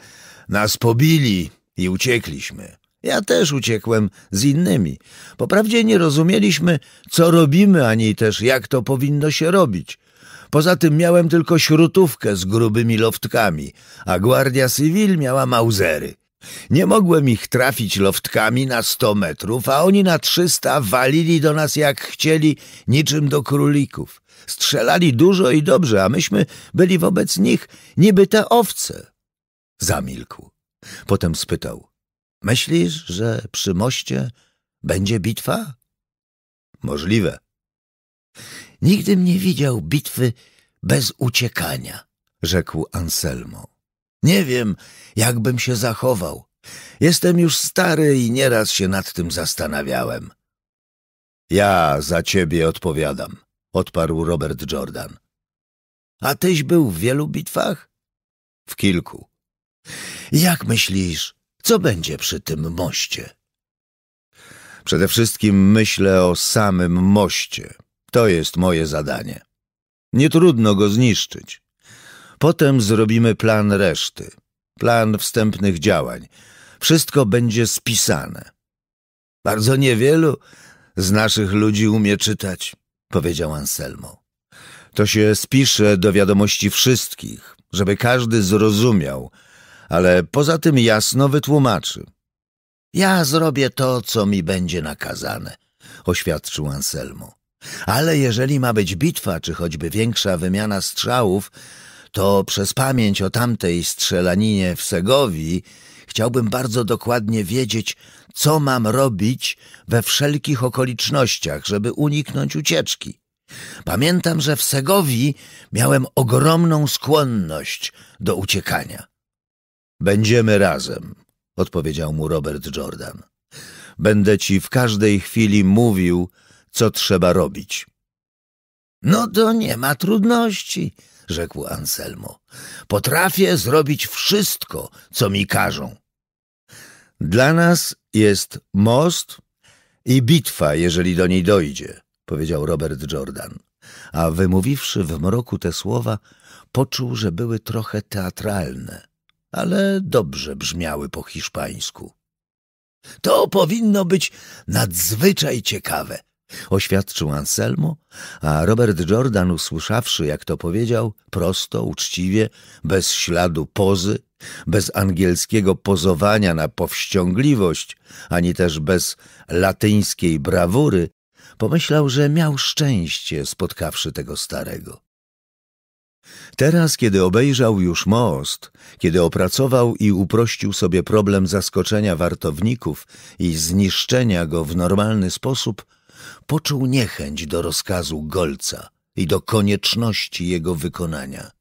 [SPEAKER 1] nas pobili i uciekliśmy. Ja też uciekłem z innymi. Poprawdzie nie rozumieliśmy, co robimy, ani też jak to powinno się robić. Poza tym miałem tylko śrutówkę z grubymi loftkami, a Guardia Civil miała mauzery. Nie mogłem ich trafić loftkami na sto metrów, a oni na trzysta walili do nas jak chcieli, niczym do królików. Strzelali dużo i dobrze, a myśmy byli wobec nich niby te owce. Zamilkł. Potem spytał. Myślisz, że przy moście będzie bitwa? Możliwe. Nigdym nie widział bitwy bez uciekania, rzekł Anselmo. Nie wiem, jakbym się zachował. Jestem już stary i nieraz się nad tym zastanawiałem. Ja za ciebie odpowiadam, odparł Robert Jordan. A tyś był w wielu bitwach? W kilku. Jak myślisz, co będzie przy tym moście? Przede wszystkim myślę o samym moście. To jest moje zadanie. Nie trudno go zniszczyć. Potem zrobimy plan reszty, plan wstępnych działań. Wszystko będzie spisane. Bardzo niewielu z naszych ludzi umie czytać, powiedział Anselmo. To się spisze do wiadomości wszystkich, żeby każdy zrozumiał, ale poza tym jasno wytłumaczy. Ja zrobię to, co mi będzie nakazane, oświadczył Anselmo. Ale jeżeli ma być bitwa, czy choćby większa wymiana strzałów, to przez pamięć o tamtej strzelaninie w Segowi chciałbym bardzo dokładnie wiedzieć, co mam robić we wszelkich okolicznościach, żeby uniknąć ucieczki. Pamiętam, że w Segowi miałem ogromną skłonność do uciekania. Będziemy razem, odpowiedział mu Robert Jordan. Będę ci w każdej chwili mówił, co trzeba robić. No to nie ma trudności, rzekł Anselmo. Potrafię zrobić wszystko, co mi każą. Dla nas jest most i bitwa, jeżeli do niej dojdzie, powiedział Robert Jordan. A wymówiwszy w mroku te słowa, poczuł, że były trochę teatralne, ale dobrze brzmiały po hiszpańsku. To powinno być nadzwyczaj ciekawe, oświadczył Anselmo, a Robert Jordan, usłyszawszy, jak to powiedział, prosto, uczciwie, bez śladu pozy, bez angielskiego pozowania na powściągliwość, ani też bez latyńskiej brawury, pomyślał, że miał szczęście spotkawszy tego starego. Teraz, kiedy obejrzał już most, kiedy opracował i uprościł sobie problem zaskoczenia wartowników i zniszczenia go w normalny sposób, poczuł niechęć do rozkazu Golca i do konieczności jego wykonania.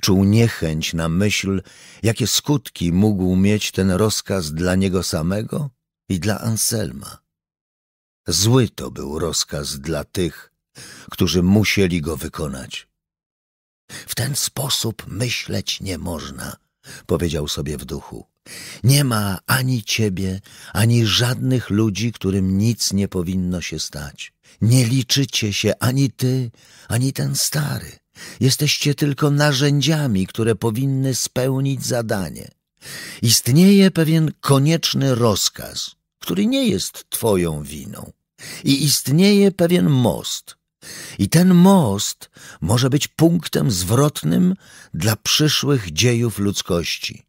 [SPEAKER 1] Czuł niechęć na myśl, jakie skutki mógł mieć ten rozkaz dla niego samego i dla Anselma. Zły to był rozkaz dla tych, którzy musieli go wykonać. W ten sposób myśleć nie można, powiedział sobie w duchu. Nie ma ani ciebie, ani żadnych ludzi, którym nic nie powinno się stać. Nie liczycie się ani ty, ani ten stary. Jesteście tylko narzędziami, które powinny spełnić zadanie. Istnieje pewien konieczny rozkaz, który nie jest twoją winą. I istnieje pewien most. I ten most może być punktem zwrotnym dla przyszłych dziejów ludzkości.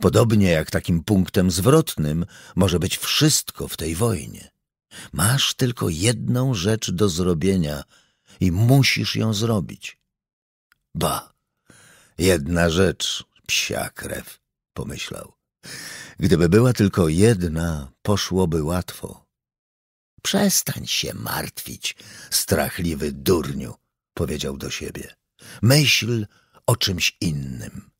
[SPEAKER 1] Podobnie jak takim punktem zwrotnym może być wszystko w tej wojnie. Masz tylko jedną rzecz do zrobienia i musisz ją zrobić. Ba, jedna rzecz, psia krew, pomyślał. Gdyby była tylko jedna, poszłoby łatwo. Przestań się martwić, strachliwy durniu, powiedział do siebie. Myśl o czymś innym.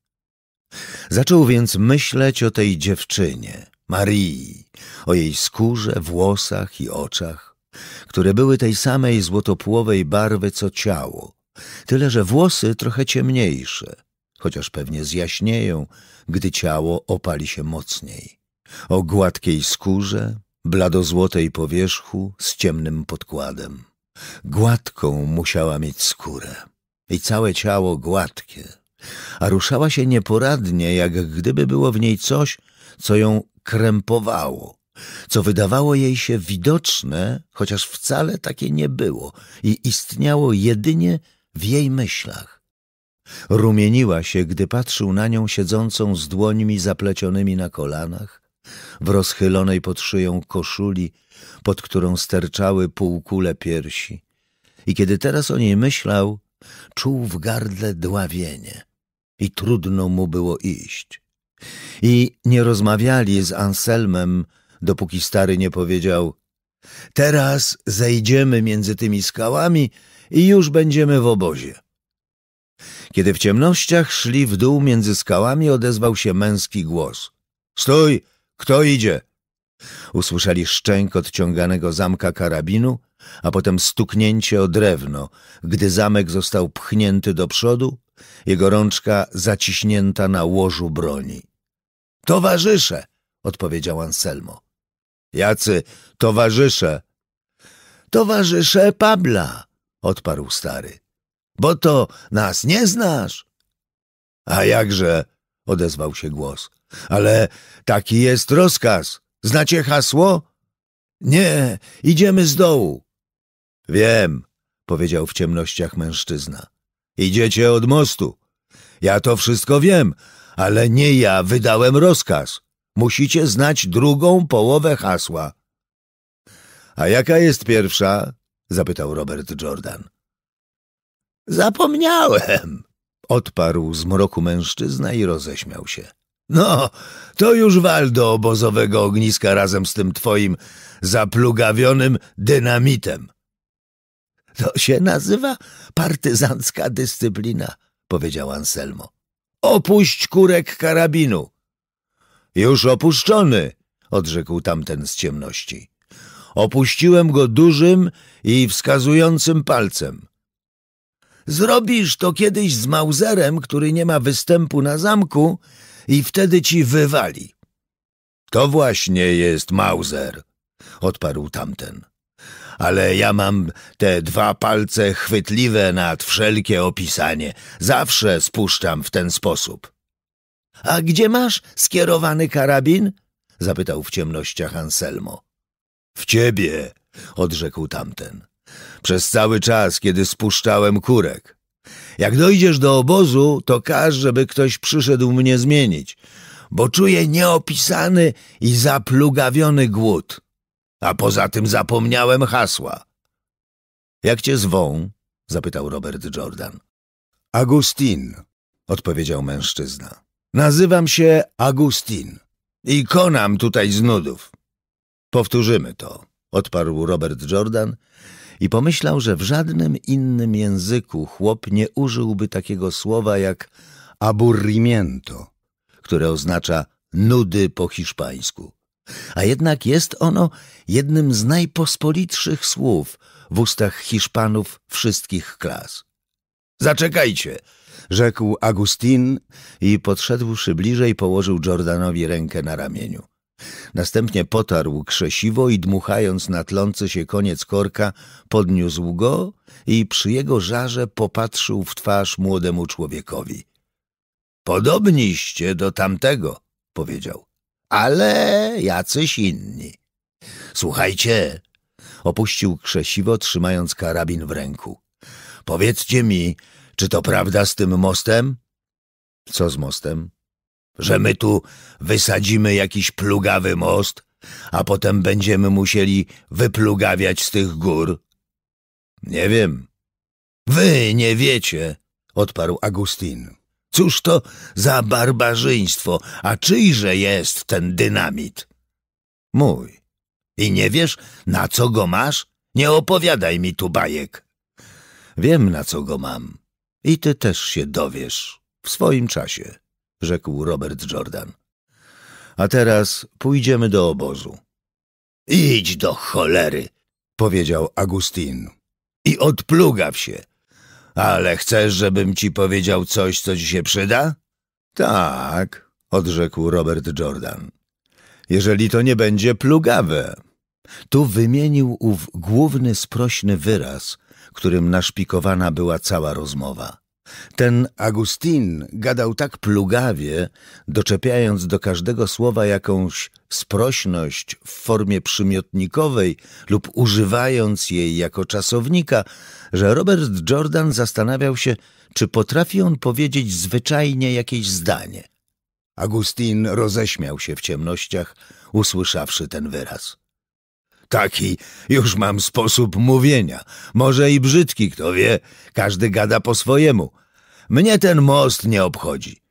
[SPEAKER 1] Zaczął więc myśleć o tej dziewczynie, Marii, o jej skórze, włosach i oczach, które były tej samej złotopłowej barwy co ciało, tyle że włosy trochę ciemniejsze, chociaż pewnie zjaśnieją, gdy ciało opali się mocniej. O gładkiej skórze, bladozłotej powierzchu z ciemnym podkładem. Gładką musiała mieć skórę i całe ciało gładkie a ruszała się nieporadnie, jak gdyby było w niej coś, co ją krępowało, co wydawało jej się widoczne, chociaż wcale takie nie było i istniało jedynie w jej myślach. Rumieniła się, gdy patrzył na nią siedzącą z dłońmi zaplecionymi na kolanach, w rozchylonej pod szyją koszuli, pod którą sterczały półkule piersi. I kiedy teraz o niej myślał, czuł w gardle dławienie i trudno mu było iść. I nie rozmawiali z Anselmem, dopóki stary nie powiedział — Teraz zejdziemy między tymi skałami i już będziemy w obozie. Kiedy w ciemnościach szli w dół między skałami, odezwał się męski głos. — Stój! Kto idzie? — usłyszeli szczęk odciąganego zamka karabinu, a potem stuknięcie o drewno, gdy zamek został pchnięty do przodu, jego rączka zaciśnięta na łożu broni. — Towarzysze! — odpowiedział Anselmo. — Jacy towarzysze? — Towarzysze Pabla! — odparł stary. — Bo to nas nie znasz! — A jakże! — odezwał się głos. — Ale taki jest rozkaz! Znacie hasło? Nie, idziemy z dołu. Wiem, powiedział w ciemnościach mężczyzna. Idziecie od mostu. Ja to wszystko wiem, ale nie ja wydałem rozkaz. Musicie znać drugą połowę hasła. A jaka jest pierwsza? zapytał Robert Jordan. Zapomniałem, odparł z mroku mężczyzna i roześmiał się. No, to już wal do obozowego ogniska razem z tym twoim zaplugawionym dynamitem. To się nazywa partyzancka dyscyplina, powiedział Anselmo. Opuść kurek karabinu. Już opuszczony, odrzekł tamten z ciemności. Opuściłem go dużym i wskazującym palcem. Zrobisz to kiedyś z Mauzerem, który nie ma występu na zamku i wtedy ci wywali. To właśnie jest Mauser, odparł tamten. Ale ja mam te dwa palce chwytliwe nad wszelkie opisanie. Zawsze spuszczam w ten sposób. A gdzie masz skierowany karabin? zapytał w ciemnościach Anselmo. W ciebie, odrzekł tamten. Przez cały czas, kiedy spuszczałem kurek. Jak dojdziesz do obozu, to każ, żeby ktoś przyszedł mnie zmienić, bo czuję nieopisany i zaplugawiony głód. A poza tym zapomniałem hasła. Jak cię zwą? zapytał Robert Jordan. Agustin, odpowiedział mężczyzna. Nazywam się Agustin i konam tutaj z nudów. Powtórzymy to, odparł Robert Jordan i pomyślał, że w żadnym innym języku chłop nie użyłby takiego słowa jak aburrimiento, które oznacza nudy po hiszpańsku. A jednak jest ono jednym z najpospolitszych słów w ustach Hiszpanów wszystkich klas. Zaczekajcie, rzekł Agustin i podszedłszy bliżej położył Jordanowi rękę na ramieniu. Następnie potarł krzesiwo i dmuchając na tlący się koniec korka, podniósł go i przy jego żarze popatrzył w twarz młodemu człowiekowi. — Podobniście do tamtego — powiedział — ale jacyś inni. — Słuchajcie — opuścił krzesiwo, trzymając karabin w ręku. — Powiedzcie mi, czy to prawda z tym mostem? — Co z mostem? Że my tu wysadzimy jakiś plugawy most, a potem będziemy musieli wyplugawiać z tych gór? Nie wiem. Wy nie wiecie, odparł Agustin. Cóż to za barbarzyństwo, a czyjże jest ten dynamit? Mój. I nie wiesz, na co go masz? Nie opowiadaj mi tu bajek. Wiem, na co go mam. I ty też się dowiesz w swoim czasie rzekł Robert Jordan. A teraz pójdziemy do obozu. Idź do cholery, powiedział Agustin. I odplugaw się. Ale chcesz, żebym ci powiedział coś, co ci się przyda? Tak, odrzekł Robert Jordan. Jeżeli to nie będzie plugawe. Tu wymienił ów główny sprośny wyraz, którym naszpikowana była cała rozmowa. Ten Agustin gadał tak plugawie, doczepiając do każdego słowa jakąś sprośność w formie przymiotnikowej lub używając jej jako czasownika, że Robert Jordan zastanawiał się, czy potrafi on powiedzieć zwyczajnie jakieś zdanie. Agustin roześmiał się w ciemnościach, usłyszawszy ten wyraz taki już mam sposób mówienia. Może i brzydki, kto wie, każdy gada po swojemu. Mnie ten most nie obchodzi.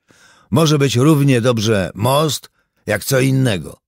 [SPEAKER 1] Może być równie dobrze most, jak co innego.